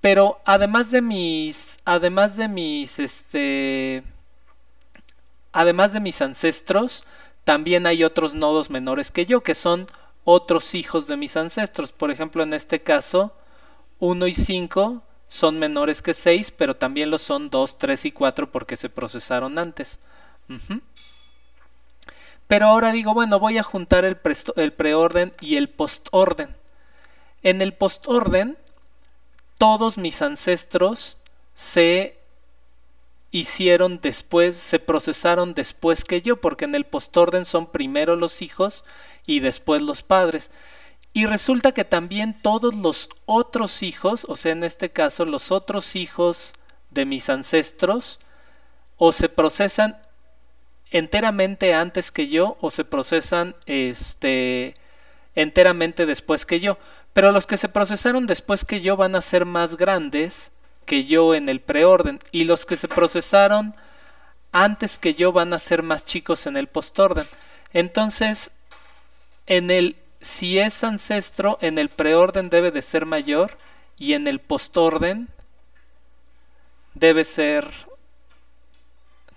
Pero además de mis, además de mis, este, además de mis ancestros, también hay otros nodos menores que yo, que son otros hijos de mis ancestros. Por ejemplo, en este caso, 1 y 5 son menores que 6, pero también lo son 2, 3 y 4 porque se procesaron antes. Pero ahora digo, bueno, voy a juntar el, el preorden y el postorden. En el postorden, todos mis ancestros se hicieron después, se procesaron después que yo, porque en el postorden son primero los hijos y después los padres. Y resulta que también todos los otros hijos, o sea, en este caso los otros hijos de mis ancestros, o se procesan enteramente antes que yo, o se procesan este, enteramente después que yo. Pero los que se procesaron después que yo van a ser más grandes que yo en el preorden. Y los que se procesaron antes que yo van a ser más chicos en el postorden. Entonces, en el si es ancestro, en el preorden debe de ser mayor y en el postorden debe ser...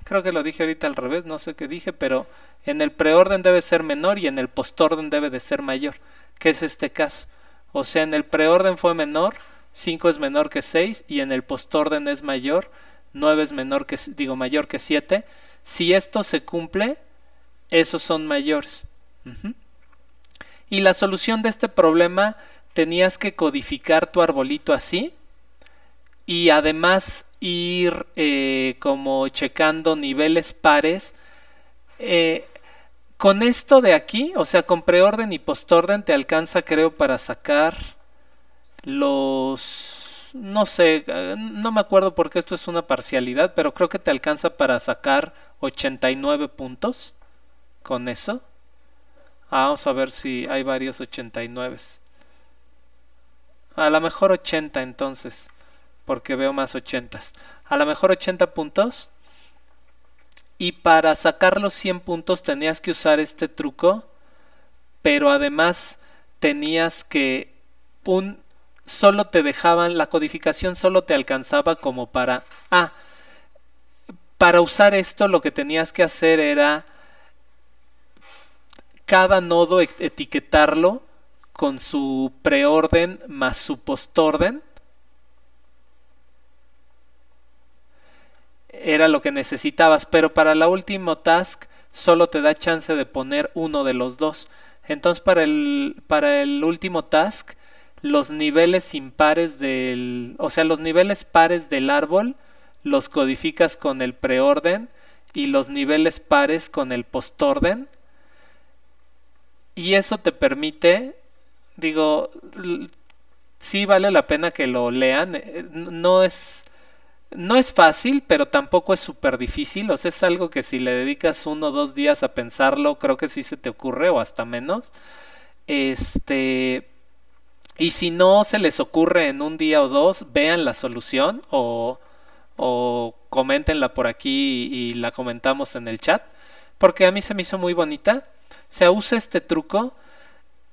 Creo que lo dije ahorita al revés, no sé qué dije, pero en el preorden debe ser menor y en el postorden debe de ser mayor, que es este caso. O sea, en el preorden fue menor, 5 es menor que 6 y en el postorden es mayor, 9 es menor que digo mayor que 7. Si esto se cumple, esos son mayores. Y la solución de este problema tenías que codificar tu arbolito así y además ir eh, como checando niveles pares. Eh, con esto de aquí, o sea, con preorden y postorden te alcanza creo para sacar los no sé, no me acuerdo porque esto es una parcialidad, pero creo que te alcanza para sacar 89 puntos con eso. Ah, vamos a ver si hay varios 89. A lo mejor 80 entonces, porque veo más 80. A lo mejor 80 puntos. Y para sacar los 100 puntos tenías que usar este truco, pero además tenías que un solo te dejaban la codificación solo te alcanzaba como para ah para usar esto lo que tenías que hacer era cada nodo e-, etiquetarlo con su preorden más su postorden. Era lo que necesitabas, pero para la última task solo te da chance de poner uno de los dos. Entonces para el, para el último task, los niveles impares del, o sea, los niveles pares del árbol los codificas con el preorden y los niveles pares con el postorden y eso te permite, digo, sí vale la pena que lo lean. Eh, no es, no es fácil, pero tampoco es súper difícil. O sea, es algo que si le dedicas uno o dos días a pensarlo, creo que sí se te ocurre o hasta menos. Este, y si no se les ocurre en un día o dos, vean la solución o, o coméntenla por aquí y la comentamos en el chat. Porque a mí se me hizo muy bonita se usa este truco,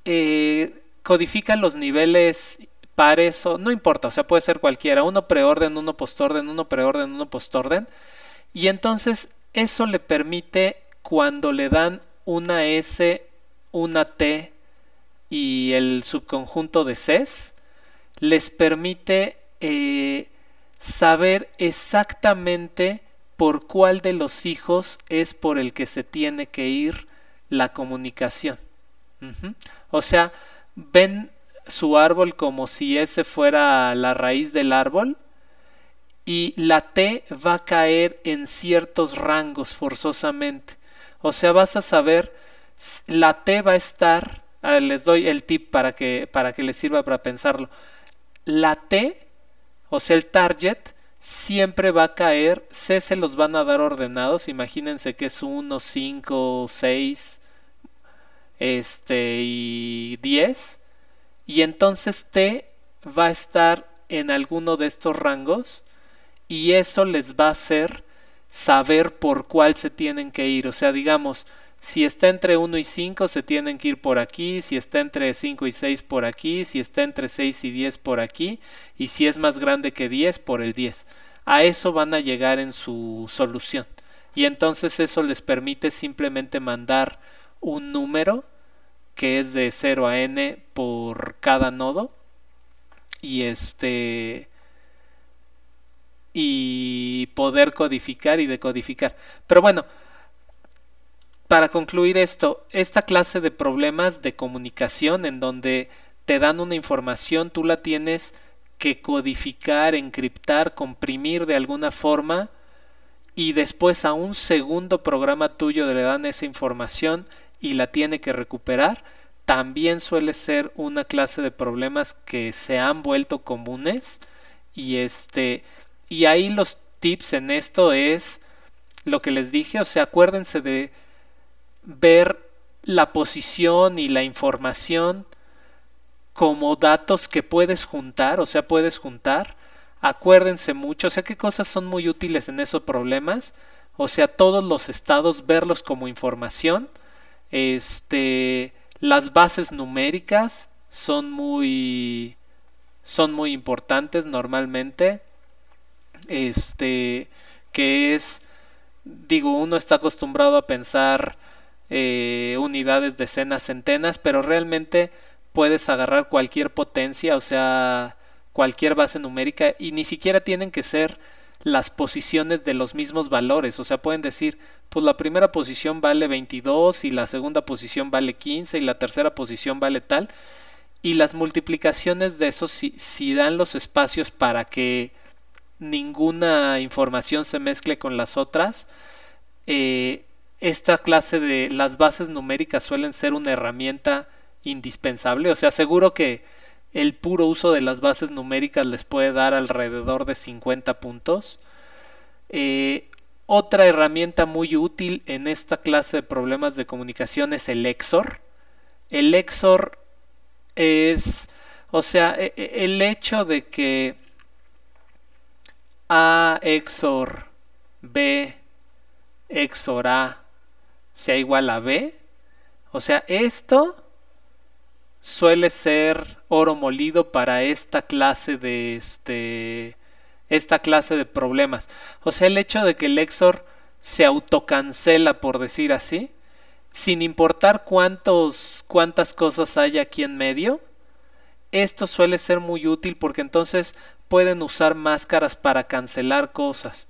eh, codifica los niveles pares o no importa, o sea, puede ser cualquiera, uno preorden, uno postorden, uno preorden, uno postorden. Y entonces eso le permite cuando le dan una S, una T y el subconjunto de Cs, les permite eh, saber exactamente por cuál de los hijos es por el que se tiene que ir la comunicación. O sea, ven su árbol como si ese fuera la raíz del árbol y la T va a caer en ciertos rangos forzosamente. O sea, vas a saber, la T va a estar, les doy el tip para que, para que les sirva para pensarlo. La T, o sea, el target, siempre va a caer, C se los van a dar ordenados, imagínense que es 1, 5, 6, este, y 10. Y entonces T va a estar en alguno de estos rangos y eso les va a hacer saber por cuál se tienen que ir. O sea, digamos, si está entre 1 y 5 se tienen que ir por aquí, si está entre 5 y 6 por aquí, si está entre 6 y 10 por aquí y si es más grande que 10 por el 10. A eso van a llegar en su solución. Y entonces eso les permite simplemente mandar un número que es de 0 a n por cada nodo. Y este y poder codificar y decodificar. Pero bueno, para concluir esto, esta clase de problemas de comunicación en donde te dan una información, tú la tienes que codificar, encriptar, comprimir de alguna forma y después a un segundo programa tuyo le dan esa información y la tiene que recuperar, también suele ser una clase de problemas que se han vuelto comunes y este y ahí los tips en esto es lo que les dije, o sea, acuérdense de ver la posición y la información como datos que puedes juntar, o sea, puedes juntar. Acuérdense mucho, o sea, qué cosas son muy útiles en esos problemas, o sea, todos los estados verlos como información este, las bases numéricas son muy son muy importantes normalmente. Este, que es digo, uno está acostumbrado a pensar eh, unidades, decenas, centenas, pero realmente puedes agarrar cualquier potencia, o sea, cualquier base numérica, y ni siquiera tienen que ser las posiciones de los mismos valores, o sea, pueden decir, pues la primera posición vale 22 y la segunda posición vale 15 y la tercera posición vale tal. Y las multiplicaciones de eso si, dan los espacios para que ninguna información se mezcle con las otras, eh, esta clase de las bases numéricas suelen ser una herramienta indispensable. O sea, seguro que el puro uso de las bases numéricas les puede dar alrededor de 50 puntos. Eh, otra herramienta muy útil en esta clase de problemas de comunicación es el XOR. El XOR es, o sea, e, e, el hecho de que A XOR B XOR A sea igual a B. O sea, esto suele ser oro molido para esta clase de, este, esta clase de problemas. O sea, el hecho de que el Exor se autocancela, por decir así, sin importar cuántos, cuántas cosas hay aquí en medio, esto suele ser muy útil porque entonces pueden usar máscaras para cancelar cosas.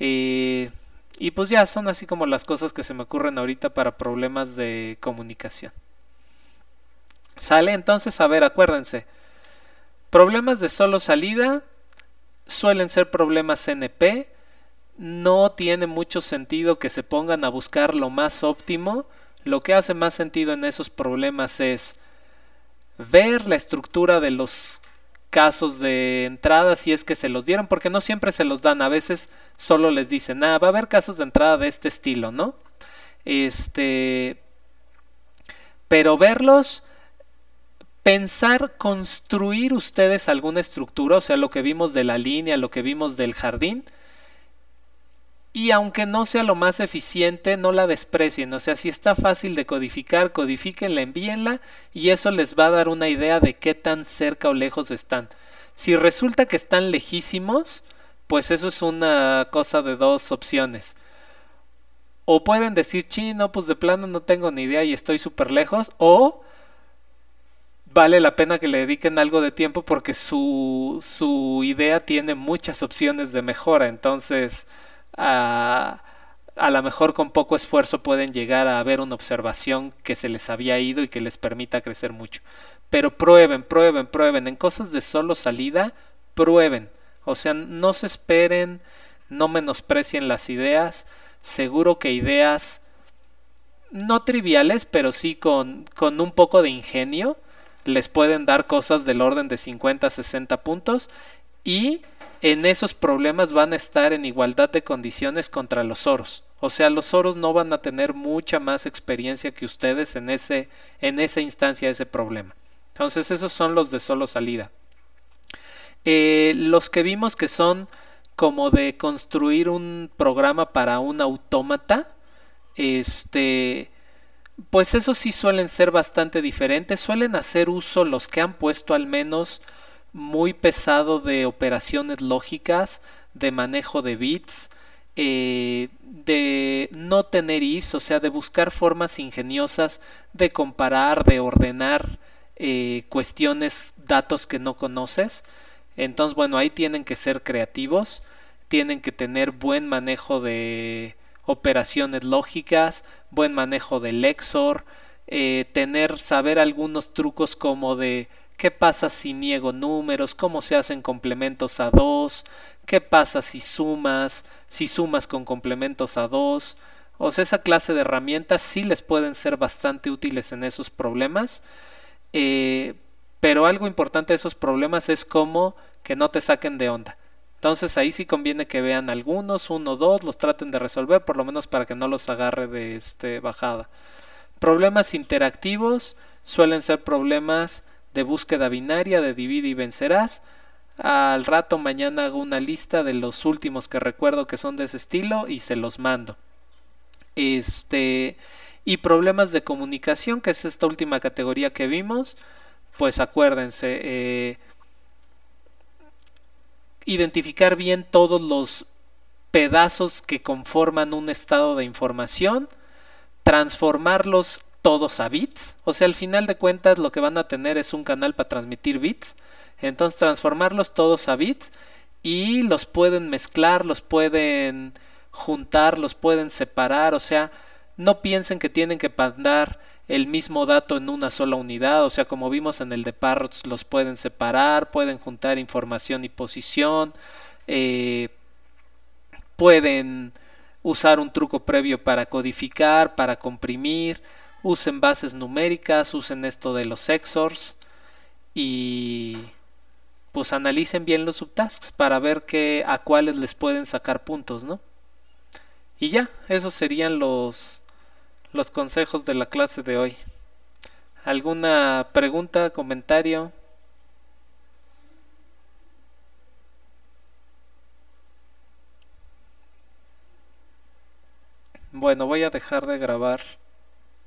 Eh, y pues ya son así como las cosas que se me ocurren ahorita para problemas de comunicación. Sale entonces, a ver, acuérdense. Problemas de solo salida, suelen ser problemas NP. No tiene mucho sentido que se pongan a buscar lo más óptimo. Lo que hace más sentido en esos problemas es ver la estructura de los casos de entrada si es que se los dieron, porque no siempre se los dan, a veces solo les dicen, ah, va a haber casos de entrada de este estilo, ¿no? Este, pero verlos pensar construir ustedes alguna estructura, o sea, lo que vimos de la línea, lo que vimos del jardín, y aunque no sea lo más eficiente, no la desprecien. O sea, si está fácil de codificar, codifíquenla, envíenla y eso les va a dar una idea de qué tan cerca o lejos están. Si resulta que están lejísimos, pues eso es una cosa de dos opciones. O pueden decir, no, pues de plano no tengo ni idea y estoy súper lejos. O vale la pena que le dediquen algo de tiempo porque su, su idea tiene muchas opciones de mejora. Entonces, a, a lo mejor con poco esfuerzo pueden llegar a ver una observación que se les había ido y que les permita crecer mucho. Pero prueben, prueben, prueben. En cosas de solo salida, prueben. O sea, no se esperen, no menosprecien las ideas. Seguro que ideas no triviales, pero sí con, con un poco de ingenio, les pueden dar cosas del orden de 50, a 60 puntos y en esos problemas van a estar en igualdad de condiciones contra los oros. O sea, los oros no van a tener mucha más experiencia que ustedes en, ese, en esa instancia, ese problema. Entonces, esos son los de solo salida. Eh, los que vimos que son como de construir un programa para un autómata, este, pues eso sí suelen ser bastante diferentes, suelen hacer uso los que han puesto al menos muy pesado de operaciones lógicas, de manejo de bits, eh, de no tener ifs, o sea, de buscar formas ingeniosas de comparar, de ordenar eh, cuestiones, datos que no conoces. Entonces, bueno, ahí tienen que ser creativos, tienen que tener buen manejo de operaciones lógicas, buen manejo del lexor, eh, tener, saber algunos trucos como de qué pasa si niego números, cómo se hacen complementos a 2, qué pasa si sumas, si sumas con complementos a 2. O sea, esa clase de herramientas sí les pueden ser bastante útiles en esos problemas. Eh, pero algo importante de esos problemas es como que no te saquen de onda. Entonces ahí sí conviene que vean algunos, uno o dos, los traten de resolver, por lo menos para que no los agarre de este, bajada. Problemas interactivos suelen ser problemas de búsqueda binaria, de divide y vencerás. Al rato mañana hago una lista de los últimos que recuerdo que son de ese estilo y se los mando. Este y problemas de comunicación, que es esta última categoría que vimos, pues acuérdense, eh, identificar bien todos los pedazos que conforman un estado de información, transformarlos todos a bits. O sea, al final de cuentas lo que van a tener es un canal para transmitir bits. Entonces transformarlos todos a bits y los pueden mezclar, los pueden juntar, los pueden separar. O sea, no piensen que tienen que mandar el mismo dato en una sola unidad, o sea, como vimos en el de Parrots, los pueden separar, pueden juntar información y posición, eh, pueden usar un truco previo para codificar, para comprimir, usen bases numéricas, usen esto de los XORs y pues analicen bien los subtasks para ver qué a cuáles les pueden sacar puntos, ¿no? Y ya, esos serían los, los consejos de la clase de hoy. ¿Alguna pregunta, comentario? Bueno, voy a dejar de grabar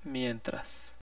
mientras.